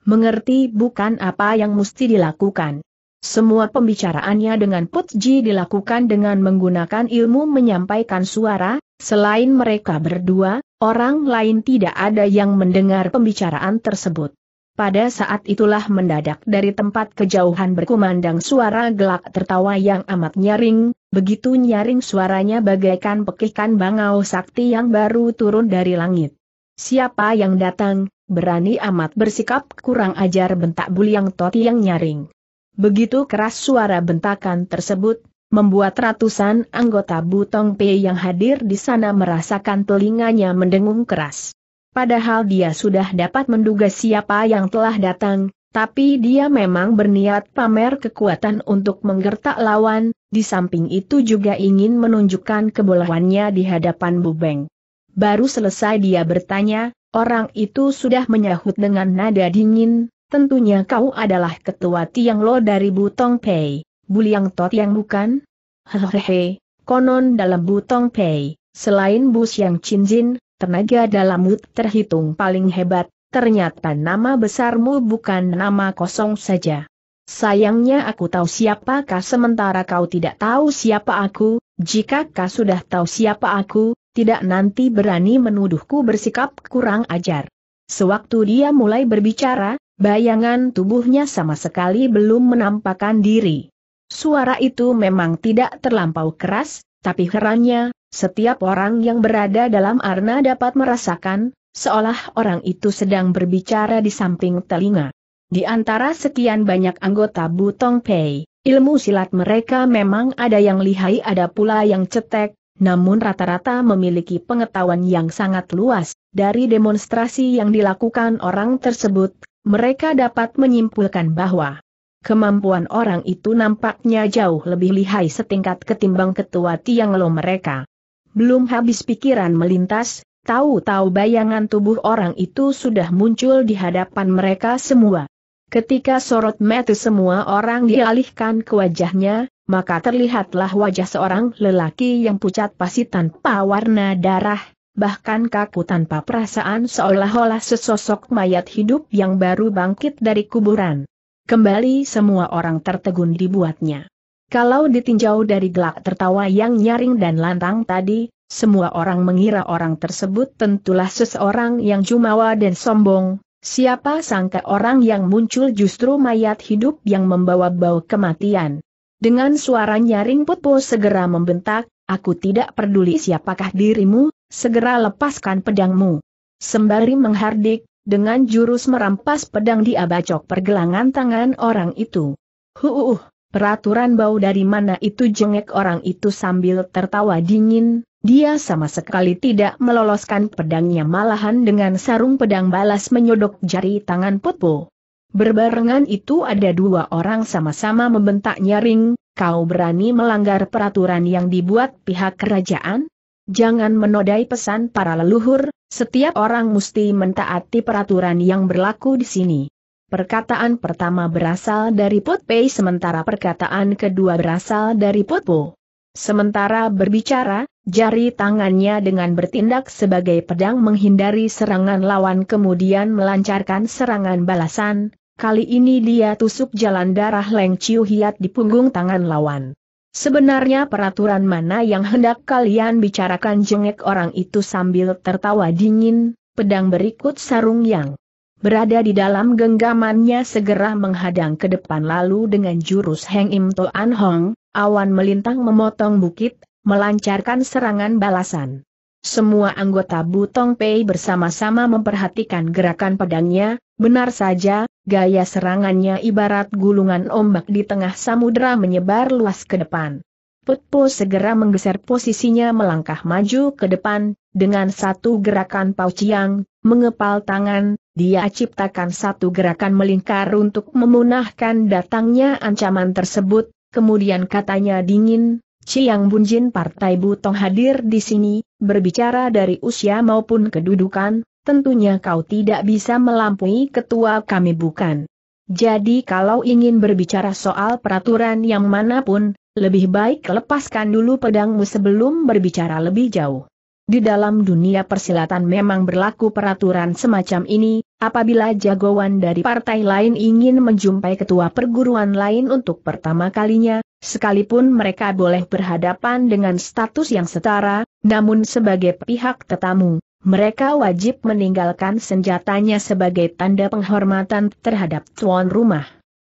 S1: mengerti bukan apa yang mesti dilakukan. Semua pembicaraannya dengan Put Ji dilakukan dengan menggunakan ilmu menyampaikan suara, selain mereka berdua, orang lain tidak ada yang mendengar pembicaraan tersebut. Pada saat itulah mendadak dari tempat kejauhan berkumandang suara gelak tertawa yang amat nyaring, Begitu nyaring suaranya bagaikan pekikan bangau sakti yang baru turun dari langit. Siapa yang datang, berani amat bersikap kurang ajar bentak buliang toti yang nyaring. Begitu keras suara bentakan tersebut, membuat ratusan anggota Butong P yang hadir di sana merasakan telinganya mendengung keras. Padahal dia sudah dapat menduga siapa yang telah datang, tapi dia memang berniat pamer kekuatan untuk menggertak lawan, di samping itu juga ingin menunjukkan kebolehannya di hadapan Bubeng. Baru selesai dia bertanya, orang itu sudah menyahut dengan nada dingin, tentunya kau adalah ketua Tiang Lo dari Butong Pei, Buliang Tot yang bukan? Hehehe, konon dalam Butong Pei, selain Bu Siang Jin, tenaga dalammu terhitung paling hebat, ternyata nama besarmu bukan nama kosong saja. Sayangnya aku tahu siapa kau, sementara kau tidak tahu siapa aku, jika kau sudah tahu siapa aku, tidak nanti berani menuduhku bersikap kurang ajar. Sewaktu dia mulai berbicara, bayangan tubuhnya sama sekali belum menampakkan diri. Suara itu memang tidak terlampau keras, tapi herannya, setiap orang yang berada dalam arna dapat merasakan, seolah orang itu sedang berbicara di samping telinga. Di antara sekian banyak anggota Butong Pei, ilmu silat mereka memang ada yang lihai ada pula yang cetek, namun rata-rata memiliki pengetahuan yang sangat luas. Dari demonstrasi yang dilakukan orang tersebut, mereka dapat menyimpulkan bahwa kemampuan orang itu nampaknya jauh lebih lihai setingkat ketimbang ketua tiang lo mereka. Belum habis pikiran melintas, tahu-tahu bayangan tubuh orang itu sudah muncul di hadapan mereka semua. Ketika sorot mata semua orang dialihkan ke wajahnya, maka terlihatlah wajah seorang lelaki yang pucat pasi tanpa warna darah, bahkan kaku tanpa perasaan seolah-olah sesosok mayat hidup yang baru bangkit dari kuburan. Kembali semua orang tertegun dibuatnya. Kalau ditinjau dari gelak tertawa yang nyaring dan lantang tadi, semua orang mengira orang tersebut tentulah seseorang yang jumawa dan sombong, Siapa sangka orang yang muncul justru mayat hidup yang membawa bau kematian. Dengan suara nyaring Putpo segera membentak, aku tidak peduli siapakah dirimu, segera lepaskan pedangmu. Sembari menghardik, dengan jurus merampas pedang dia bacok pergelangan tangan orang itu. Huuuh, peraturan bau dari mana itu jengek orang itu sambil tertawa dingin, dia sama sekali tidak meloloskan pedangnya malahan dengan sarung pedang balas menyodok jari tangan Putpo. Berbarengan itu ada dua orang sama-sama membentak nyaring, kau berani melanggar peraturan yang dibuat pihak kerajaan? Jangan menodai pesan para leluhur, setiap orang mesti mentaati peraturan yang berlaku di sini. Perkataan pertama berasal dari Putpei sementara perkataan kedua berasal dari Putpo. Sementara berbicara, jari tangannya dengan bertindak sebagai pedang menghindari serangan lawan kemudian melancarkan serangan balasan, kali ini dia tusuk jalan darah Leng Chiu Hiat di punggung tangan lawan. Sebenarnya peraturan mana yang hendak kalian bicarakan jengek orang itu sambil tertawa dingin, pedang berikut sarung yang berada di dalam genggamannya segera menghadang ke depan lalu dengan jurus Heng Im Toan Hong, Awan melintang memotong bukit, melancarkan serangan balasan. Semua anggota Butong Pei bersama-sama memperhatikan gerakan pedangnya, benar saja, gaya serangannya ibarat gulungan ombak di tengah samudera menyebar luas ke depan. Putpo segera menggeser posisinya melangkah maju ke depan, dengan satu gerakan pauciang, mengepal tangan, dia ciptakan satu gerakan melingkar untuk memunahkan datangnya ancaman tersebut, kemudian katanya dingin, Ciang Bunjin Partai Butong hadir di sini, berbicara dari usia maupun kedudukan, tentunya kau tidak bisa melampaui ketua kami bukan. Jadi kalau ingin berbicara soal peraturan yang manapun, lebih baik lepaskan dulu pedangmu sebelum berbicara lebih jauh. Di dalam dunia persilatan memang berlaku peraturan semacam ini, apabila jagoan dari partai lain ingin menjumpai ketua perguruan lain untuk pertama kalinya, sekalipun mereka boleh berhadapan dengan status yang setara, namun sebagai pihak tetamu, mereka wajib meninggalkan senjatanya sebagai tanda penghormatan terhadap tuan rumah.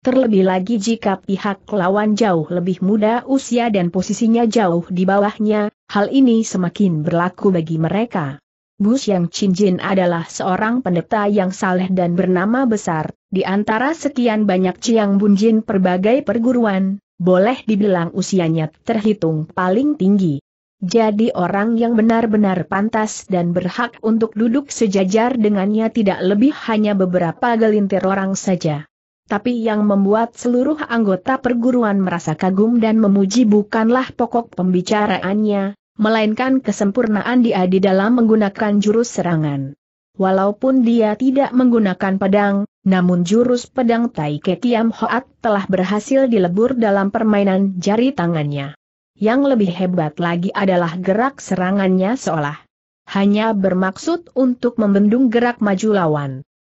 S1: Terlebih lagi jika pihak lawan jauh lebih muda usia dan posisinya jauh di bawahnya, hal ini semakin berlaku bagi mereka. Bu Yang Jin adalah seorang pendeta yang saleh dan bernama besar, di antara sekian banyak Ciang Jin berbagai perguruan, boleh dibilang usianya terhitung paling tinggi. Jadi orang yang benar-benar pantas dan berhak untuk duduk sejajar dengannya tidak lebih hanya beberapa gelintir orang saja. Tapi yang membuat seluruh anggota perguruan merasa kagum dan memuji bukanlah pokok pembicaraannya, melainkan kesempurnaan dia di dalam menggunakan jurus serangan. Walaupun dia tidak menggunakan pedang, namun jurus pedang Tai Kiam Hoat telah berhasil dilebur dalam permainan jari tangannya. Yang lebih hebat lagi adalah gerak serangannya seolah hanya bermaksud untuk membendung gerak maju lawan.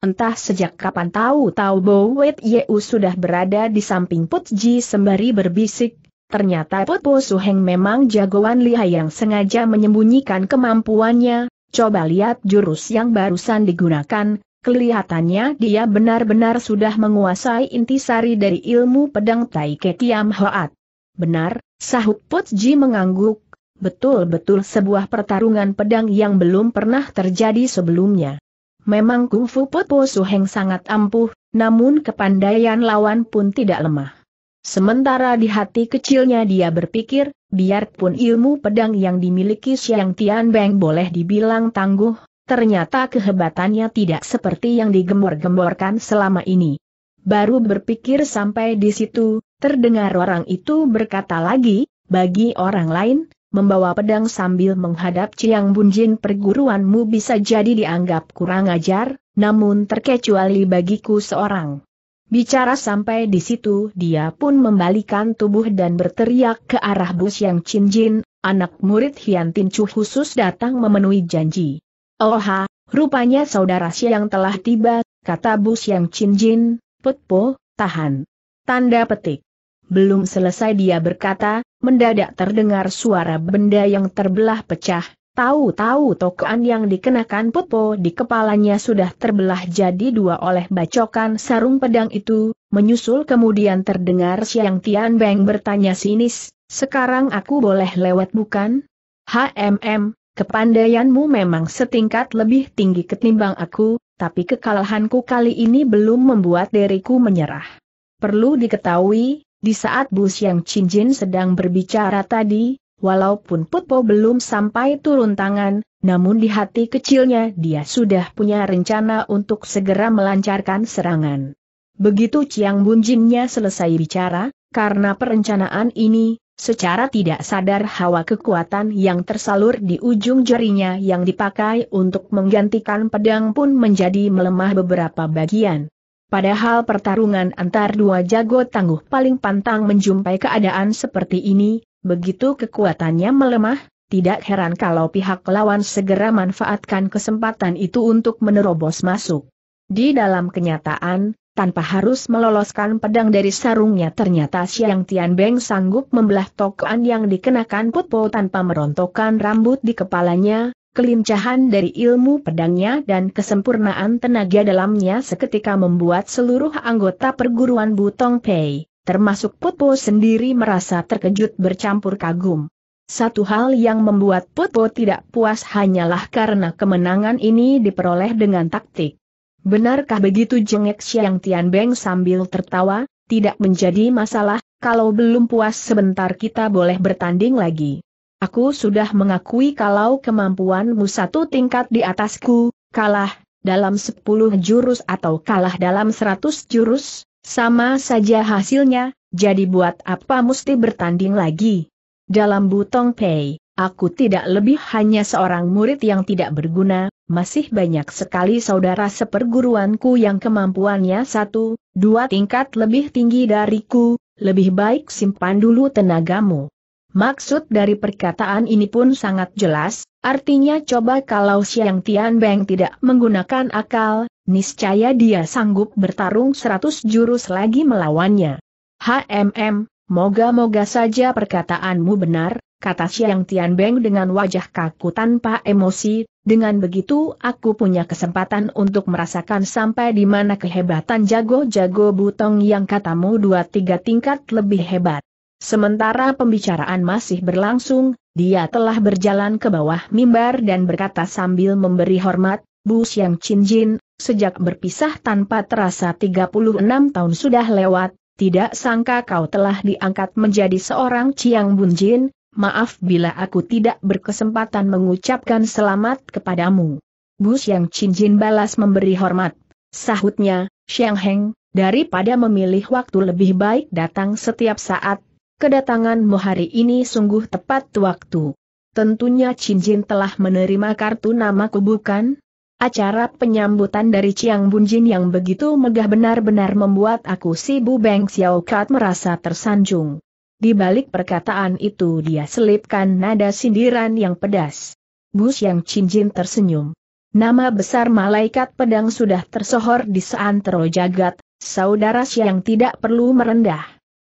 S1: Entah sejak kapan tahu-tahu Bo Wet Yeu sudah berada di samping Put sembari berbisik, ternyata Put Po Suheng memang jagoan lihai yang sengaja menyembunyikan kemampuannya, coba lihat jurus yang barusan digunakan, kelihatannya dia benar-benar sudah menguasai intisari dari ilmu pedang Tai Kiam Hoat. Benar, sahut Put mengangguk, betul-betul sebuah pertarungan pedang yang belum pernah terjadi sebelumnya. Memang kungfu Popo Suheng sangat ampuh, namun kepandaian lawan pun tidak lemah. Sementara di hati kecilnya dia berpikir, biarpun ilmu pedang yang dimiliki Xiang Beng boleh dibilang tangguh, ternyata kehebatannya tidak seperti yang digembor-gemborkan selama ini. Baru berpikir sampai di situ, terdengar orang itu berkata lagi, bagi orang lain, membawa pedang sambil menghadap Ciang Bunjin perguruanmu bisa jadi dianggap kurang ajar, namun terkecuali bagiku seorang. Bicara sampai di situ dia pun membalikan tubuh dan berteriak ke arah Bus Yang Chin anak murid Hian Tin Chu khusus datang memenuhi janji. Oha, rupanya saudara siang telah tiba, kata Bus Yang Chin Jin, Put tahan. Tanda petik. Belum selesai dia berkata, mendadak terdengar suara benda yang terbelah pecah, tahu-tahu tokoan yang dikenakan Popo di kepalanya sudah terbelah jadi dua oleh bacokan sarung pedang itu, menyusul kemudian terdengar Siang Tian Beng bertanya sinis, sekarang aku boleh lewat bukan? HMM, kepandaianmu memang setingkat lebih tinggi ketimbang aku, tapi kekalahanku kali ini belum membuat diriku menyerah. Perlu diketahui, di saat Bu yang Jin sedang berbicara tadi, walaupun Putpo belum sampai turun tangan, namun di hati kecilnya dia sudah punya rencana untuk segera melancarkan serangan. Begitu Chiang Bunjinnya selesai bicara, karena perencanaan ini, secara tidak sadar hawa kekuatan yang tersalur di ujung jarinya yang dipakai untuk menggantikan pedang pun menjadi melemah beberapa bagian. Padahal pertarungan antar dua jago tangguh paling pantang menjumpai keadaan seperti ini, begitu kekuatannya melemah, tidak heran kalau pihak lawan segera manfaatkan kesempatan itu untuk menerobos masuk. Di dalam kenyataan, tanpa harus meloloskan pedang dari sarungnya ternyata Tian Beng sanggup membelah tokoan yang dikenakan Putpo tanpa merontokkan rambut di kepalanya, kelincahan dari ilmu pedangnya dan kesempurnaan tenaga dalamnya seketika membuat seluruh anggota perguruan Butong Pei, termasuk Putpo sendiri merasa terkejut bercampur kagum. Satu hal yang membuat Putpo tidak puas hanyalah karena kemenangan ini diperoleh dengan taktik. Benarkah begitu jengek Xiang Tianbeng sambil tertawa, tidak menjadi masalah, kalau belum puas sebentar kita boleh bertanding lagi. Aku sudah mengakui kalau kemampuanmu satu tingkat di atasku, kalah, dalam sepuluh jurus atau kalah dalam seratus jurus, sama saja hasilnya, jadi buat apa mesti bertanding lagi. Dalam Butong Pei, aku tidak lebih hanya seorang murid yang tidak berguna, masih banyak sekali saudara seperguruanku yang kemampuannya satu, dua tingkat lebih tinggi dariku, lebih baik simpan dulu tenagamu. Maksud dari perkataan ini pun sangat jelas, artinya coba kalau Siang Tian Beng tidak menggunakan akal, niscaya dia sanggup bertarung seratus jurus lagi melawannya. HMM, moga-moga saja perkataanmu benar, kata Siang Tian Beng dengan wajah kaku tanpa emosi, dengan begitu aku punya kesempatan untuk merasakan sampai di mana kehebatan jago-jago butong yang katamu dua tiga tingkat lebih hebat. Sementara pembicaraan masih berlangsung, dia telah berjalan ke bawah mimbar dan berkata sambil memberi hormat, Bu Xiang Chin Jin, sejak berpisah tanpa terasa 36 tahun sudah lewat, tidak sangka kau telah diangkat menjadi seorang Chiang Bun Jin, maaf bila aku tidak berkesempatan mengucapkan selamat kepadamu. Bu Xiang Chin Jin balas memberi hormat. Sahutnya, Xiang Heng, daripada memilih waktu lebih baik datang setiap saat, kedatanganmu hari ini sungguh tepat waktu. Tentunya Cinjin telah menerima kartu namaku bukan? Acara penyambutan dari Chiang Bunjin yang begitu megah benar-benar membuat aku si Bu Beng Xiaokat merasa tersanjung. Di balik perkataan itu dia selipkan nada sindiran yang pedas. Bu Xiang Cinjin tersenyum. Nama besar malaikat pedang sudah tersohor di seantero jagat, saudara Xiang tidak perlu merendah.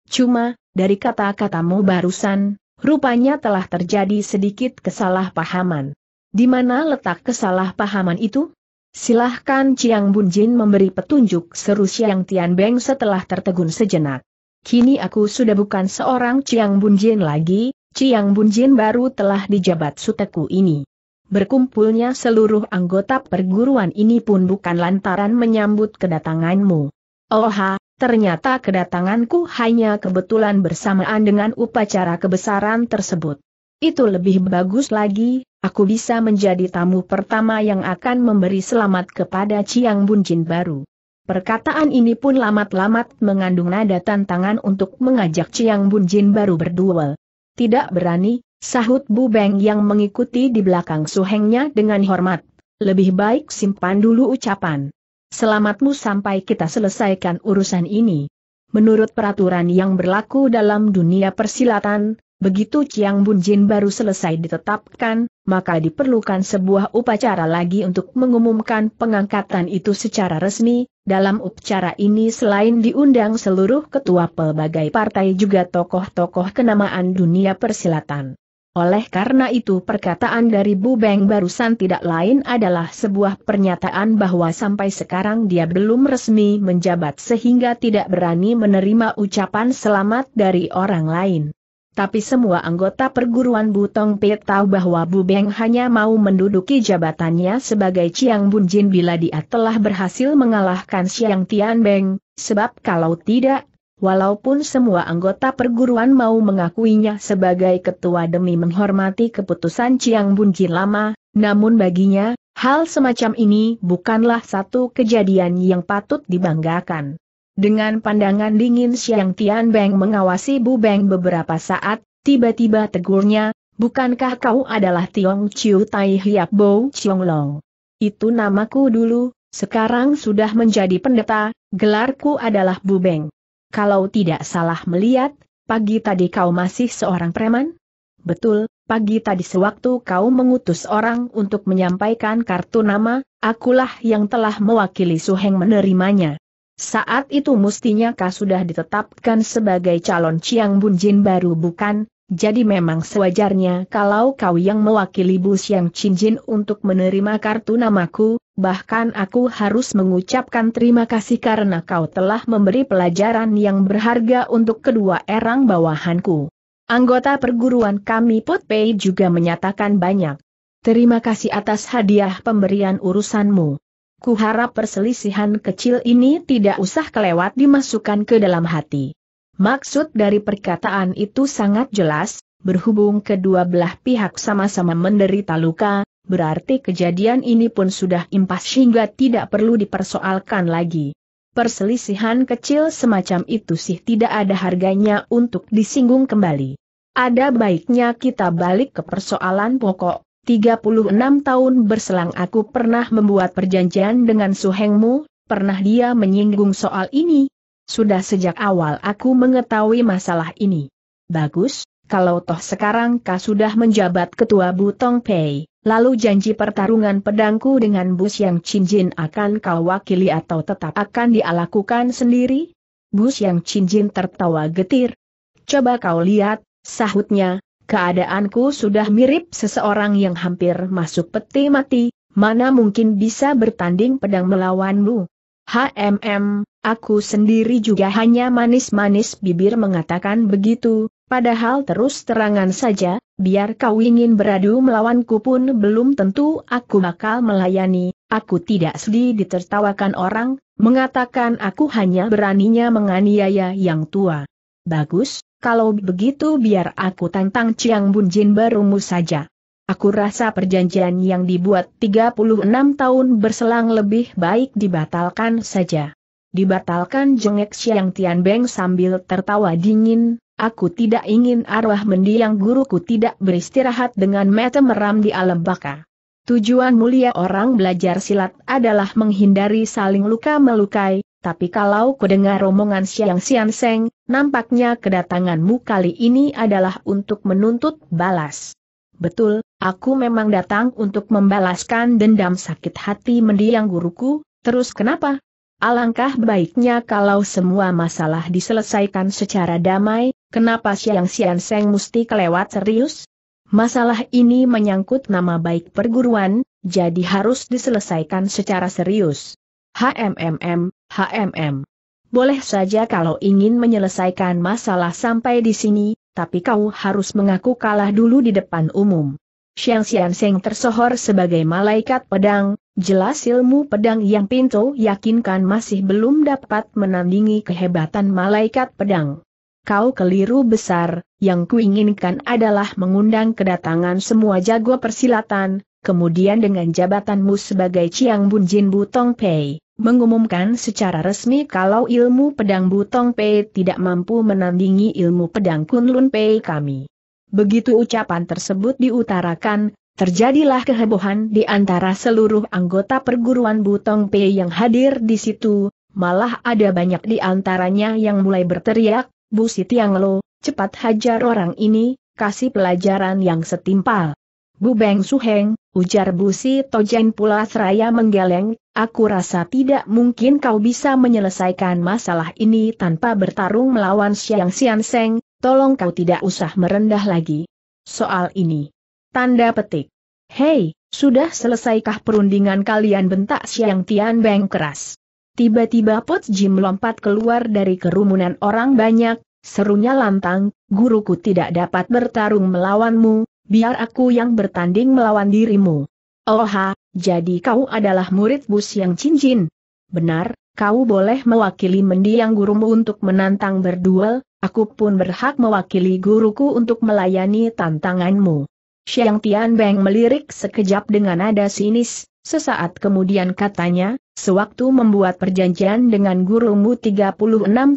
S1: Cuma, dari kata-katamu barusan, rupanya telah terjadi sedikit kesalahpahaman. Di mana letak kesalahpahaman itu? Silahkan Chiang Bunjin memberi petunjuk seru Chiang Tianbeng setelah tertegun sejenak. Kini aku sudah bukan seorang Chiang Bunjin lagi, Chiang Bunjin baru telah dijabat suteku ini. Berkumpulnya seluruh anggota perguruan ini pun bukan lantaran menyambut kedatanganmu. Oha, ternyata kedatanganku hanya kebetulan bersamaan dengan upacara kebesaran tersebut. Itu lebih bagus lagi, aku bisa menjadi tamu pertama yang akan memberi selamat kepada Ciang Bunjin baru. Perkataan ini pun lamat-lamat mengandung nada tantangan untuk mengajak Ciang Bunjin baru berduel. Tidak berani, sahut Bu Beng yang mengikuti di belakang suhengnya dengan hormat. Lebih baik simpan dulu ucapan selamatmu sampai kita selesaikan urusan ini. Menurut peraturan yang berlaku dalam dunia persilatan, begitu Chiang Bunjin baru selesai ditetapkan, maka diperlukan sebuah upacara lagi untuk mengumumkan pengangkatan itu secara resmi. Dalam upacara ini selain diundang seluruh ketua pelbagai partai juga tokoh-tokoh kenamaan dunia persilatan. Oleh karena itu perkataan dari Bu Beng barusan tidak lain adalah sebuah pernyataan bahwa sampai sekarang dia belum resmi menjabat sehingga tidak berani menerima ucapan selamat dari orang lain. Tapi semua anggota perguruan Butong Pit tahu bahwa Bu Beng hanya mau menduduki jabatannya sebagai Chiang Bunjin bila dia telah berhasil mengalahkan Xiang Tian Beng, sebab kalau tidak, Walaupun semua anggota perguruan mau mengakuinya sebagai ketua demi menghormati keputusan Chiang Bunjin lama, namun baginya, hal semacam ini bukanlah satu kejadian yang patut dibanggakan. Dengan pandangan dingin Xiang Tian Beng mengawasi Bu Beng beberapa saat, tiba-tiba tegurnya, bukankah kau adalah Tiong Chiu Tai Hiap Bo Chiong Long? Itu namaku dulu, sekarang sudah menjadi pendeta, gelarku adalah Bu Beng. Kalau tidak salah melihat, pagi tadi kau masih seorang preman? Betul, pagi tadi sewaktu kau mengutus orang untuk menyampaikan kartu nama, akulah yang telah mewakili Suheng menerimanya. Saat itu mestinya kau sudah ditetapkan sebagai calon Chiang Bunjin baru bukan, jadi memang sewajarnya kalau kau yang mewakili Bu Chin Jin untuk menerima kartu namaku, bahkan aku harus mengucapkan terima kasih karena kau telah memberi pelajaran yang berharga untuk kedua erang bawahanku. Anggota perguruan kami Potpei juga menyatakan banyak. Terima kasih atas hadiah pemberian urusanmu. Kuharap perselisihan kecil ini tidak usah kelewat dimasukkan ke dalam hati. Maksud dari perkataan itu sangat jelas, berhubung kedua belah pihak sama-sama menderita luka, berarti kejadian ini pun sudah impas hingga tidak perlu dipersoalkan lagi. Perselisihan kecil semacam itu sih tidak ada harganya untuk disinggung kembali. Ada baiknya kita balik ke persoalan pokok. 36 tahun berselang aku pernah membuat perjanjian dengan Suhengmu, pernah dia menyinggung soal ini. Sudah sejak awal aku mengetahui masalah ini. Bagus, kalau toh sekarang kau sudah menjabat ketua Butong Pei lalu janji pertarungan pedangku dengan bus yang cincin akan kau wakili atau tetap akan dialakukan sendiri? Bus yang cincin tertawa getir. Coba kau lihat, sahutnya, keadaanku sudah mirip seseorang yang hampir masuk peti mati, mana mungkin bisa bertanding pedang melawanmu. HMM, aku sendiri juga hanya manis-manis bibir mengatakan begitu, Padahal terus terangan saja, biar kau ingin beradu melawanku pun belum tentu aku bakal melayani, aku tidak sedih ditertawakan orang, mengatakan aku hanya beraninya menganiaya yang tua. Bagus, kalau begitu biar aku tantang Ciang Bunjin barumu saja. Aku rasa perjanjian yang dibuat 36 tahun berselang lebih baik dibatalkan saja. Dibatalkan jengek Xiang Beng sambil tertawa dingin, Aku tidak ingin arwah mendiang guruku tidak beristirahat dengan mata meram di alam baka. Tujuan mulia orang belajar silat adalah menghindari saling luka-melukai, tapi kalau kudengar romongan Siang siang Seng, nampaknya kedatanganmu kali ini adalah untuk menuntut balas. Betul, aku memang datang untuk membalaskan dendam sakit hati mendiang guruku, terus kenapa? Alangkah baiknya kalau semua masalah diselesaikan secara damai, Kenapa Siang siang Seng mesti kelewat serius? Masalah ini menyangkut nama baik perguruan, jadi harus diselesaikan secara serius. HMMM, HMM. Boleh saja kalau ingin menyelesaikan masalah sampai di sini, tapi kau harus mengaku kalah dulu di depan umum. Siang siang Seng tersohor sebagai malaikat pedang, jelas ilmu pedang yang pintu yakinkan masih belum dapat menandingi kehebatan malaikat pedang kau keliru besar, yang kuinginkan adalah mengundang kedatangan semua jago persilatan, kemudian dengan jabatanmu sebagai Chiang Bun Jin Butong Pei, mengumumkan secara resmi kalau ilmu pedang Butong Pei tidak mampu menandingi ilmu pedang Kunlun Pei kami. Begitu ucapan tersebut diutarakan, terjadilah kehebohan di antara seluruh anggota perguruan Butong Pei yang hadir di situ, malah ada banyak di antaranya yang mulai berteriak, Bu Tiang Lo, cepat hajar orang ini, kasih pelajaran yang setimpal. Bu Beng Suheng, ujar Busi Sitojen pula seraya menggeleng, aku rasa tidak mungkin kau bisa menyelesaikan masalah ini tanpa bertarung melawan Siang Sian Seng, tolong kau tidak usah merendah lagi. Soal ini. Tanda petik. Hei, sudah selesaikah perundingan kalian bentak Siang Tian Beng keras? Tiba-tiba Pot Jim lompat keluar dari kerumunan orang banyak, serunya lantang, guruku tidak dapat bertarung melawanmu, biar aku yang bertanding melawan dirimu. Oha, jadi kau adalah murid bus yang cincin. Benar, kau boleh mewakili mendiang gurumu untuk menantang berduel, aku pun berhak mewakili guruku untuk melayani tantanganmu. Xiang Beng melirik sekejap dengan nada sinis, sesaat kemudian katanya, Sewaktu membuat perjanjian dengan gurumu 36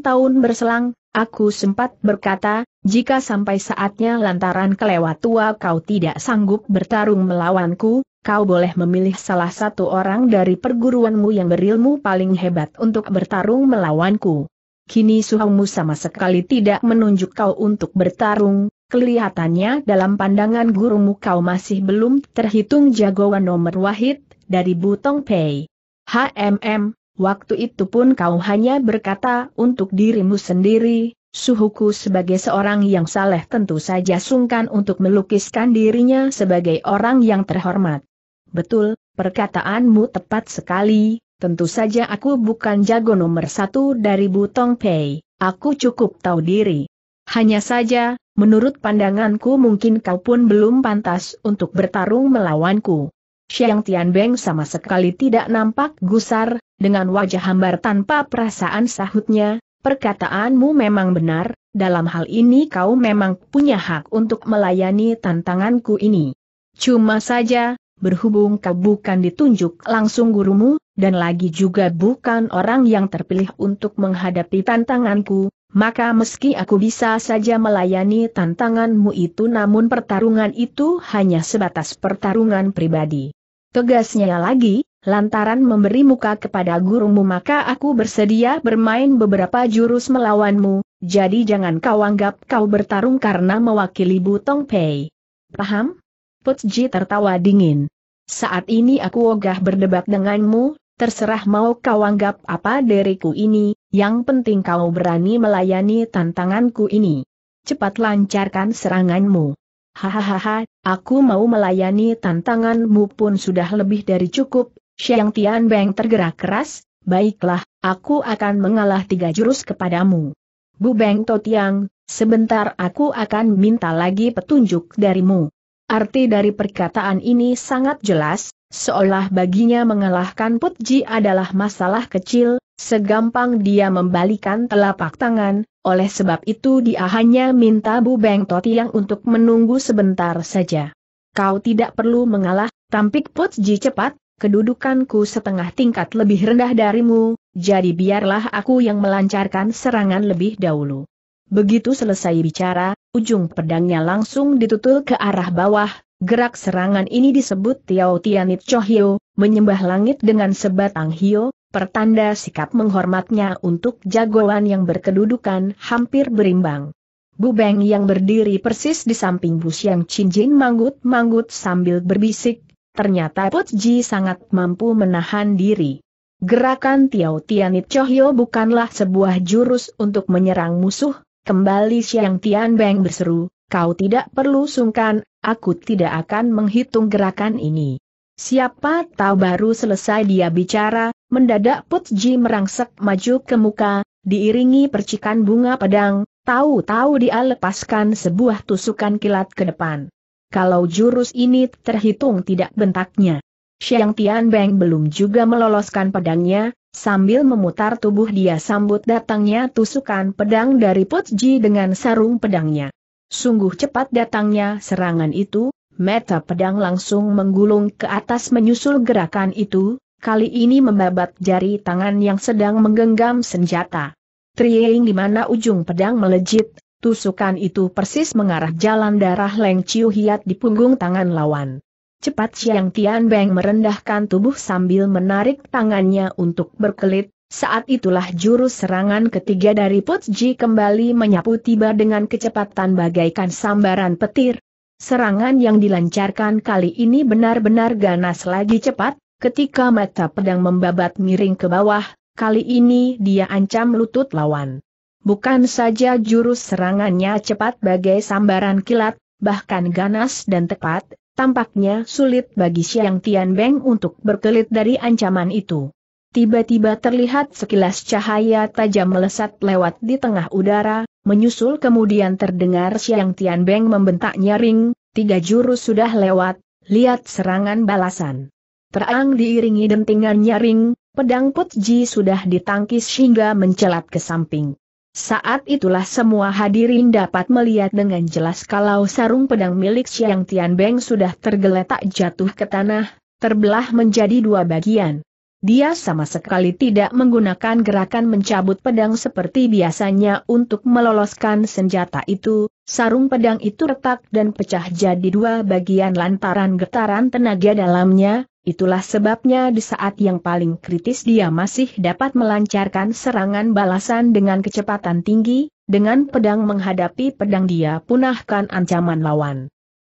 S1: tahun berselang, aku sempat berkata, jika sampai saatnya lantaran kelewat tua kau tidak sanggup bertarung melawanku, kau boleh memilih salah satu orang dari perguruanmu yang berilmu paling hebat untuk bertarung melawanku. Kini suhamu sama sekali tidak menunjuk kau untuk bertarung, kelihatannya dalam pandangan gurumu kau masih belum terhitung jagoan nomor wahid, dari Butong Pei. HMM, waktu itu pun kau hanya berkata untuk dirimu sendiri, suhuku sebagai seorang yang saleh tentu saja sungkan untuk melukiskan dirinya sebagai orang yang terhormat. Betul, perkataanmu tepat sekali, tentu saja aku bukan jago nomor satu dari Butong Pei, aku cukup tahu diri. Hanya saja, menurut pandanganku mungkin kau pun belum pantas untuk bertarung melawanku. Xiang Beng sama sekali tidak nampak gusar, dengan wajah hambar tanpa perasaan sahutnya, perkataanmu memang benar, dalam hal ini kau memang punya hak untuk melayani tantanganku ini. Cuma saja, berhubung kau bukan ditunjuk langsung gurumu, dan lagi juga bukan orang yang terpilih untuk menghadapi tantanganku, maka meski aku bisa saja melayani tantanganmu itu namun pertarungan itu hanya sebatas pertarungan pribadi. Tegasnya lagi, lantaran memberi muka kepada gurumu maka aku bersedia bermain beberapa jurus melawanmu, jadi jangan kau anggap kau bertarung karena mewakili Butong Pei. Paham? Putji tertawa dingin. Saat ini aku ogah berdebat denganmu, terserah mau kau anggap apa deriku ini, yang penting kau berani melayani tantanganku ini. Cepat lancarkan seranganmu. Hahaha, aku mau melayani tantanganmu pun sudah lebih dari cukup, Xiang Tian Beng tergerak keras, baiklah, aku akan mengalah tiga jurus kepadamu. Bu Beng Totiang, sebentar aku akan minta lagi petunjuk darimu. Arti dari perkataan ini sangat jelas, seolah baginya mengalahkan Putji adalah masalah kecil, Segampang dia membalikan telapak tangan, oleh sebab itu dia hanya minta Bu Beng yang untuk menunggu sebentar saja. Kau tidak perlu mengalah, tampik Put Ji cepat, kedudukanku setengah tingkat lebih rendah darimu, jadi biarlah aku yang melancarkan serangan lebih dahulu. Begitu selesai bicara, ujung pedangnya langsung ditutul ke arah bawah, gerak serangan ini disebut Tiao Tianit Chohyo, menyembah langit dengan sebatang hio, pertanda sikap menghormatnya untuk jagoan yang berkedudukan hampir berimbang. Bu Beng yang berdiri persis di samping Bu yang Cinjin manggut-manggut sambil berbisik, ternyata Put Ji sangat mampu menahan diri. Gerakan Tiao Tianit Chohyo bukanlah sebuah jurus untuk menyerang musuh, kembali siang Tian Beng berseru, kau tidak perlu sungkan, aku tidak akan menghitung gerakan ini. Siapa tahu baru selesai dia bicara, mendadak Put merangsek maju ke muka, diiringi percikan bunga pedang, tahu-tahu dia lepaskan sebuah tusukan kilat ke depan. Kalau jurus ini terhitung tidak bentaknya. Xiang Tianbeng belum juga meloloskan pedangnya, sambil memutar tubuh dia sambut datangnya tusukan pedang dari Putji dengan sarung pedangnya. Sungguh cepat datangnya serangan itu, Meta pedang langsung menggulung ke atas menyusul gerakan itu, kali ini membabat jari tangan yang sedang menggenggam senjata. Trieng di mana ujung pedang melejit, tusukan itu persis mengarah jalan darah Leng Chiu Hiat di punggung tangan lawan. Cepat Siang Tian Beng merendahkan tubuh sambil menarik tangannya untuk berkelit, saat itulah jurus serangan ketiga dari Putji kembali menyapu tiba dengan kecepatan bagaikan sambaran petir, Serangan yang dilancarkan kali ini benar-benar ganas lagi cepat, ketika mata pedang membabat miring ke bawah, kali ini dia ancam lutut lawan. Bukan saja jurus serangannya cepat bagai sambaran kilat, bahkan ganas dan tepat, tampaknya sulit bagi Siang Tian Beng untuk berkelit dari ancaman itu. Tiba-tiba terlihat sekilas cahaya tajam melesat lewat di tengah udara, Menyusul kemudian terdengar Siang Beng membentak nyaring, tiga jurus sudah lewat, lihat serangan balasan. Terang diiringi dentingan nyaring, pedang Putji sudah ditangkis hingga mencelat ke samping. Saat itulah semua hadirin dapat melihat dengan jelas kalau sarung pedang milik Siang Beng sudah tergeletak jatuh ke tanah, terbelah menjadi dua bagian. Dia sama sekali tidak menggunakan gerakan mencabut pedang seperti biasanya untuk meloloskan senjata itu, sarung pedang itu retak dan pecah jadi dua bagian lantaran getaran tenaga dalamnya, itulah sebabnya di saat yang paling kritis dia masih dapat melancarkan serangan balasan dengan kecepatan tinggi, dengan pedang menghadapi pedang dia punahkan ancaman lawan.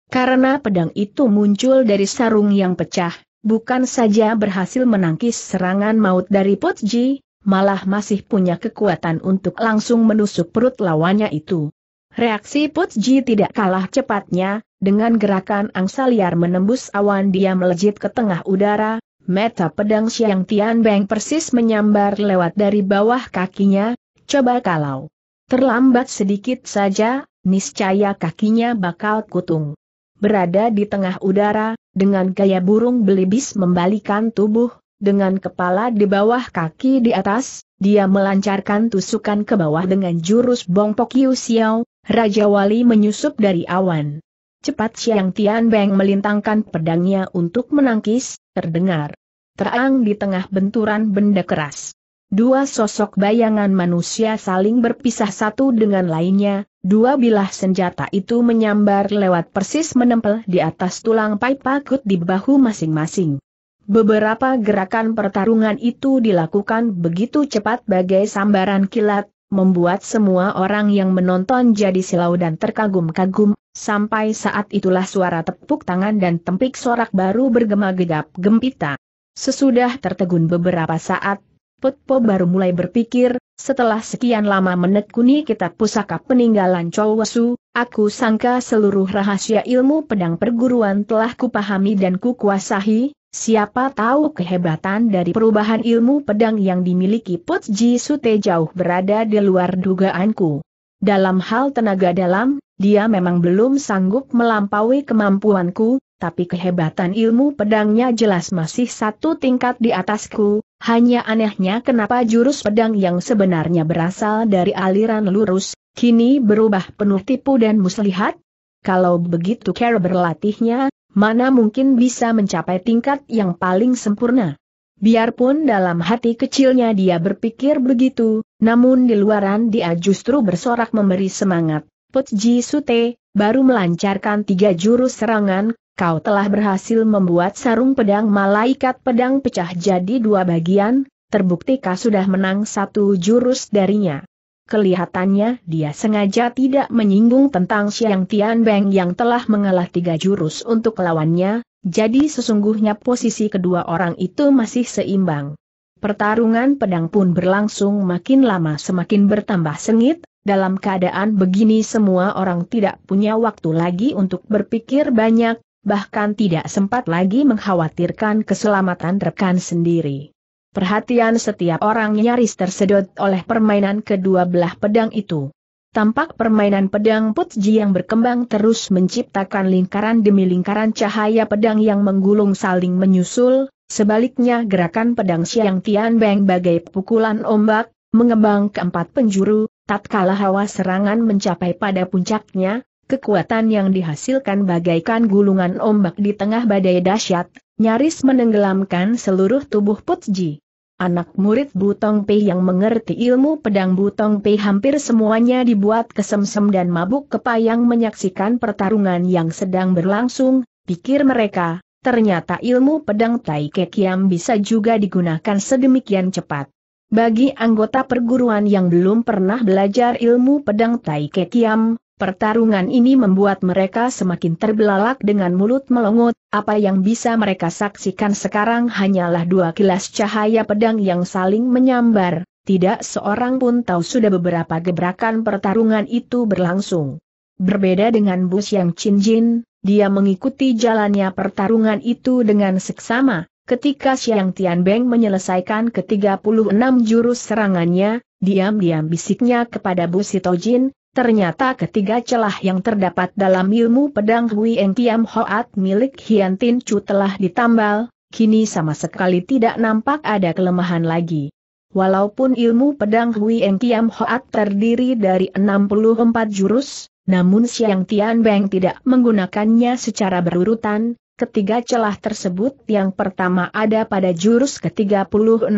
S1: Karena pedang itu muncul dari sarung yang pecah, bukan saja berhasil menangkis serangan maut dari Potji, malah masih punya kekuatan untuk langsung menusuk perut lawannya itu. Reaksi Potji tidak kalah cepatnya, dengan gerakan angsa liar menembus awan dia melejit ke tengah udara, meta pedang Xiang Tian Beng persis menyambar lewat dari bawah kakinya, coba kalau terlambat sedikit saja, niscaya kakinya bakal kutung berada di tengah udara, dengan gaya burung belibis membalikan tubuh, dengan kepala di bawah kaki di atas, dia melancarkan tusukan ke bawah dengan jurus bongpok Yu Xiao, Raja Wali menyusup dari awan. Cepat Siang Tian Beng melintangkan pedangnya untuk menangkis, terdengar. Terang di tengah benturan benda keras. Dua sosok bayangan manusia saling berpisah satu dengan lainnya, Dua bilah senjata itu menyambar lewat persis menempel di atas tulang pai pakut di bahu masing-masing. Beberapa gerakan pertarungan itu dilakukan begitu cepat bagai sambaran kilat, membuat semua orang yang menonton jadi silau dan terkagum-kagum, sampai saat itulah suara tepuk tangan dan tempik sorak baru bergema gegap gempita. Sesudah tertegun beberapa saat, Putpo baru mulai berpikir, setelah sekian lama menekuni kitab pusaka peninggalan Chowasu, aku sangka seluruh rahasia ilmu pedang perguruan telah kupahami dan kukuasahi, siapa tahu kehebatan dari perubahan ilmu pedang yang dimiliki Putji Ji Sute jauh berada di luar dugaanku. Dalam hal tenaga dalam, dia memang belum sanggup melampaui kemampuanku, tapi kehebatan ilmu pedangnya jelas masih satu tingkat di atasku, hanya anehnya kenapa jurus pedang yang sebenarnya berasal dari aliran lurus, kini berubah penuh tipu dan muslihat? Kalau begitu cara berlatihnya, mana mungkin bisa mencapai tingkat yang paling sempurna. Biarpun dalam hati kecilnya dia berpikir begitu, namun di luaran dia justru bersorak memberi semangat. Putji Sute, baru melancarkan tiga jurus serangan, kau telah berhasil membuat sarung pedang malaikat pedang pecah jadi dua bagian, terbukti kau sudah menang satu jurus darinya. Kelihatannya dia sengaja tidak menyinggung tentang Xiang Tian Beng yang telah mengalah tiga jurus untuk lawannya, jadi sesungguhnya posisi kedua orang itu masih seimbang. Pertarungan pedang pun berlangsung makin lama semakin bertambah sengit, dalam keadaan begini semua orang tidak punya waktu lagi untuk berpikir banyak, bahkan tidak sempat lagi mengkhawatirkan keselamatan rekan sendiri. Perhatian setiap orang nyaris tersedot oleh permainan kedua belah pedang itu. Tampak permainan pedang Putji yang berkembang terus menciptakan lingkaran demi lingkaran cahaya pedang yang menggulung saling menyusul, sebaliknya gerakan pedang Siang Tian Beng bagai pukulan ombak, mengembang keempat empat penjuru, tatkala hawa serangan mencapai pada puncaknya, Kekuatan yang dihasilkan bagaikan gulungan ombak di tengah badai dahsyat, nyaris menenggelamkan seluruh tubuh Putji. Anak murid Butong Pei yang mengerti ilmu pedang Butong Pei hampir semuanya dibuat kesemsem dan mabuk kepayang menyaksikan pertarungan yang sedang berlangsung, pikir mereka, ternyata ilmu pedang Tai Kekiam bisa juga digunakan sedemikian cepat. Bagi anggota perguruan yang belum pernah belajar ilmu pedang Tai Kekiam, Pertarungan ini membuat mereka semakin terbelalak dengan mulut melongot, apa yang bisa mereka saksikan sekarang hanyalah dua kilas cahaya pedang yang saling menyambar, tidak seorang pun tahu sudah beberapa gebrakan pertarungan itu berlangsung. Berbeda dengan bus yang cincin, dia mengikuti jalannya pertarungan itu dengan seksama, ketika Xiang Tianbeng menyelesaikan ke-36 jurus serangannya, diam-diam bisiknya kepada Bu Sitojin, Ternyata ketiga celah yang terdapat dalam ilmu pedang Hui Eng Tiam Hoat milik Hian Tin Chu telah ditambal, kini sama sekali tidak nampak ada kelemahan lagi. Walaupun ilmu pedang Hui Eng Tiam Hoat terdiri dari 64 jurus, namun Siang Tian Beng tidak menggunakannya secara berurutan, ketiga celah tersebut yang pertama ada pada jurus ke-36,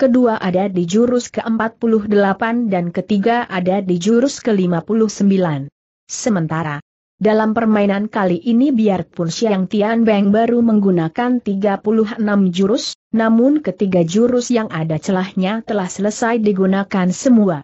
S1: kedua ada di jurus ke-48 dan ketiga ada di jurus ke-59. Sementara, dalam permainan kali ini biarpun Xiang Tian Beng baru menggunakan 36 jurus, namun ketiga jurus yang ada celahnya telah selesai digunakan semua.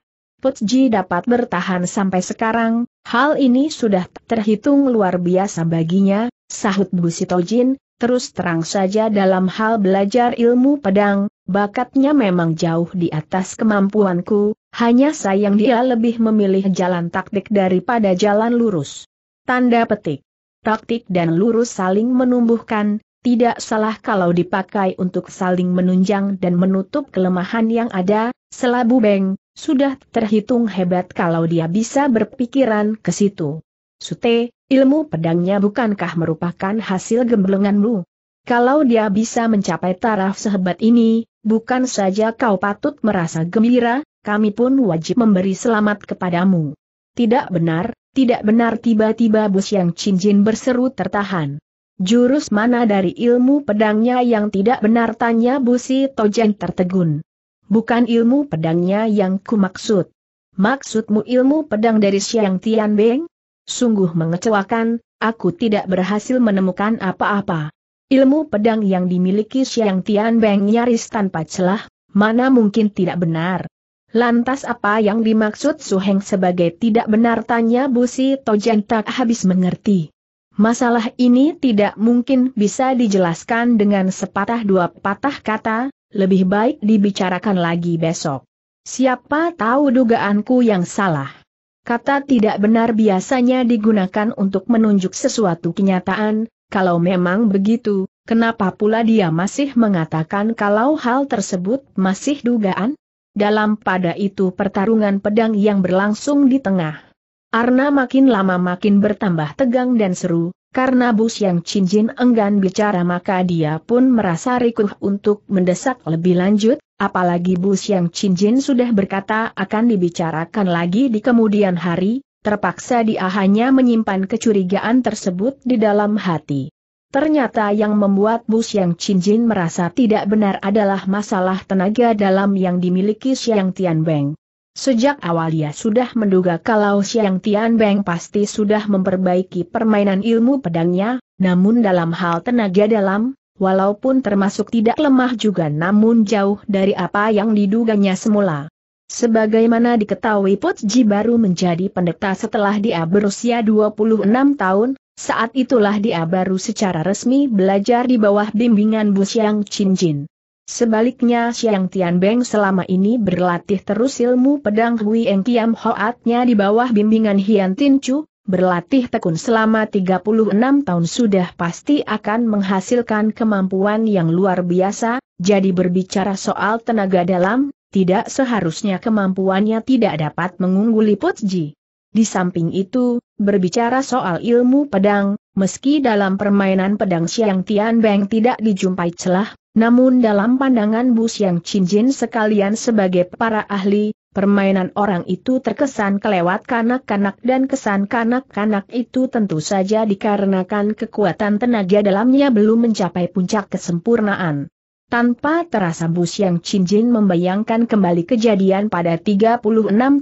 S1: Ji dapat bertahan sampai sekarang, hal ini sudah terhitung luar biasa baginya, sahut Bu Sitojin, terus terang saja dalam hal belajar ilmu pedang, Bakatnya memang jauh di atas kemampuanku, hanya sayang dia lebih memilih jalan taktik daripada jalan lurus. Tanda petik. Taktik dan lurus saling menumbuhkan, tidak salah kalau dipakai untuk saling menunjang dan menutup kelemahan yang ada, selabu beng, sudah terhitung hebat kalau dia bisa berpikiran ke situ. Sute, ilmu pedangnya bukankah merupakan hasil gemblenganmu? Kalau dia bisa mencapai taraf sehebat ini, bukan saja kau patut merasa gembira, kami pun wajib memberi selamat kepadamu. Tidak benar, tidak benar tiba-tiba Bus yang cincin berseru tertahan. Jurus mana dari ilmu pedangnya yang tidak benar tanya Busi tojen tertegun. Bukan ilmu pedangnya yang kumaksud. Maksudmu ilmu pedang dari siang Tian Beng? Sungguh mengecewakan, aku tidak berhasil menemukan apa-apa. Ilmu pedang yang dimiliki Xiang Beng nyaris tanpa celah, mana mungkin tidak benar. Lantas apa yang dimaksud Su Heng sebagai tidak benar tanya Busi Tojan tak habis mengerti. Masalah ini tidak mungkin bisa dijelaskan dengan sepatah dua patah kata, lebih baik dibicarakan lagi besok. Siapa tahu dugaanku yang salah. Kata tidak benar biasanya digunakan untuk menunjuk sesuatu kenyataan, kalau memang begitu, kenapa pula dia masih mengatakan kalau hal tersebut masih dugaan? Dalam pada itu pertarungan pedang yang berlangsung di tengah. Arna makin lama makin bertambah tegang dan seru, karena Bus yang cincin enggan bicara maka dia pun merasa rikuh untuk mendesak lebih lanjut, apalagi Bus yang cincin sudah berkata akan dibicarakan lagi di kemudian hari, Terpaksa dia hanya menyimpan kecurigaan tersebut di dalam hati. Ternyata yang membuat Bu Xiang Qinjin merasa tidak benar adalah masalah tenaga dalam yang dimiliki Xiang Tianbeng. Sejak awal ia sudah menduga kalau Xiang Tianbeng pasti sudah memperbaiki permainan ilmu pedangnya, namun dalam hal tenaga dalam, walaupun termasuk tidak lemah juga namun jauh dari apa yang diduganya semula. Sebagaimana diketahui Ji baru menjadi pendeta setelah dia berusia 26 tahun, saat itulah dia baru secara resmi belajar di bawah bimbingan Bu Xiang Jin. Sebaliknya Xiang Tianbeng selama ini berlatih terus ilmu pedang Hui Eng Kiam Hoatnya di bawah bimbingan Hian Tin Chu, berlatih tekun selama 36 tahun sudah pasti akan menghasilkan kemampuan yang luar biasa, jadi berbicara soal tenaga dalam, tidak seharusnya kemampuannya tidak dapat mengungguli Putji. Di samping itu, berbicara soal ilmu pedang, meski dalam permainan pedang Siang Tian Beng tidak dijumpai celah, namun dalam pandangan Bu Chin Jin sekalian sebagai para ahli, permainan orang itu terkesan kelewat kanak-kanak dan kesan kanak-kanak itu tentu saja dikarenakan kekuatan tenaga dalamnya belum mencapai puncak kesempurnaan. Tanpa terasa Bu Siang Jin membayangkan kembali kejadian pada 36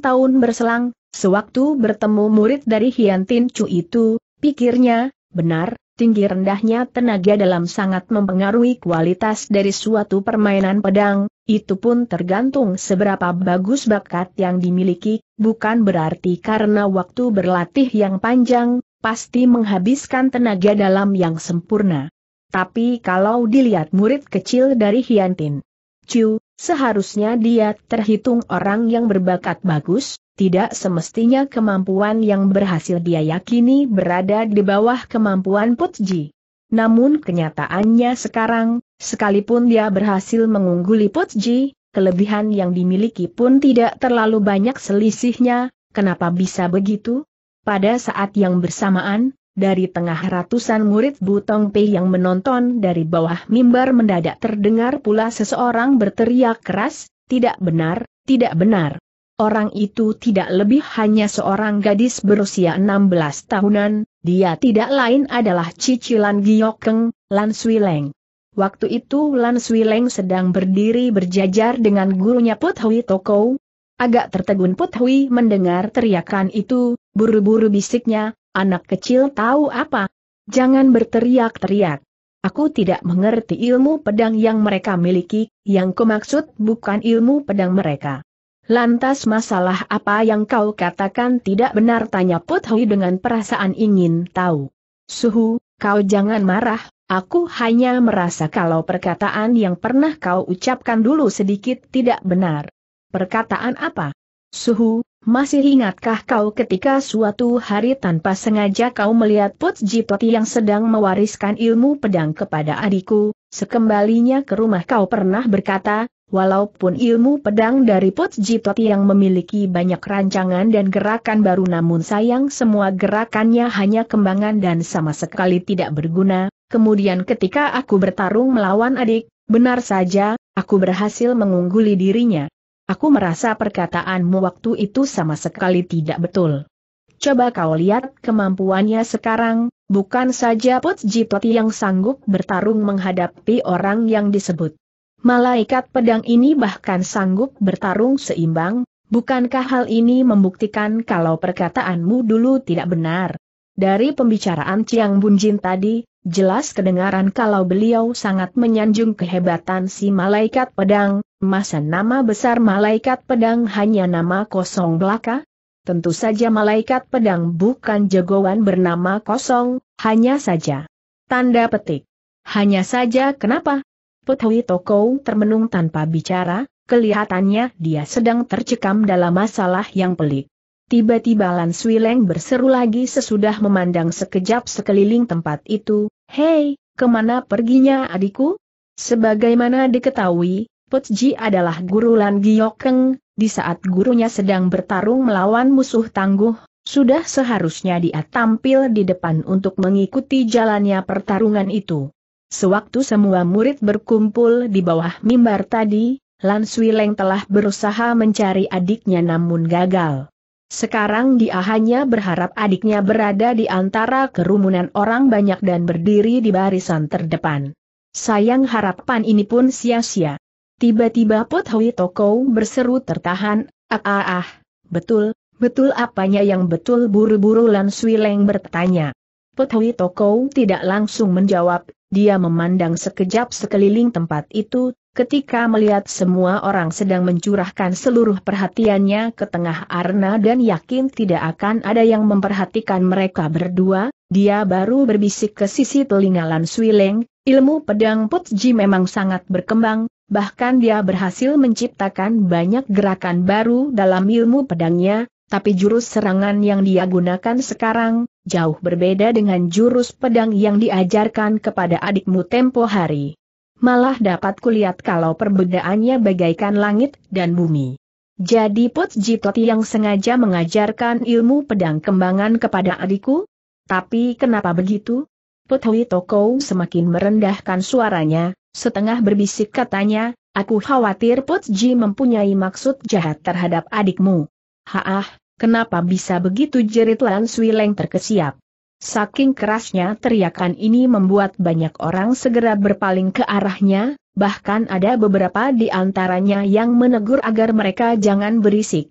S1: tahun berselang, sewaktu bertemu murid dari Hian Tin Chu itu, pikirnya, benar, tinggi rendahnya tenaga dalam sangat mempengaruhi kualitas dari suatu permainan pedang, itu pun tergantung seberapa bagus bakat yang dimiliki, bukan berarti karena waktu berlatih yang panjang, pasti menghabiskan tenaga dalam yang sempurna. Tapi kalau dilihat murid kecil dari Hiantin Chu, seharusnya dia terhitung orang yang berbakat bagus, tidak semestinya kemampuan yang berhasil dia yakini berada di bawah kemampuan Putji. Namun kenyataannya sekarang, sekalipun dia berhasil mengungguli Putji, kelebihan yang dimiliki pun tidak terlalu banyak selisihnya, kenapa bisa begitu? Pada saat yang bersamaan, dari tengah ratusan murid Butong Pei yang menonton dari bawah mimbar mendadak terdengar pula seseorang berteriak keras, tidak benar, tidak benar. Orang itu tidak lebih hanya seorang gadis berusia 16 tahunan, dia tidak lain adalah cicilan Giokeng, Lan Sui Leng. Waktu itu Lan Sui Leng sedang berdiri berjajar dengan gurunya Put Hui Toko. Agak tertegun Put mendengar teriakan itu, buru-buru bisiknya, Anak kecil tahu apa? Jangan berteriak-teriak. Aku tidak mengerti ilmu pedang yang mereka miliki, yang kumaksud bukan ilmu pedang mereka. Lantas masalah apa yang kau katakan tidak benar tanya Put dengan perasaan ingin tahu. Suhu, kau jangan marah, aku hanya merasa kalau perkataan yang pernah kau ucapkan dulu sedikit tidak benar. Perkataan apa? Suhu, masih ingatkah kau ketika suatu hari tanpa sengaja kau melihat Put Jitoti yang sedang mewariskan ilmu pedang kepada adikku, sekembalinya ke rumah kau pernah berkata, walaupun ilmu pedang dari Put Jitoti yang memiliki banyak rancangan dan gerakan baru namun sayang semua gerakannya hanya kembangan dan sama sekali tidak berguna, kemudian ketika aku bertarung melawan adik, benar saja, aku berhasil mengungguli dirinya. Aku merasa perkataanmu waktu itu sama sekali tidak betul. Coba kau lihat kemampuannya sekarang, bukan saja Put Jitoti yang sanggup bertarung menghadapi orang yang disebut. Malaikat pedang ini bahkan sanggup bertarung seimbang, bukankah hal ini membuktikan kalau perkataanmu dulu tidak benar? Dari pembicaraan Ciang Bunjin tadi, jelas kedengaran kalau beliau sangat menyanjung kehebatan si malaikat pedang, masa nama besar malaikat pedang hanya nama kosong belaka? Tentu saja malaikat pedang bukan jagoan bernama kosong, hanya saja. Tanda petik. Hanya saja kenapa? Putui Toko termenung tanpa bicara, kelihatannya dia sedang tercekam dalam masalah yang pelik. Tiba-tiba Lan Swileng berseru lagi sesudah memandang sekejap sekeliling tempat itu, Hei, kemana perginya adikku? Sebagaimana diketahui, Ji adalah guru Lan Giokeng, di saat gurunya sedang bertarung melawan musuh tangguh, sudah seharusnya dia tampil di depan untuk mengikuti jalannya pertarungan itu. Sewaktu semua murid berkumpul di bawah mimbar tadi, Lan Sui Leng telah berusaha mencari adiknya namun gagal. Sekarang dia hanya berharap adiknya berada di antara kerumunan orang banyak dan berdiri di barisan terdepan. Sayang harapan ini pun sia-sia. Tiba-tiba Pot Hui Toko berseru tertahan, ah ah ah, betul, betul apanya yang betul buru-buru Lan Sui Leng bertanya. Pot Hui Toko tidak langsung menjawab, dia memandang sekejap sekeliling tempat itu, ketika melihat semua orang sedang mencurahkan seluruh perhatiannya ke tengah arna dan yakin tidak akan ada yang memperhatikan mereka berdua, dia baru berbisik ke sisi telinga Lan Sui Leng, ilmu pedang Putji memang sangat berkembang, bahkan dia berhasil menciptakan banyak gerakan baru dalam ilmu pedangnya, tapi jurus serangan yang dia gunakan sekarang, jauh berbeda dengan jurus pedang yang diajarkan kepada adikmu tempo hari. Malah dapat kulihat kalau perbedaannya bagaikan langit dan bumi. Jadi Put Jitoti yang sengaja mengajarkan ilmu pedang kembangan kepada adikku? Tapi kenapa begitu? Petuhi Toko semakin merendahkan suaranya, setengah berbisik katanya, aku khawatir Putji mempunyai maksud jahat terhadap adikmu. Haah, kenapa bisa begitu jerit Lan Leng terkesiap. Saking kerasnya teriakan ini membuat banyak orang segera berpaling ke arahnya, bahkan ada beberapa di antaranya yang menegur agar mereka jangan berisik.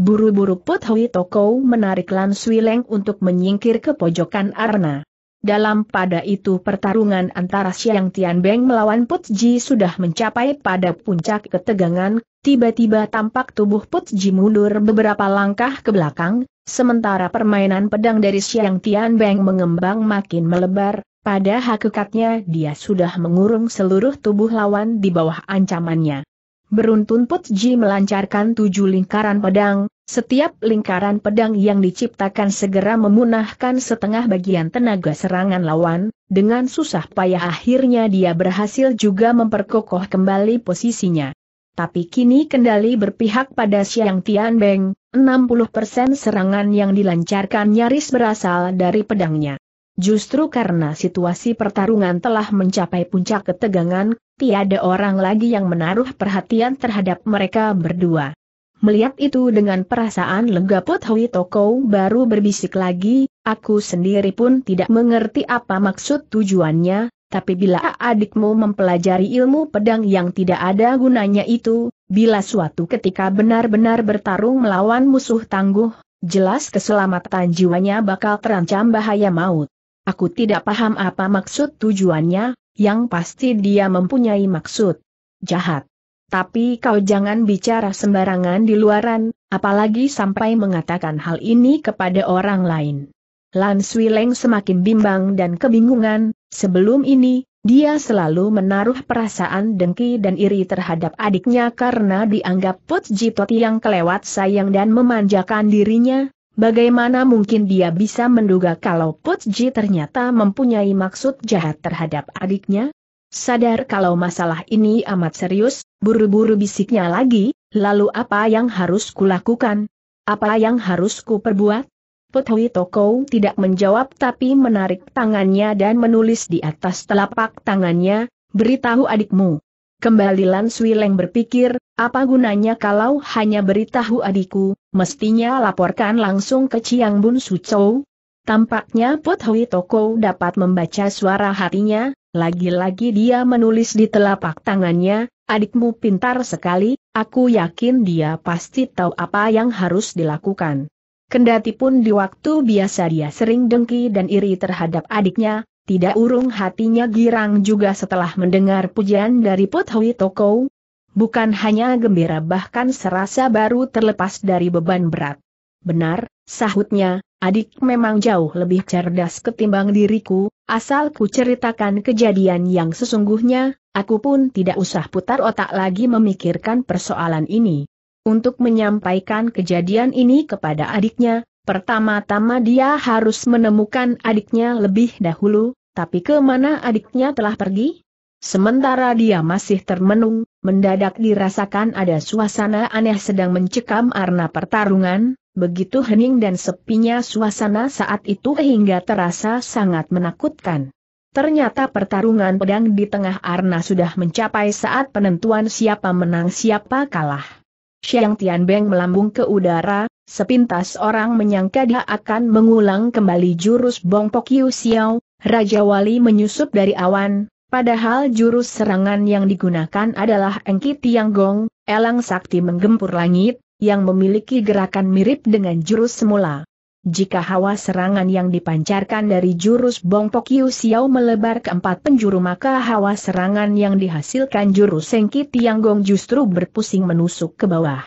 S1: Buru-buru Put Hui Toko menarik Lan Leng untuk menyingkir ke pojokan Arna. Dalam pada itu pertarungan antara Siang Tian Beng melawan Put Ji sudah mencapai pada puncak ketegangan, tiba-tiba tampak tubuh Put Ji mundur beberapa langkah ke belakang, sementara permainan pedang dari Siang Tian Beng mengembang makin melebar, pada hakikatnya dia sudah mengurung seluruh tubuh lawan di bawah ancamannya. Beruntun Put Ji melancarkan tujuh lingkaran pedang, setiap lingkaran pedang yang diciptakan segera memunahkan setengah bagian tenaga serangan lawan, dengan susah payah akhirnya dia berhasil juga memperkokoh kembali posisinya. Tapi kini kendali berpihak pada Xiang Tianbeng, 60% serangan yang dilancarkan nyaris berasal dari pedangnya. Justru karena situasi pertarungan telah mencapai puncak ketegangan, tiada orang lagi yang menaruh perhatian terhadap mereka berdua. Melihat itu dengan perasaan lega Put Hui Toko baru berbisik lagi, aku sendiri pun tidak mengerti apa maksud tujuannya, tapi bila adikmu mempelajari ilmu pedang yang tidak ada gunanya itu, bila suatu ketika benar-benar bertarung melawan musuh tangguh, jelas keselamatan jiwanya bakal terancam bahaya maut. Aku tidak paham apa maksud tujuannya, yang pasti dia mempunyai maksud jahat. Tapi kau jangan bicara sembarangan di luaran, apalagi sampai mengatakan hal ini kepada orang lain. Lan Leng semakin bimbang dan kebingungan, sebelum ini, dia selalu menaruh perasaan dengki dan iri terhadap adiknya karena dianggap Put Jitoti yang kelewat sayang dan memanjakan dirinya, Bagaimana mungkin dia bisa menduga kalau Putji ternyata mempunyai maksud jahat terhadap adiknya? Sadar kalau masalah ini amat serius, buru-buru bisiknya lagi, lalu apa yang harus kulakukan? Apa yang harus kuperbuat? Putwi Toko tidak menjawab tapi menarik tangannya dan menulis di atas telapak tangannya, beritahu adikmu. Kembali Lan Swileng berpikir, apa gunanya kalau hanya beritahu adikku, mestinya laporkan langsung ke Chiang Bun Sucou? Tampaknya Put Hui Toko dapat membaca suara hatinya, lagi-lagi dia menulis di telapak tangannya, adikmu pintar sekali, aku yakin dia pasti tahu apa yang harus dilakukan. Kendati pun di waktu biasa dia sering dengki dan iri terhadap adiknya, tidak urung hatinya girang juga setelah mendengar pujian dari Put Hui Toko, Bukan hanya gembira bahkan serasa baru terlepas dari beban berat. Benar, sahutnya, adik memang jauh lebih cerdas ketimbang diriku, asal ku ceritakan kejadian yang sesungguhnya, aku pun tidak usah putar otak lagi memikirkan persoalan ini. Untuk menyampaikan kejadian ini kepada adiknya, pertama-tama dia harus menemukan adiknya lebih dahulu, tapi kemana adiknya telah pergi? Sementara dia masih termenung, Mendadak dirasakan ada suasana aneh sedang mencekam arna pertarungan, begitu hening dan sepinya suasana saat itu hingga terasa sangat menakutkan. Ternyata pertarungan pedang di tengah arna sudah mencapai saat penentuan siapa menang siapa kalah. Xiang Tianbeng melambung ke udara, sepintas orang menyangka dia akan mengulang kembali jurus Bong Po Kiu Xiao, Raja Wali menyusup dari awan, Padahal jurus serangan yang digunakan adalah Engki Gong, elang sakti menggempur langit, yang memiliki gerakan mirip dengan jurus semula. Jika hawa serangan yang dipancarkan dari jurus Bong Yu Xiao melebar ke empat penjuru maka hawa serangan yang dihasilkan jurus Engki Gong justru berpusing menusuk ke bawah.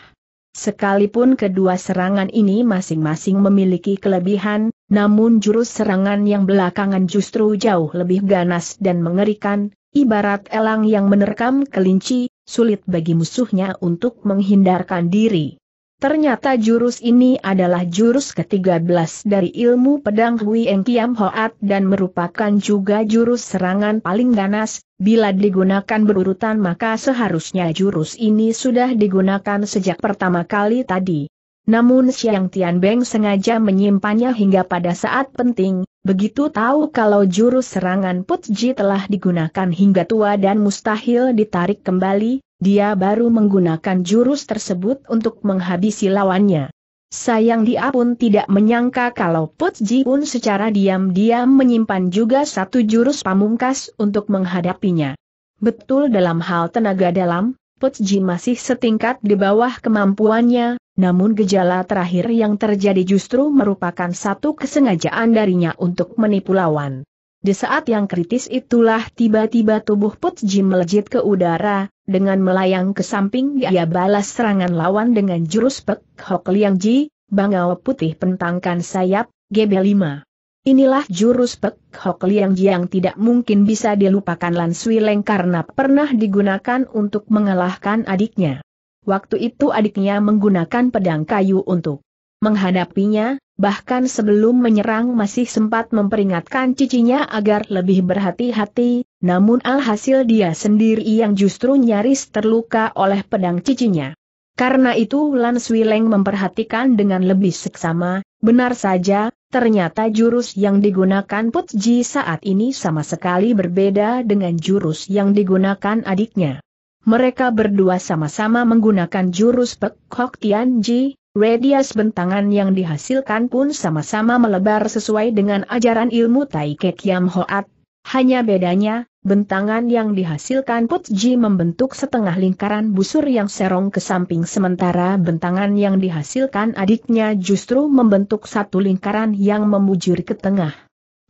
S1: Sekalipun kedua serangan ini masing-masing memiliki kelebihan, namun jurus serangan yang belakangan justru jauh lebih ganas dan mengerikan, ibarat elang yang menerkam kelinci, sulit bagi musuhnya untuk menghindarkan diri. Ternyata jurus ini adalah jurus ke-13 dari ilmu pedang Hui Eng Kiam Hoat dan merupakan juga jurus serangan paling ganas, bila digunakan berurutan maka seharusnya jurus ini sudah digunakan sejak pertama kali tadi. Namun Tian Beng sengaja menyimpannya hingga pada saat penting, begitu tahu kalau jurus serangan Putji telah digunakan hingga tua dan mustahil ditarik kembali, dia baru menggunakan jurus tersebut untuk menghabisi lawannya. Sayang dia pun tidak menyangka kalau Putji pun secara diam-diam menyimpan juga satu jurus pamungkas untuk menghadapinya. Betul dalam hal tenaga dalam, Putji masih setingkat di bawah kemampuannya, namun gejala terakhir yang terjadi justru merupakan satu kesengajaan darinya untuk menipu lawan. Di saat yang kritis itulah tiba-tiba tubuh Putji melejit ke udara, dengan melayang ke samping dia balas serangan lawan dengan jurus Pek Hok Liang Ji, Bangau Putih Pentangkan Sayap, GB5. Inilah jurus Pek Hok Liang yang tidak mungkin bisa dilupakan Lan Sui Leng karena pernah digunakan untuk mengalahkan adiknya. Waktu itu adiknya menggunakan pedang kayu untuk menghadapinya, bahkan sebelum menyerang masih sempat memperingatkan cicinya agar lebih berhati-hati, namun alhasil dia sendiri yang justru nyaris terluka oleh pedang cicinya. Karena itu Lanswileng memperhatikan dengan lebih seksama, benar saja, ternyata jurus yang digunakan Putji saat ini sama sekali berbeda dengan jurus yang digunakan adiknya. Mereka berdua sama-sama menggunakan jurus Pek Tian Ji. radius bentangan yang dihasilkan pun sama-sama melebar sesuai dengan ajaran ilmu Tai Kek Yam Hoat, hanya bedanya, Bentangan yang dihasilkan Putji membentuk setengah lingkaran busur yang serong ke samping sementara bentangan yang dihasilkan adiknya justru membentuk satu lingkaran yang membujur ke tengah.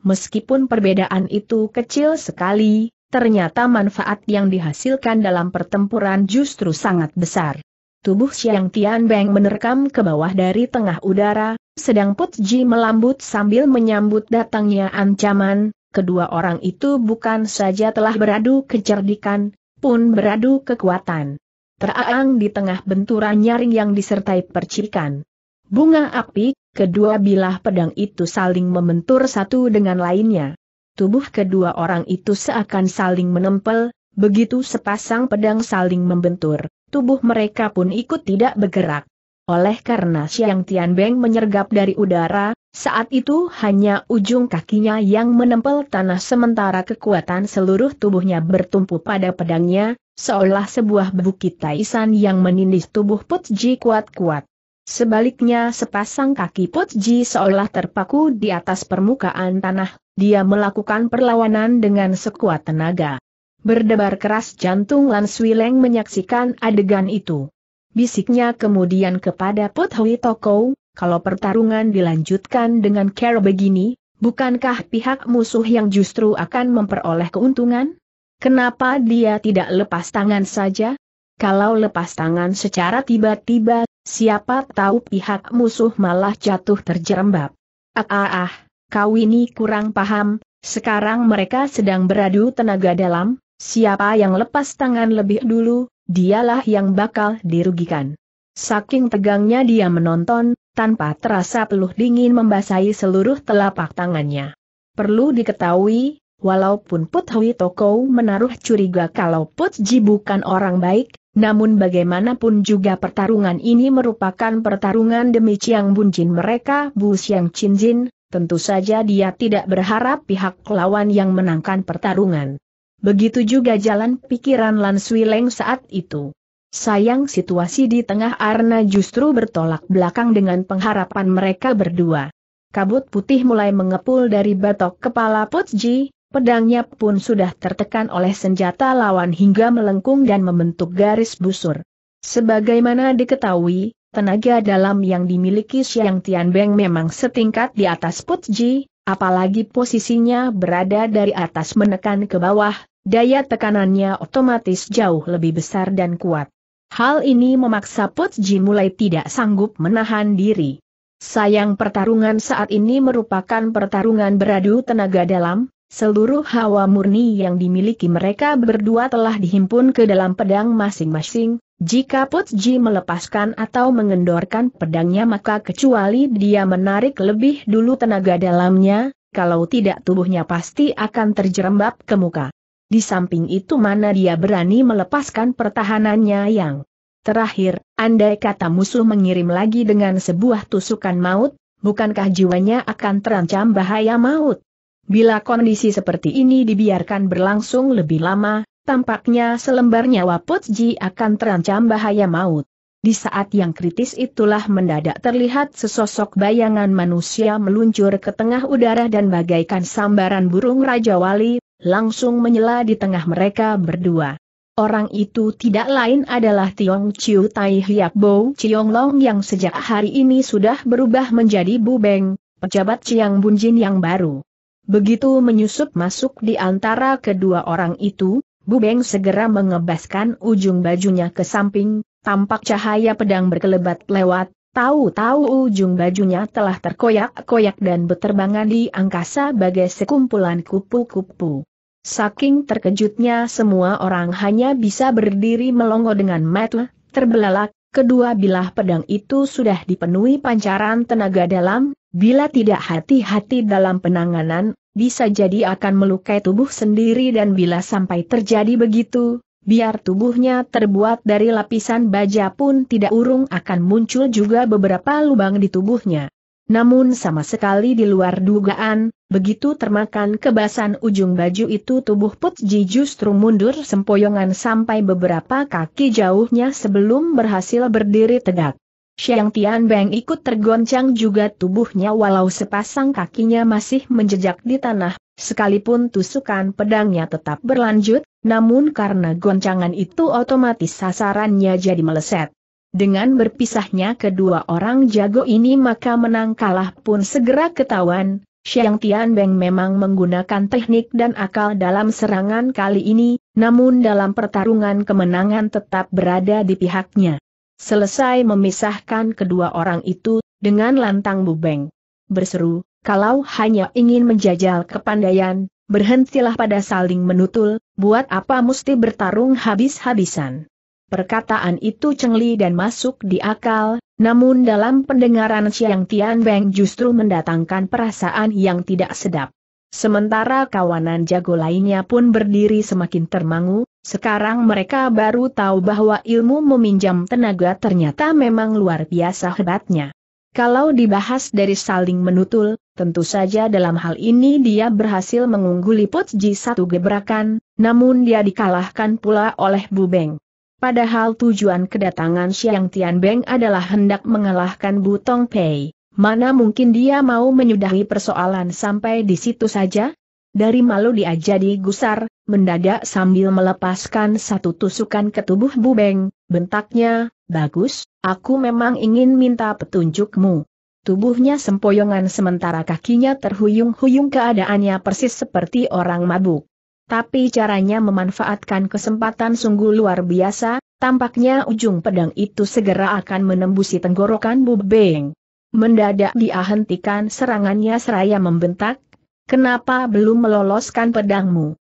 S1: Meskipun perbedaan itu kecil sekali, ternyata manfaat yang dihasilkan dalam pertempuran justru sangat besar. Tubuh Xiang Beng menerkam ke bawah dari tengah udara, sedang Putji melambut sambil menyambut datangnya ancaman, kedua orang itu bukan saja telah beradu kecerdikan, pun beradu kekuatan. Teraang di tengah benturan nyaring yang disertai percikan. Bunga api, kedua bilah pedang itu saling membentur satu dengan lainnya. Tubuh kedua orang itu seakan saling menempel, begitu sepasang pedang saling membentur, tubuh mereka pun ikut tidak bergerak. Oleh karena Xiang Tianbeng menyergap dari udara, saat itu hanya ujung kakinya yang menempel tanah sementara kekuatan seluruh tubuhnya bertumpu pada pedangnya, seolah sebuah bukit taisan yang menindis tubuh Putji kuat-kuat. Sebaliknya sepasang kaki Putji seolah terpaku di atas permukaan tanah, dia melakukan perlawanan dengan sekuat tenaga. Berdebar keras jantung Lan Swileng menyaksikan adegan itu. Bisiknya kemudian kepada Put Hui Toko, kalau pertarungan dilanjutkan dengan cara begini, bukankah pihak musuh yang justru akan memperoleh keuntungan? Kenapa dia tidak lepas tangan saja? Kalau lepas tangan secara tiba-tiba, siapa tahu pihak musuh malah jatuh terjerembab. Ah ah ah, kau ini kurang paham, sekarang mereka sedang beradu tenaga dalam, siapa yang lepas tangan lebih dulu, dialah yang bakal dirugikan. Saking tegangnya dia menonton, tanpa terasa peluh dingin membasahi seluruh telapak tangannya. Perlu diketahui, walaupun Put Hui Toko menaruh curiga kalau Put Ji bukan orang baik, namun bagaimanapun juga pertarungan ini merupakan pertarungan demi Chiang Bunjin mereka Bu Xiang Chinjin, tentu saja dia tidak berharap pihak lawan yang menangkan pertarungan. Begitu juga jalan pikiran Lan Swileng saat itu. Sayang situasi di tengah Arna justru bertolak belakang dengan pengharapan mereka berdua. Kabut putih mulai mengepul dari batok kepala Putji, pedangnya pun sudah tertekan oleh senjata lawan hingga melengkung dan membentuk garis busur. Sebagaimana diketahui, tenaga dalam yang dimiliki Xiang Tianbeng memang setingkat di atas Putji, apalagi posisinya berada dari atas menekan ke bawah, daya tekanannya otomatis jauh lebih besar dan kuat. Hal ini memaksa Ji mulai tidak sanggup menahan diri. Sayang pertarungan saat ini merupakan pertarungan beradu tenaga dalam, seluruh hawa murni yang dimiliki mereka berdua telah dihimpun ke dalam pedang masing-masing, jika Ji melepaskan atau mengendorkan pedangnya maka kecuali dia menarik lebih dulu tenaga dalamnya, kalau tidak tubuhnya pasti akan terjerembab ke muka. Di samping itu mana dia berani melepaskan pertahanannya yang terakhir, andai kata musuh mengirim lagi dengan sebuah tusukan maut, bukankah jiwanya akan terancam bahaya maut? Bila kondisi seperti ini dibiarkan berlangsung lebih lama, tampaknya selembar nyawa Putji akan terancam bahaya maut. Di saat yang kritis itulah mendadak terlihat sesosok bayangan manusia meluncur ke tengah udara dan bagaikan sambaran burung Raja Wali, langsung menyela di tengah mereka berdua. Orang itu tidak lain adalah Tiong Chiu Tai Hiap Bo Chiong Long yang sejak hari ini sudah berubah menjadi Bu Beng, pejabat Chiang Bunjin yang baru. Begitu menyusup masuk di antara kedua orang itu, Bu Beng segera mengebaskan ujung bajunya ke samping, tampak cahaya pedang berkelebat lewat, tahu-tahu ujung bajunya telah terkoyak-koyak dan berterbangan di angkasa bagai sekumpulan kupu-kupu. Saking terkejutnya semua orang hanya bisa berdiri melongo dengan mata terbelalak, kedua bilah pedang itu sudah dipenuhi pancaran tenaga dalam, bila tidak hati-hati dalam penanganan, bisa jadi akan melukai tubuh sendiri dan bila sampai terjadi begitu, biar tubuhnya terbuat dari lapisan baja pun tidak urung akan muncul juga beberapa lubang di tubuhnya. Namun sama sekali di luar dugaan, begitu termakan kebasan ujung baju itu tubuh Putji justru mundur sempoyongan sampai beberapa kaki jauhnya sebelum berhasil berdiri tegak. Xiang Tian Beng ikut tergoncang juga tubuhnya walau sepasang kakinya masih menjejak di tanah, sekalipun tusukan pedangnya tetap berlanjut, namun karena goncangan itu otomatis sasarannya jadi meleset. Dengan berpisahnya kedua orang jago ini maka menang kalah pun segera ketahuan, Xiang Tianbeng memang menggunakan teknik dan akal dalam serangan kali ini, namun dalam pertarungan kemenangan tetap berada di pihaknya. Selesai memisahkan kedua orang itu, dengan lantang Bubeng berseru, kalau hanya ingin menjajal kepandaian, berhentilah pada saling menutul, buat apa mesti bertarung habis-habisan. Perkataan itu cengli dan masuk di akal, namun dalam pendengaran Siang Tian Beng justru mendatangkan perasaan yang tidak sedap. Sementara kawanan jago lainnya pun berdiri semakin termangu, sekarang mereka baru tahu bahwa ilmu meminjam tenaga ternyata memang luar biasa hebatnya. Kalau dibahas dari saling menutul, tentu saja dalam hal ini dia berhasil mengungguli Putji satu gebrakan, namun dia dikalahkan pula oleh Bu Beng. Padahal tujuan kedatangan Xiang Tianbeng adalah hendak mengalahkan Butong Pei. Mana mungkin dia mau menyudahi persoalan sampai di situ saja? Dari malu dia jadi gusar, mendadak sambil melepaskan satu tusukan ke tubuh Bu Beng, bentaknya, bagus, aku memang ingin minta petunjukmu. Tubuhnya sempoyongan sementara kakinya terhuyung-huyung keadaannya persis seperti orang mabuk tapi caranya memanfaatkan kesempatan sungguh luar biasa, tampaknya ujung pedang itu segera akan menembusi tenggorokan Beng. Mendadak dihentikan serangannya seraya membentak, kenapa belum meloloskan pedangmu?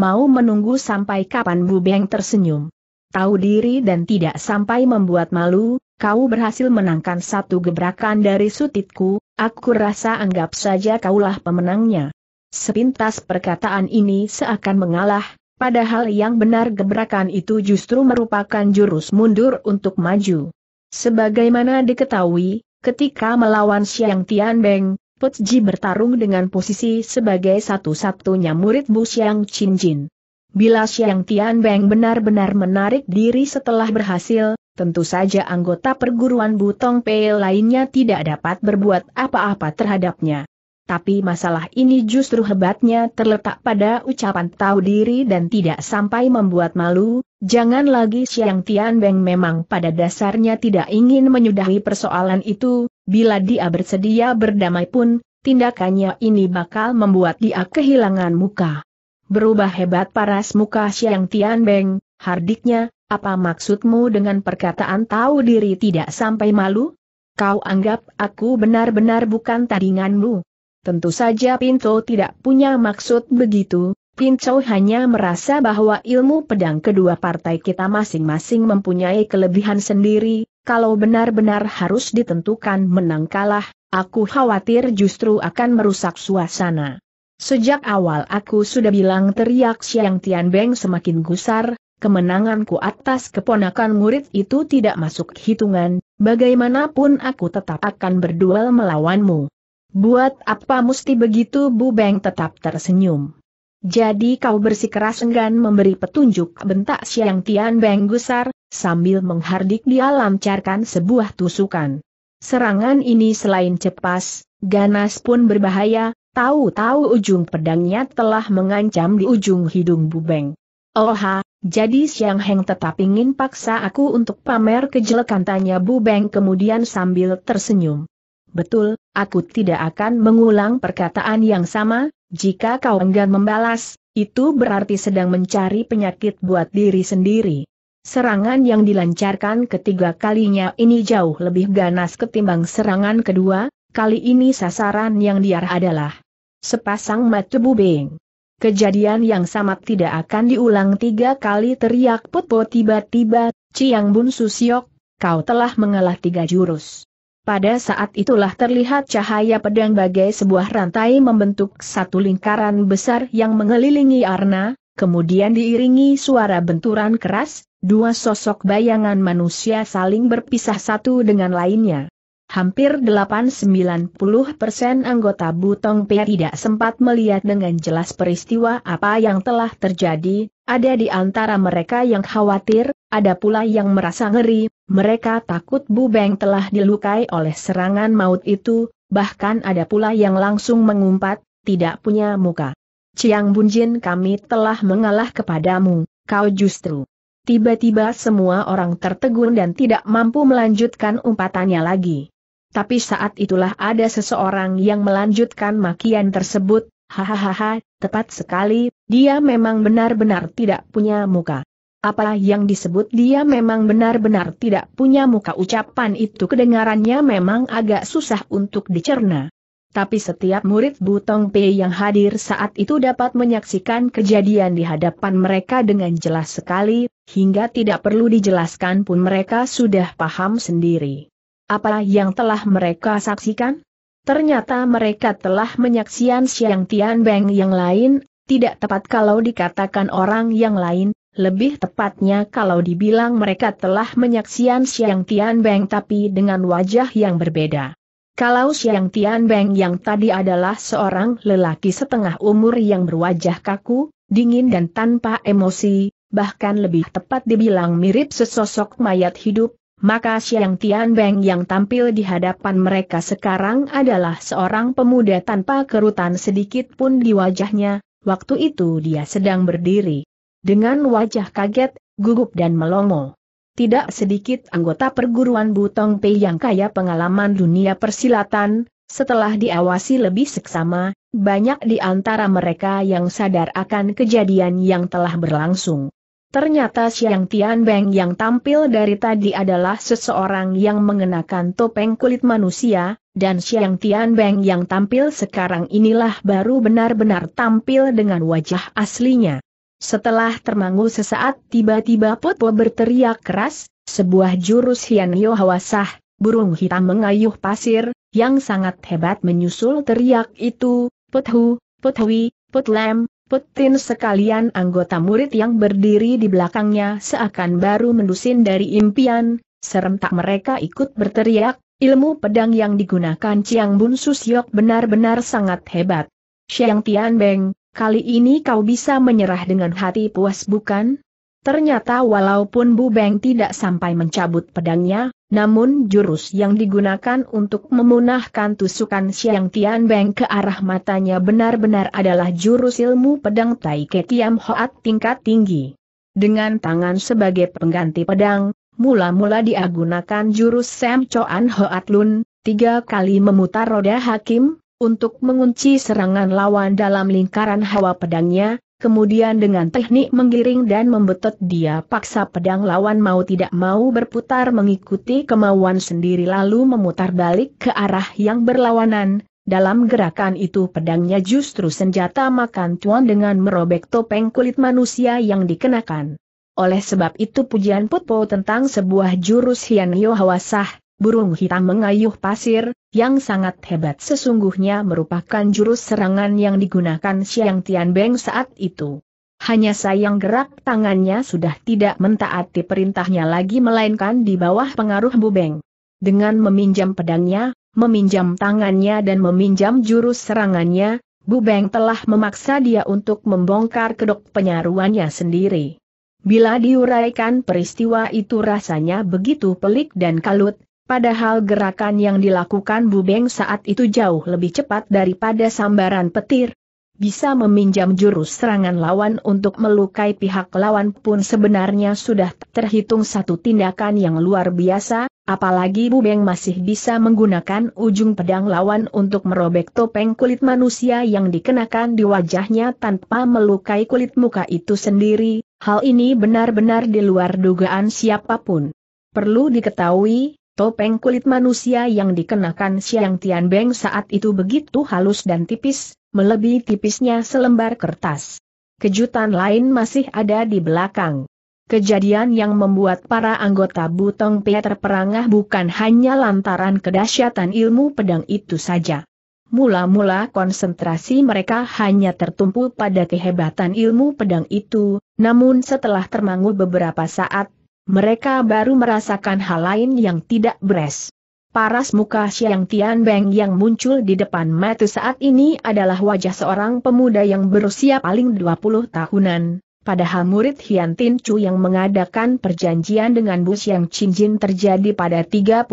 S1: Mau menunggu sampai kapan Beng tersenyum? Tahu diri dan tidak sampai membuat malu, kau berhasil menangkan satu gebrakan dari sutitku, aku rasa anggap saja kaulah pemenangnya. Sepintas perkataan ini seakan mengalah, padahal yang benar gebrakan itu justru merupakan jurus mundur untuk maju. Sebagaimana diketahui, ketika melawan Xiang Tianbeng, Ji bertarung dengan posisi sebagai satu-satunya murid Bu Xiang Jin. Bila Xiang Tianbeng benar-benar menarik diri setelah berhasil, tentu saja anggota perguruan Butong Pei lainnya tidak dapat berbuat apa-apa terhadapnya tapi masalah ini justru hebatnya terletak pada ucapan tahu diri dan tidak sampai membuat malu, jangan lagi siang Tian Beng memang pada dasarnya tidak ingin menyudahi persoalan itu, bila dia bersedia berdamai pun, tindakannya ini bakal membuat dia kehilangan muka. Berubah hebat paras muka siang Tian Beng. hardiknya, apa maksudmu dengan perkataan tahu diri tidak sampai malu? Kau anggap aku benar-benar bukan tandinganmu? Tentu saja Pinto tidak punya maksud begitu, Pinto hanya merasa bahwa ilmu pedang kedua partai kita masing-masing mempunyai kelebihan sendiri, kalau benar-benar harus ditentukan menang kalah, aku khawatir justru akan merusak suasana. Sejak awal aku sudah bilang teriak Siang Tian Beng semakin gusar, kemenanganku atas keponakan murid itu tidak masuk hitungan, bagaimanapun aku tetap akan berduel melawanmu. Buat apa mesti begitu Bu Beng tetap tersenyum. Jadi kau bersikeras enggan memberi petunjuk bentak Siang Tian Beng gusar, sambil menghardik dia lancarkan sebuah tusukan. Serangan ini selain cepas, ganas pun berbahaya, tahu-tahu ujung pedangnya telah mengancam di ujung hidung bu Beng. Oha, jadi Siang Heng tetap ingin paksa aku untuk pamer kejelekan tanya bu beng kemudian sambil tersenyum. Betul, aku tidak akan mengulang perkataan yang sama, jika kau enggan membalas, itu berarti sedang mencari penyakit buat diri sendiri. Serangan yang dilancarkan ketiga kalinya ini jauh lebih ganas ketimbang serangan kedua, kali ini sasaran yang diarah adalah sepasang mata bubing. Kejadian yang sama tidak akan diulang tiga kali teriak Putpo tiba-tiba, Ciang Bun Susiok, kau telah mengalah tiga jurus. Pada saat itulah terlihat cahaya pedang bagai sebuah rantai membentuk satu lingkaran besar yang mengelilingi Arna, kemudian diiringi suara benturan keras, dua sosok bayangan manusia saling berpisah satu dengan lainnya. Hampir 8-90 persen anggota Butong P tidak sempat melihat dengan jelas peristiwa apa yang telah terjadi, ada di antara mereka yang khawatir, ada pula yang merasa ngeri, mereka takut Bu Beng telah dilukai oleh serangan maut itu, bahkan ada pula yang langsung mengumpat, tidak punya muka. Ciang Bunjin kami telah mengalah kepadamu, kau justru. Tiba-tiba semua orang tertegun dan tidak mampu melanjutkan umpatannya lagi. Tapi saat itulah ada seseorang yang melanjutkan makian tersebut, hahaha, tepat sekali, dia memang benar-benar tidak punya muka. Apa yang disebut dia memang benar-benar tidak punya muka ucapan itu kedengarannya memang agak susah untuk dicerna. Tapi setiap murid Butong P yang hadir saat itu dapat menyaksikan kejadian di hadapan mereka dengan jelas sekali, hingga tidak perlu dijelaskan pun mereka sudah paham sendiri. Apa yang telah mereka saksikan? Ternyata mereka telah menyaksian Siang Tian Beng yang lain, tidak tepat kalau dikatakan orang yang lain, lebih tepatnya kalau dibilang mereka telah menyaksian Siang Tian Beng tapi dengan wajah yang berbeda. Kalau Siang Tian Beng yang tadi adalah seorang lelaki setengah umur yang berwajah kaku, dingin dan tanpa emosi, bahkan lebih tepat dibilang mirip sesosok mayat hidup, maka Xiang Beng yang tampil di hadapan mereka sekarang adalah seorang pemuda tanpa kerutan sedikit pun di wajahnya, waktu itu dia sedang berdiri. Dengan wajah kaget, gugup dan melongo. Tidak sedikit anggota perguruan Butong Pei yang kaya pengalaman dunia persilatan, setelah diawasi lebih seksama, banyak di antara mereka yang sadar akan kejadian yang telah berlangsung. Ternyata Siang Tian Tianbeng yang tampil dari tadi adalah seseorang yang mengenakan topeng kulit manusia, dan Siang Tian Tianbeng yang tampil sekarang inilah baru benar-benar tampil dengan wajah aslinya. Setelah termangu sesaat tiba-tiba Popo berteriak keras, sebuah jurus Hian Yo Hawasah, burung hitam mengayuh pasir, yang sangat hebat menyusul teriak itu, Pothu, Pothui, Potlem, Putin sekalian anggota murid yang berdiri di belakangnya seakan baru mendusin dari impian, serentak mereka ikut berteriak, ilmu pedang yang digunakan Chiang Bun Susyok benar-benar sangat hebat. Xiang Beng, kali ini kau bisa menyerah dengan hati puas bukan? Ternyata walaupun Bu Beng tidak sampai mencabut pedangnya, namun jurus yang digunakan untuk memunahkan tusukan Siang Tian Beng ke arah matanya benar-benar adalah jurus ilmu pedang Tai Tiam Hoat tingkat tinggi. Dengan tangan sebagai pengganti pedang, mula-mula dia gunakan jurus Sam Choan Hoat Lun, tiga kali memutar roda hakim, untuk mengunci serangan lawan dalam lingkaran hawa pedangnya, Kemudian dengan teknik menggiring dan membetot dia paksa pedang lawan mau tidak mau berputar mengikuti kemauan sendiri lalu memutar balik ke arah yang berlawanan. Dalam gerakan itu pedangnya justru senjata makan tuan dengan merobek topeng kulit manusia yang dikenakan. Oleh sebab itu pujian Putpo tentang sebuah jurus Hian Yo Hawasah, burung hitam mengayuh pasir, yang sangat hebat sesungguhnya merupakan jurus serangan yang digunakan Siang Tian Beng saat itu. Hanya sayang gerak tangannya sudah tidak mentaati perintahnya lagi melainkan di bawah pengaruh Bu Beng. Dengan meminjam pedangnya, meminjam tangannya dan meminjam jurus serangannya, Bu Beng telah memaksa dia untuk membongkar kedok penyaruannya sendiri. Bila diuraikan peristiwa itu rasanya begitu pelik dan kalut, Padahal gerakan yang dilakukan Bu Beng saat itu jauh lebih cepat daripada sambaran petir. Bisa meminjam jurus serangan lawan untuk melukai pihak lawan pun sebenarnya sudah terhitung satu tindakan yang luar biasa, apalagi Bu Beng masih bisa menggunakan ujung pedang lawan untuk merobek topeng kulit manusia yang dikenakan di wajahnya tanpa melukai kulit muka itu sendiri, hal ini benar-benar di luar dugaan siapapun. Perlu diketahui, Topeng kulit manusia yang dikenakan Xiang Beng saat itu begitu halus dan tipis, melebihi tipisnya selembar kertas. Kejutan lain masih ada di belakang. Kejadian yang membuat para anggota Butong Pia terperangah bukan hanya lantaran kedahsyatan ilmu pedang itu saja. Mula-mula konsentrasi mereka hanya tertumpu pada kehebatan ilmu pedang itu, namun setelah termangu beberapa saat, mereka baru merasakan hal lain yang tidak beres. Paras muka Xiang Tianbeng yang muncul di depan mata saat ini adalah wajah seorang pemuda yang berusia paling 20 tahunan. Padahal murid Hian Tin Chu yang mengadakan perjanjian dengan Bu Xiang Jin terjadi pada 36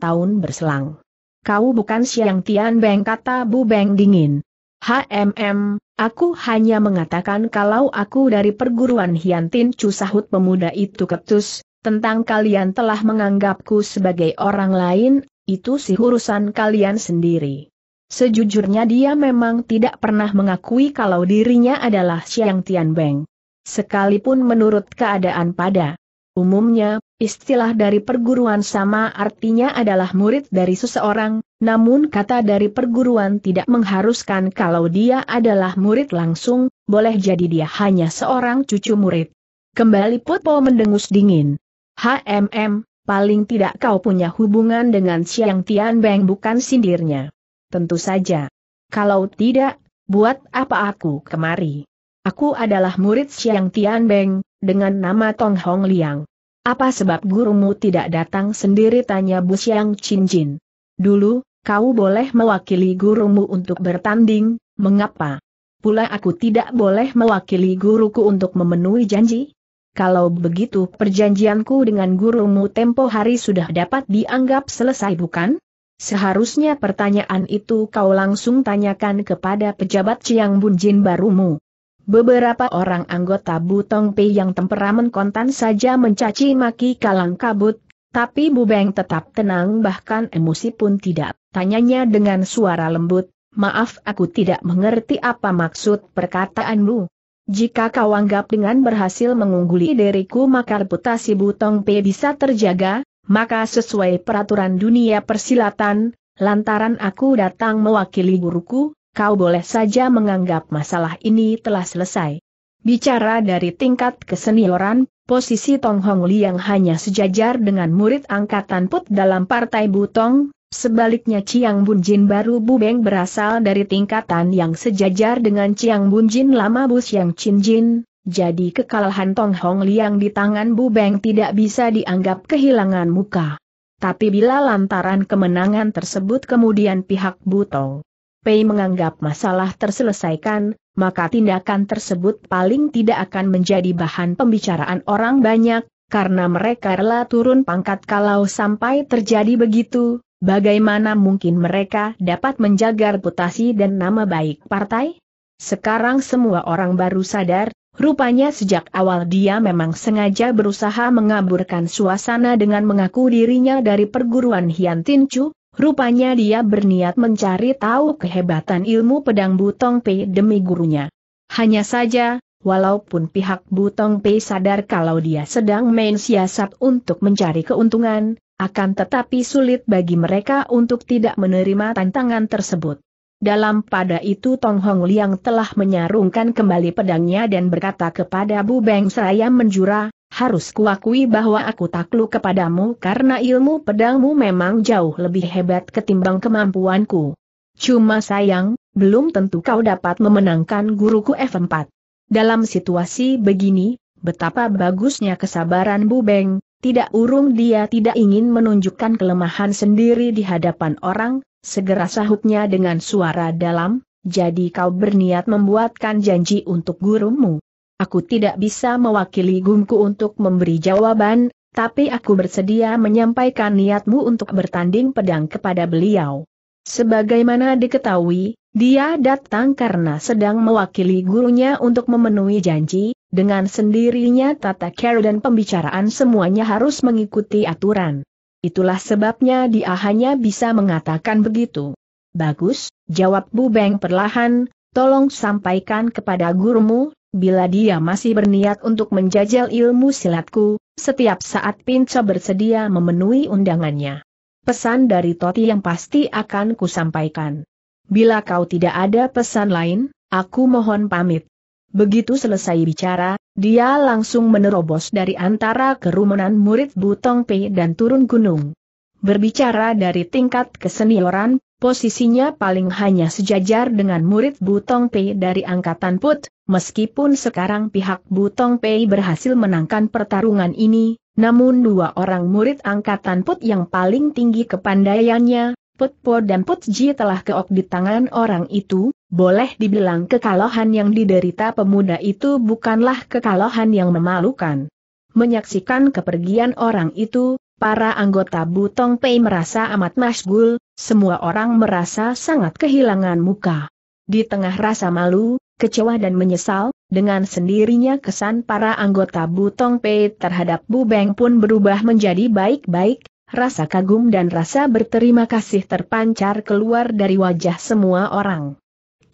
S1: tahun berselang. Kau bukan Xiang Tian Beng kata Bu Beng dingin. HMM, aku hanya mengatakan kalau aku dari perguruan Hiantin Chu sahut pemuda itu ketus, tentang kalian telah menganggapku sebagai orang lain, itu sih urusan kalian sendiri. Sejujurnya dia memang tidak pernah mengakui kalau dirinya adalah Xiang Tianbeng. Sekalipun menurut keadaan pada umumnya, istilah dari perguruan sama artinya adalah murid dari seseorang, namun kata dari perguruan tidak mengharuskan kalau dia adalah murid langsung, boleh jadi dia hanya seorang cucu murid. Kembali Putpo mendengus dingin. HMM, paling tidak kau punya hubungan dengan Siang Tian Beng bukan sindirnya. Tentu saja. Kalau tidak, buat apa aku kemari? Aku adalah murid Siang Tian Beng, dengan nama Tong Hong Liang. Apa sebab gurumu tidak datang sendiri tanya Bu Siang Chin Jin. Dulu, kau boleh mewakili gurumu untuk bertanding, mengapa? Pula aku tidak boleh mewakili guruku untuk memenuhi janji? Kalau begitu perjanjianku dengan gurumu tempo hari sudah dapat dianggap selesai bukan? Seharusnya pertanyaan itu kau langsung tanyakan kepada pejabat Bun Bunjin barumu. Beberapa orang anggota Butong Pei yang temperamen kontan saja mencaci maki kalang kabut, tapi Bu Beng tetap tenang bahkan emosi pun tidak. Tanyanya dengan suara lembut, maaf aku tidak mengerti apa maksud perkataanmu. Jika kau anggap dengan berhasil mengungguli diriku maka reputasi Butong P bisa terjaga, maka sesuai peraturan dunia persilatan, lantaran aku datang mewakili guruku, kau boleh saja menganggap masalah ini telah selesai. Bicara dari tingkat kesenioran, posisi Tong Hong yang hanya sejajar dengan murid angkatan Put dalam partai Butong, Sebaliknya Ciang Bunjin baru Bubeng berasal dari tingkatan yang sejajar dengan Ciang Bunjin lama Yang Chin Jin. jadi kekalahan Tong Hong Liang di tangan Bubeng tidak bisa dianggap kehilangan muka. Tapi bila lantaran kemenangan tersebut kemudian pihak Butong Pei menganggap masalah terselesaikan, maka tindakan tersebut paling tidak akan menjadi bahan pembicaraan orang banyak, karena mereka rela turun pangkat kalau sampai terjadi begitu, Bagaimana mungkin mereka dapat menjaga reputasi dan nama baik partai? Sekarang semua orang baru sadar, rupanya sejak awal dia memang sengaja berusaha mengaburkan suasana dengan mengaku dirinya dari perguruan Hian Tin Chu, rupanya dia berniat mencari tahu kehebatan ilmu pedang Butong Pei demi gurunya. Hanya saja, walaupun pihak Butong Pei sadar kalau dia sedang main siasat untuk mencari keuntungan, akan tetapi sulit bagi mereka untuk tidak menerima tantangan tersebut. Dalam pada itu Tong Hong Liang telah menyarungkan kembali pedangnya dan berkata kepada Bu Beng seraya menjura, harus kuakui bahwa aku takluk kepadamu karena ilmu pedangmu memang jauh lebih hebat ketimbang kemampuanku. Cuma sayang, belum tentu kau dapat memenangkan guruku F4. Dalam situasi begini, betapa bagusnya kesabaran Bu Beng, tidak urung dia tidak ingin menunjukkan kelemahan sendiri di hadapan orang, segera sahutnya dengan suara dalam, jadi kau berniat membuatkan janji untuk gurumu. Aku tidak bisa mewakili gumku untuk memberi jawaban, tapi aku bersedia menyampaikan niatmu untuk bertanding pedang kepada beliau. Sebagaimana diketahui, dia datang karena sedang mewakili gurunya untuk memenuhi janji, dengan sendirinya tata care dan pembicaraan semuanya harus mengikuti aturan. Itulah sebabnya dia hanya bisa mengatakan begitu. Bagus, jawab Bu Beng perlahan, tolong sampaikan kepada gurumu, bila dia masih berniat untuk menjajal ilmu silatku, setiap saat Pinco bersedia memenuhi undangannya pesan dari Toti yang pasti akan kusampaikan. Bila kau tidak ada pesan lain, aku mohon pamit. Begitu selesai bicara, dia langsung menerobos dari antara kerumunan murid Butong Pei dan turun gunung. Berbicara dari tingkat kesenioran, posisinya paling hanya sejajar dengan murid Butong Pei dari Angkatan Put, meskipun sekarang pihak Butong Pei berhasil menangkan pertarungan ini, namun dua orang murid angkatan Put yang paling tinggi kepandaiannya, Put Po dan Put Ji telah keok di tangan orang itu, boleh dibilang kekalahan yang diderita pemuda itu bukanlah kekalahan yang memalukan. Menyaksikan kepergian orang itu, para anggota Butong Pei merasa amat masgul, semua orang merasa sangat kehilangan muka. Di tengah rasa malu, kecewa dan menyesal, dengan sendirinya kesan para anggota Butong Pei terhadap Bu Beng pun berubah menjadi baik-baik, rasa kagum dan rasa berterima kasih terpancar keluar dari wajah semua orang.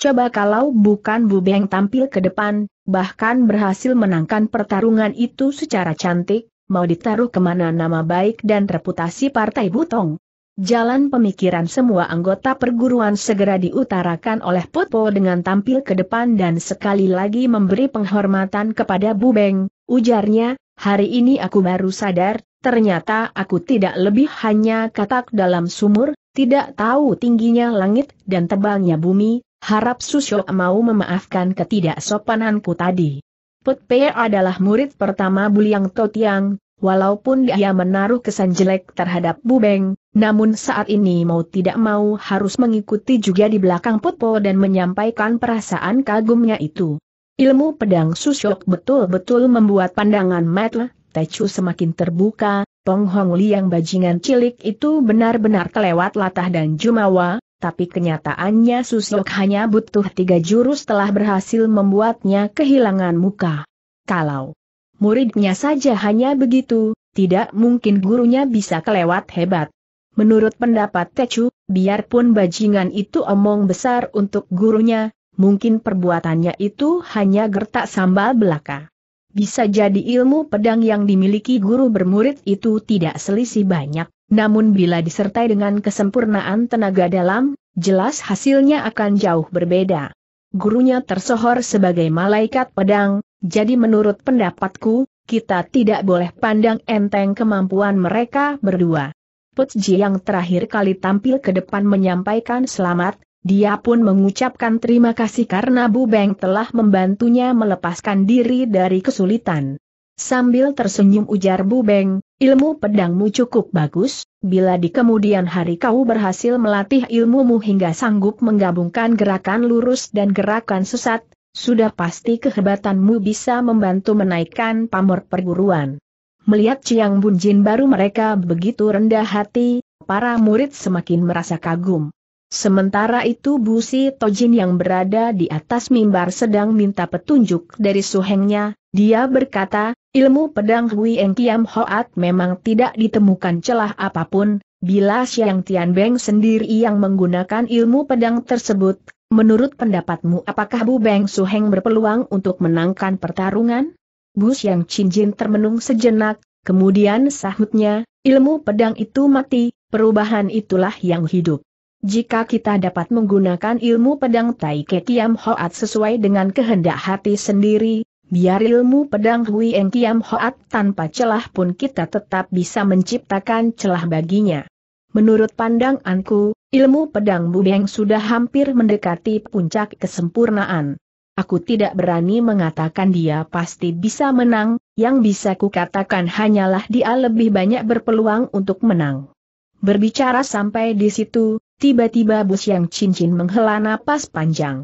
S1: Coba kalau bukan Bu Beng tampil ke depan, bahkan berhasil menangkan pertarungan itu secara cantik, mau ditaruh kemana nama baik dan reputasi partai Butong. Jalan pemikiran semua anggota perguruan segera diutarakan oleh Putpo dengan tampil ke depan dan sekali lagi memberi penghormatan kepada Bu Beng, ujarnya, hari ini aku baru sadar, ternyata aku tidak lebih hanya katak dalam sumur, tidak tahu tingginya langit dan tebalnya bumi, harap Susyo mau memaafkan ketidaksopananku tadi. Putpe adalah murid pertama Buliang Totiang, Walaupun dia menaruh kesan jelek terhadap Bubeng, namun saat ini mau tidak mau harus mengikuti juga di belakang Putpo dan menyampaikan perasaan kagumnya itu. Ilmu pedang Susyok betul-betul membuat pandangan Matle, Tecu semakin terbuka, Pong Hong Li yang bajingan cilik itu benar-benar kelewat latah dan jumawa, tapi kenyataannya Susyok hanya butuh tiga jurus telah berhasil membuatnya kehilangan muka. Kalau Muridnya saja hanya begitu, tidak mungkin gurunya bisa kelewat hebat. Menurut pendapat Tecu, biarpun bajingan itu omong besar untuk gurunya, mungkin perbuatannya itu hanya gertak sambal belaka. Bisa jadi ilmu pedang yang dimiliki guru bermurid itu tidak selisih banyak, namun bila disertai dengan kesempurnaan tenaga dalam, jelas hasilnya akan jauh berbeda. Gurunya tersohor sebagai malaikat pedang, jadi menurut pendapatku, kita tidak boleh pandang enteng kemampuan mereka berdua. Putji yang terakhir kali tampil ke depan menyampaikan selamat, dia pun mengucapkan terima kasih karena Bu Beng telah membantunya melepaskan diri dari kesulitan. Sambil tersenyum ujar Bu Beng, ilmu pedangmu cukup bagus, bila di kemudian hari kau berhasil melatih ilmumu hingga sanggup menggabungkan gerakan lurus dan gerakan sesat, sudah pasti kehebatanmu bisa membantu menaikkan pamor perguruan. Melihat Ciang Bunjin baru mereka begitu rendah hati, para murid semakin merasa kagum. Sementara itu Busi Tojin yang berada di atas mimbar sedang minta petunjuk dari suhengnya, dia berkata, ilmu pedang Hui Eng Kiam Hoat memang tidak ditemukan celah apapun, bila Tian Beng sendiri yang menggunakan ilmu pedang tersebut, Menurut pendapatmu apakah Bu Beng Heng berpeluang untuk menangkan pertarungan? Bu Xiang Cinjin termenung sejenak, kemudian sahutnya, ilmu pedang itu mati, perubahan itulah yang hidup. Jika kita dapat menggunakan ilmu pedang Tai Kiam Hoat sesuai dengan kehendak hati sendiri, biar ilmu pedang Hui Eng Kiam Hoat tanpa celah pun kita tetap bisa menciptakan celah baginya. Menurut pandanganku, Ilmu pedang Bubeng sudah hampir mendekati puncak kesempurnaan. Aku tidak berani mengatakan dia pasti bisa menang, yang bisa kukatakan hanyalah dia lebih banyak berpeluang untuk menang. Berbicara sampai di situ, tiba-tiba Bus yang cincin menghela napas panjang.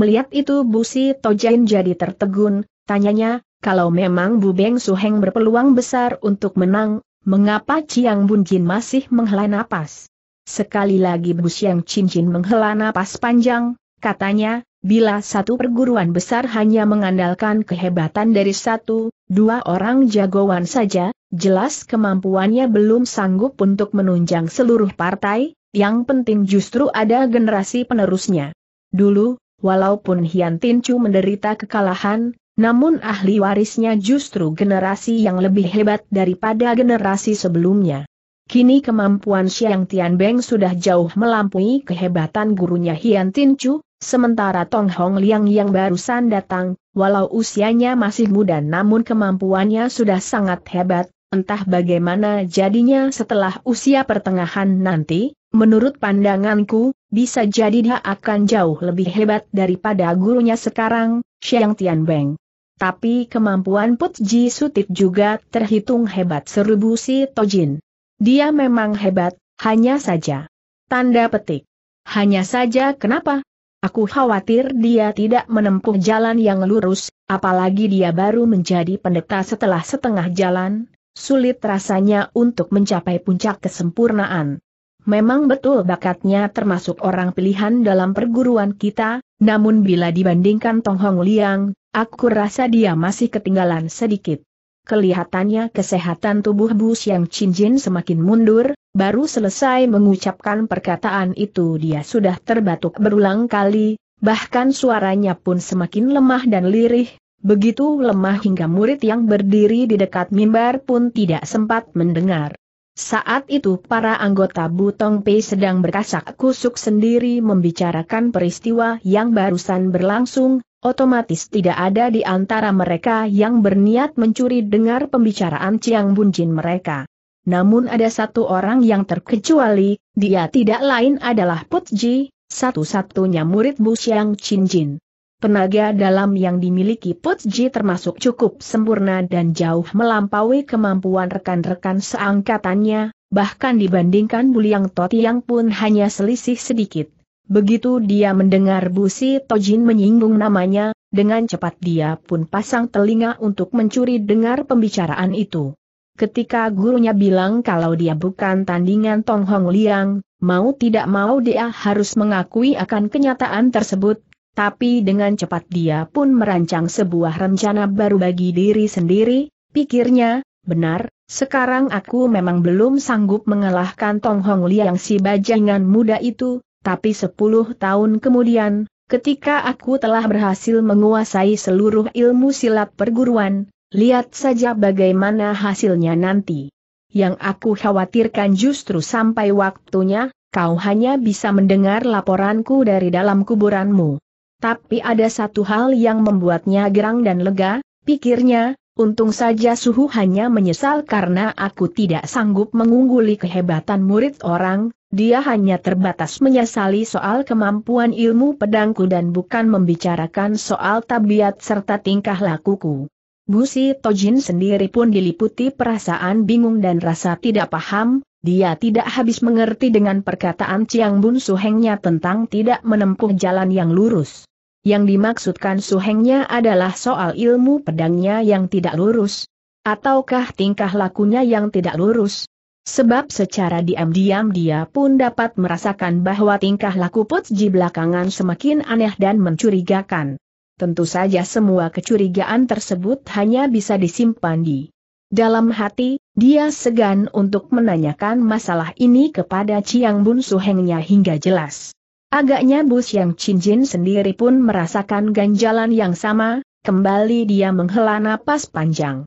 S1: Melihat itu Busi Tojain jadi tertegun, tanyanya, kalau memang bubeng Suheng berpeluang besar untuk menang, mengapa Ciang Bunjin masih menghela napas? Sekali lagi Bus yang cincin menghela napas panjang, katanya, bila satu perguruan besar hanya mengandalkan kehebatan dari satu, dua orang jagoan saja, jelas kemampuannya belum sanggup untuk menunjang seluruh partai, yang penting justru ada generasi penerusnya. Dulu, walaupun Hian Tincu menderita kekalahan, namun ahli warisnya justru generasi yang lebih hebat daripada generasi sebelumnya. Kini kemampuan Xiang Beng sudah jauh melampaui kehebatan gurunya Hian Tin Chu, sementara Tong Hong Liang yang barusan datang, walau usianya masih muda namun kemampuannya sudah sangat hebat, entah bagaimana jadinya setelah usia pertengahan nanti, menurut pandanganku, bisa jadi dia akan jauh lebih hebat daripada gurunya sekarang, Xiang Beng. Tapi kemampuan Put Ji Sutip juga terhitung hebat seribu si Tojin. Dia memang hebat, hanya saja. Tanda petik. Hanya saja kenapa? Aku khawatir dia tidak menempuh jalan yang lurus, apalagi dia baru menjadi pendeta setelah setengah jalan, sulit rasanya untuk mencapai puncak kesempurnaan. Memang betul bakatnya termasuk orang pilihan dalam perguruan kita, namun bila dibandingkan Tong Hong Liang, aku rasa dia masih ketinggalan sedikit kelihatannya kesehatan tubuh Bu Xiang Jin semakin mundur, baru selesai mengucapkan perkataan itu dia sudah terbatuk berulang kali, bahkan suaranya pun semakin lemah dan lirih, begitu lemah hingga murid yang berdiri di dekat mimbar pun tidak sempat mendengar. Saat itu para anggota Butong Pei sedang berkasak kusuk sendiri membicarakan peristiwa yang barusan berlangsung, Otomatis tidak ada di antara mereka yang berniat mencuri dengar pembicaraan Chiang Bunjin mereka. Namun ada satu orang yang terkecuali, dia tidak lain adalah Putji, satu-satunya murid Bu Chiang Chinjin. Tenaga dalam yang dimiliki Putji termasuk cukup sempurna dan jauh melampaui kemampuan rekan-rekan seangkatannya, bahkan dibandingkan Buliang yang pun hanya selisih sedikit. Begitu dia mendengar Busi Tojin menyinggung namanya, dengan cepat dia pun pasang telinga untuk mencuri dengar pembicaraan itu. Ketika gurunya bilang kalau dia bukan tandingan Tong Hong Liang, mau tidak mau dia harus mengakui akan kenyataan tersebut, tapi dengan cepat dia pun merancang sebuah rencana baru bagi diri sendiri, pikirnya, benar, sekarang aku memang belum sanggup mengalahkan Tong Hong Liang si bajingan muda itu, tapi sepuluh tahun kemudian, ketika aku telah berhasil menguasai seluruh ilmu silat perguruan, lihat saja bagaimana hasilnya nanti. Yang aku khawatirkan justru sampai waktunya, kau hanya bisa mendengar laporanku dari dalam kuburanmu. Tapi ada satu hal yang membuatnya gerang dan lega, pikirnya, Untung saja suhu hanya menyesal karena aku tidak sanggup mengungguli kehebatan murid orang, dia hanya terbatas menyesali soal kemampuan ilmu pedangku dan bukan membicarakan soal tabiat serta tingkah lakuku. Busi Tojin sendiri pun diliputi perasaan bingung dan rasa tidak paham, dia tidak habis mengerti dengan perkataan Chiang Bun Suhengnya tentang tidak menempuh jalan yang lurus. Yang dimaksudkan suhengnya adalah soal ilmu pedangnya yang tidak lurus. Ataukah tingkah lakunya yang tidak lurus? Sebab secara diam-diam dia pun dapat merasakan bahwa tingkah laku Putji belakangan semakin aneh dan mencurigakan. Tentu saja semua kecurigaan tersebut hanya bisa disimpan di dalam hati, dia segan untuk menanyakan masalah ini kepada Chiang Bun Suhengnya hingga jelas. Agaknya Bu Chin Jin sendiri pun merasakan ganjalan yang sama, kembali dia menghela napas panjang.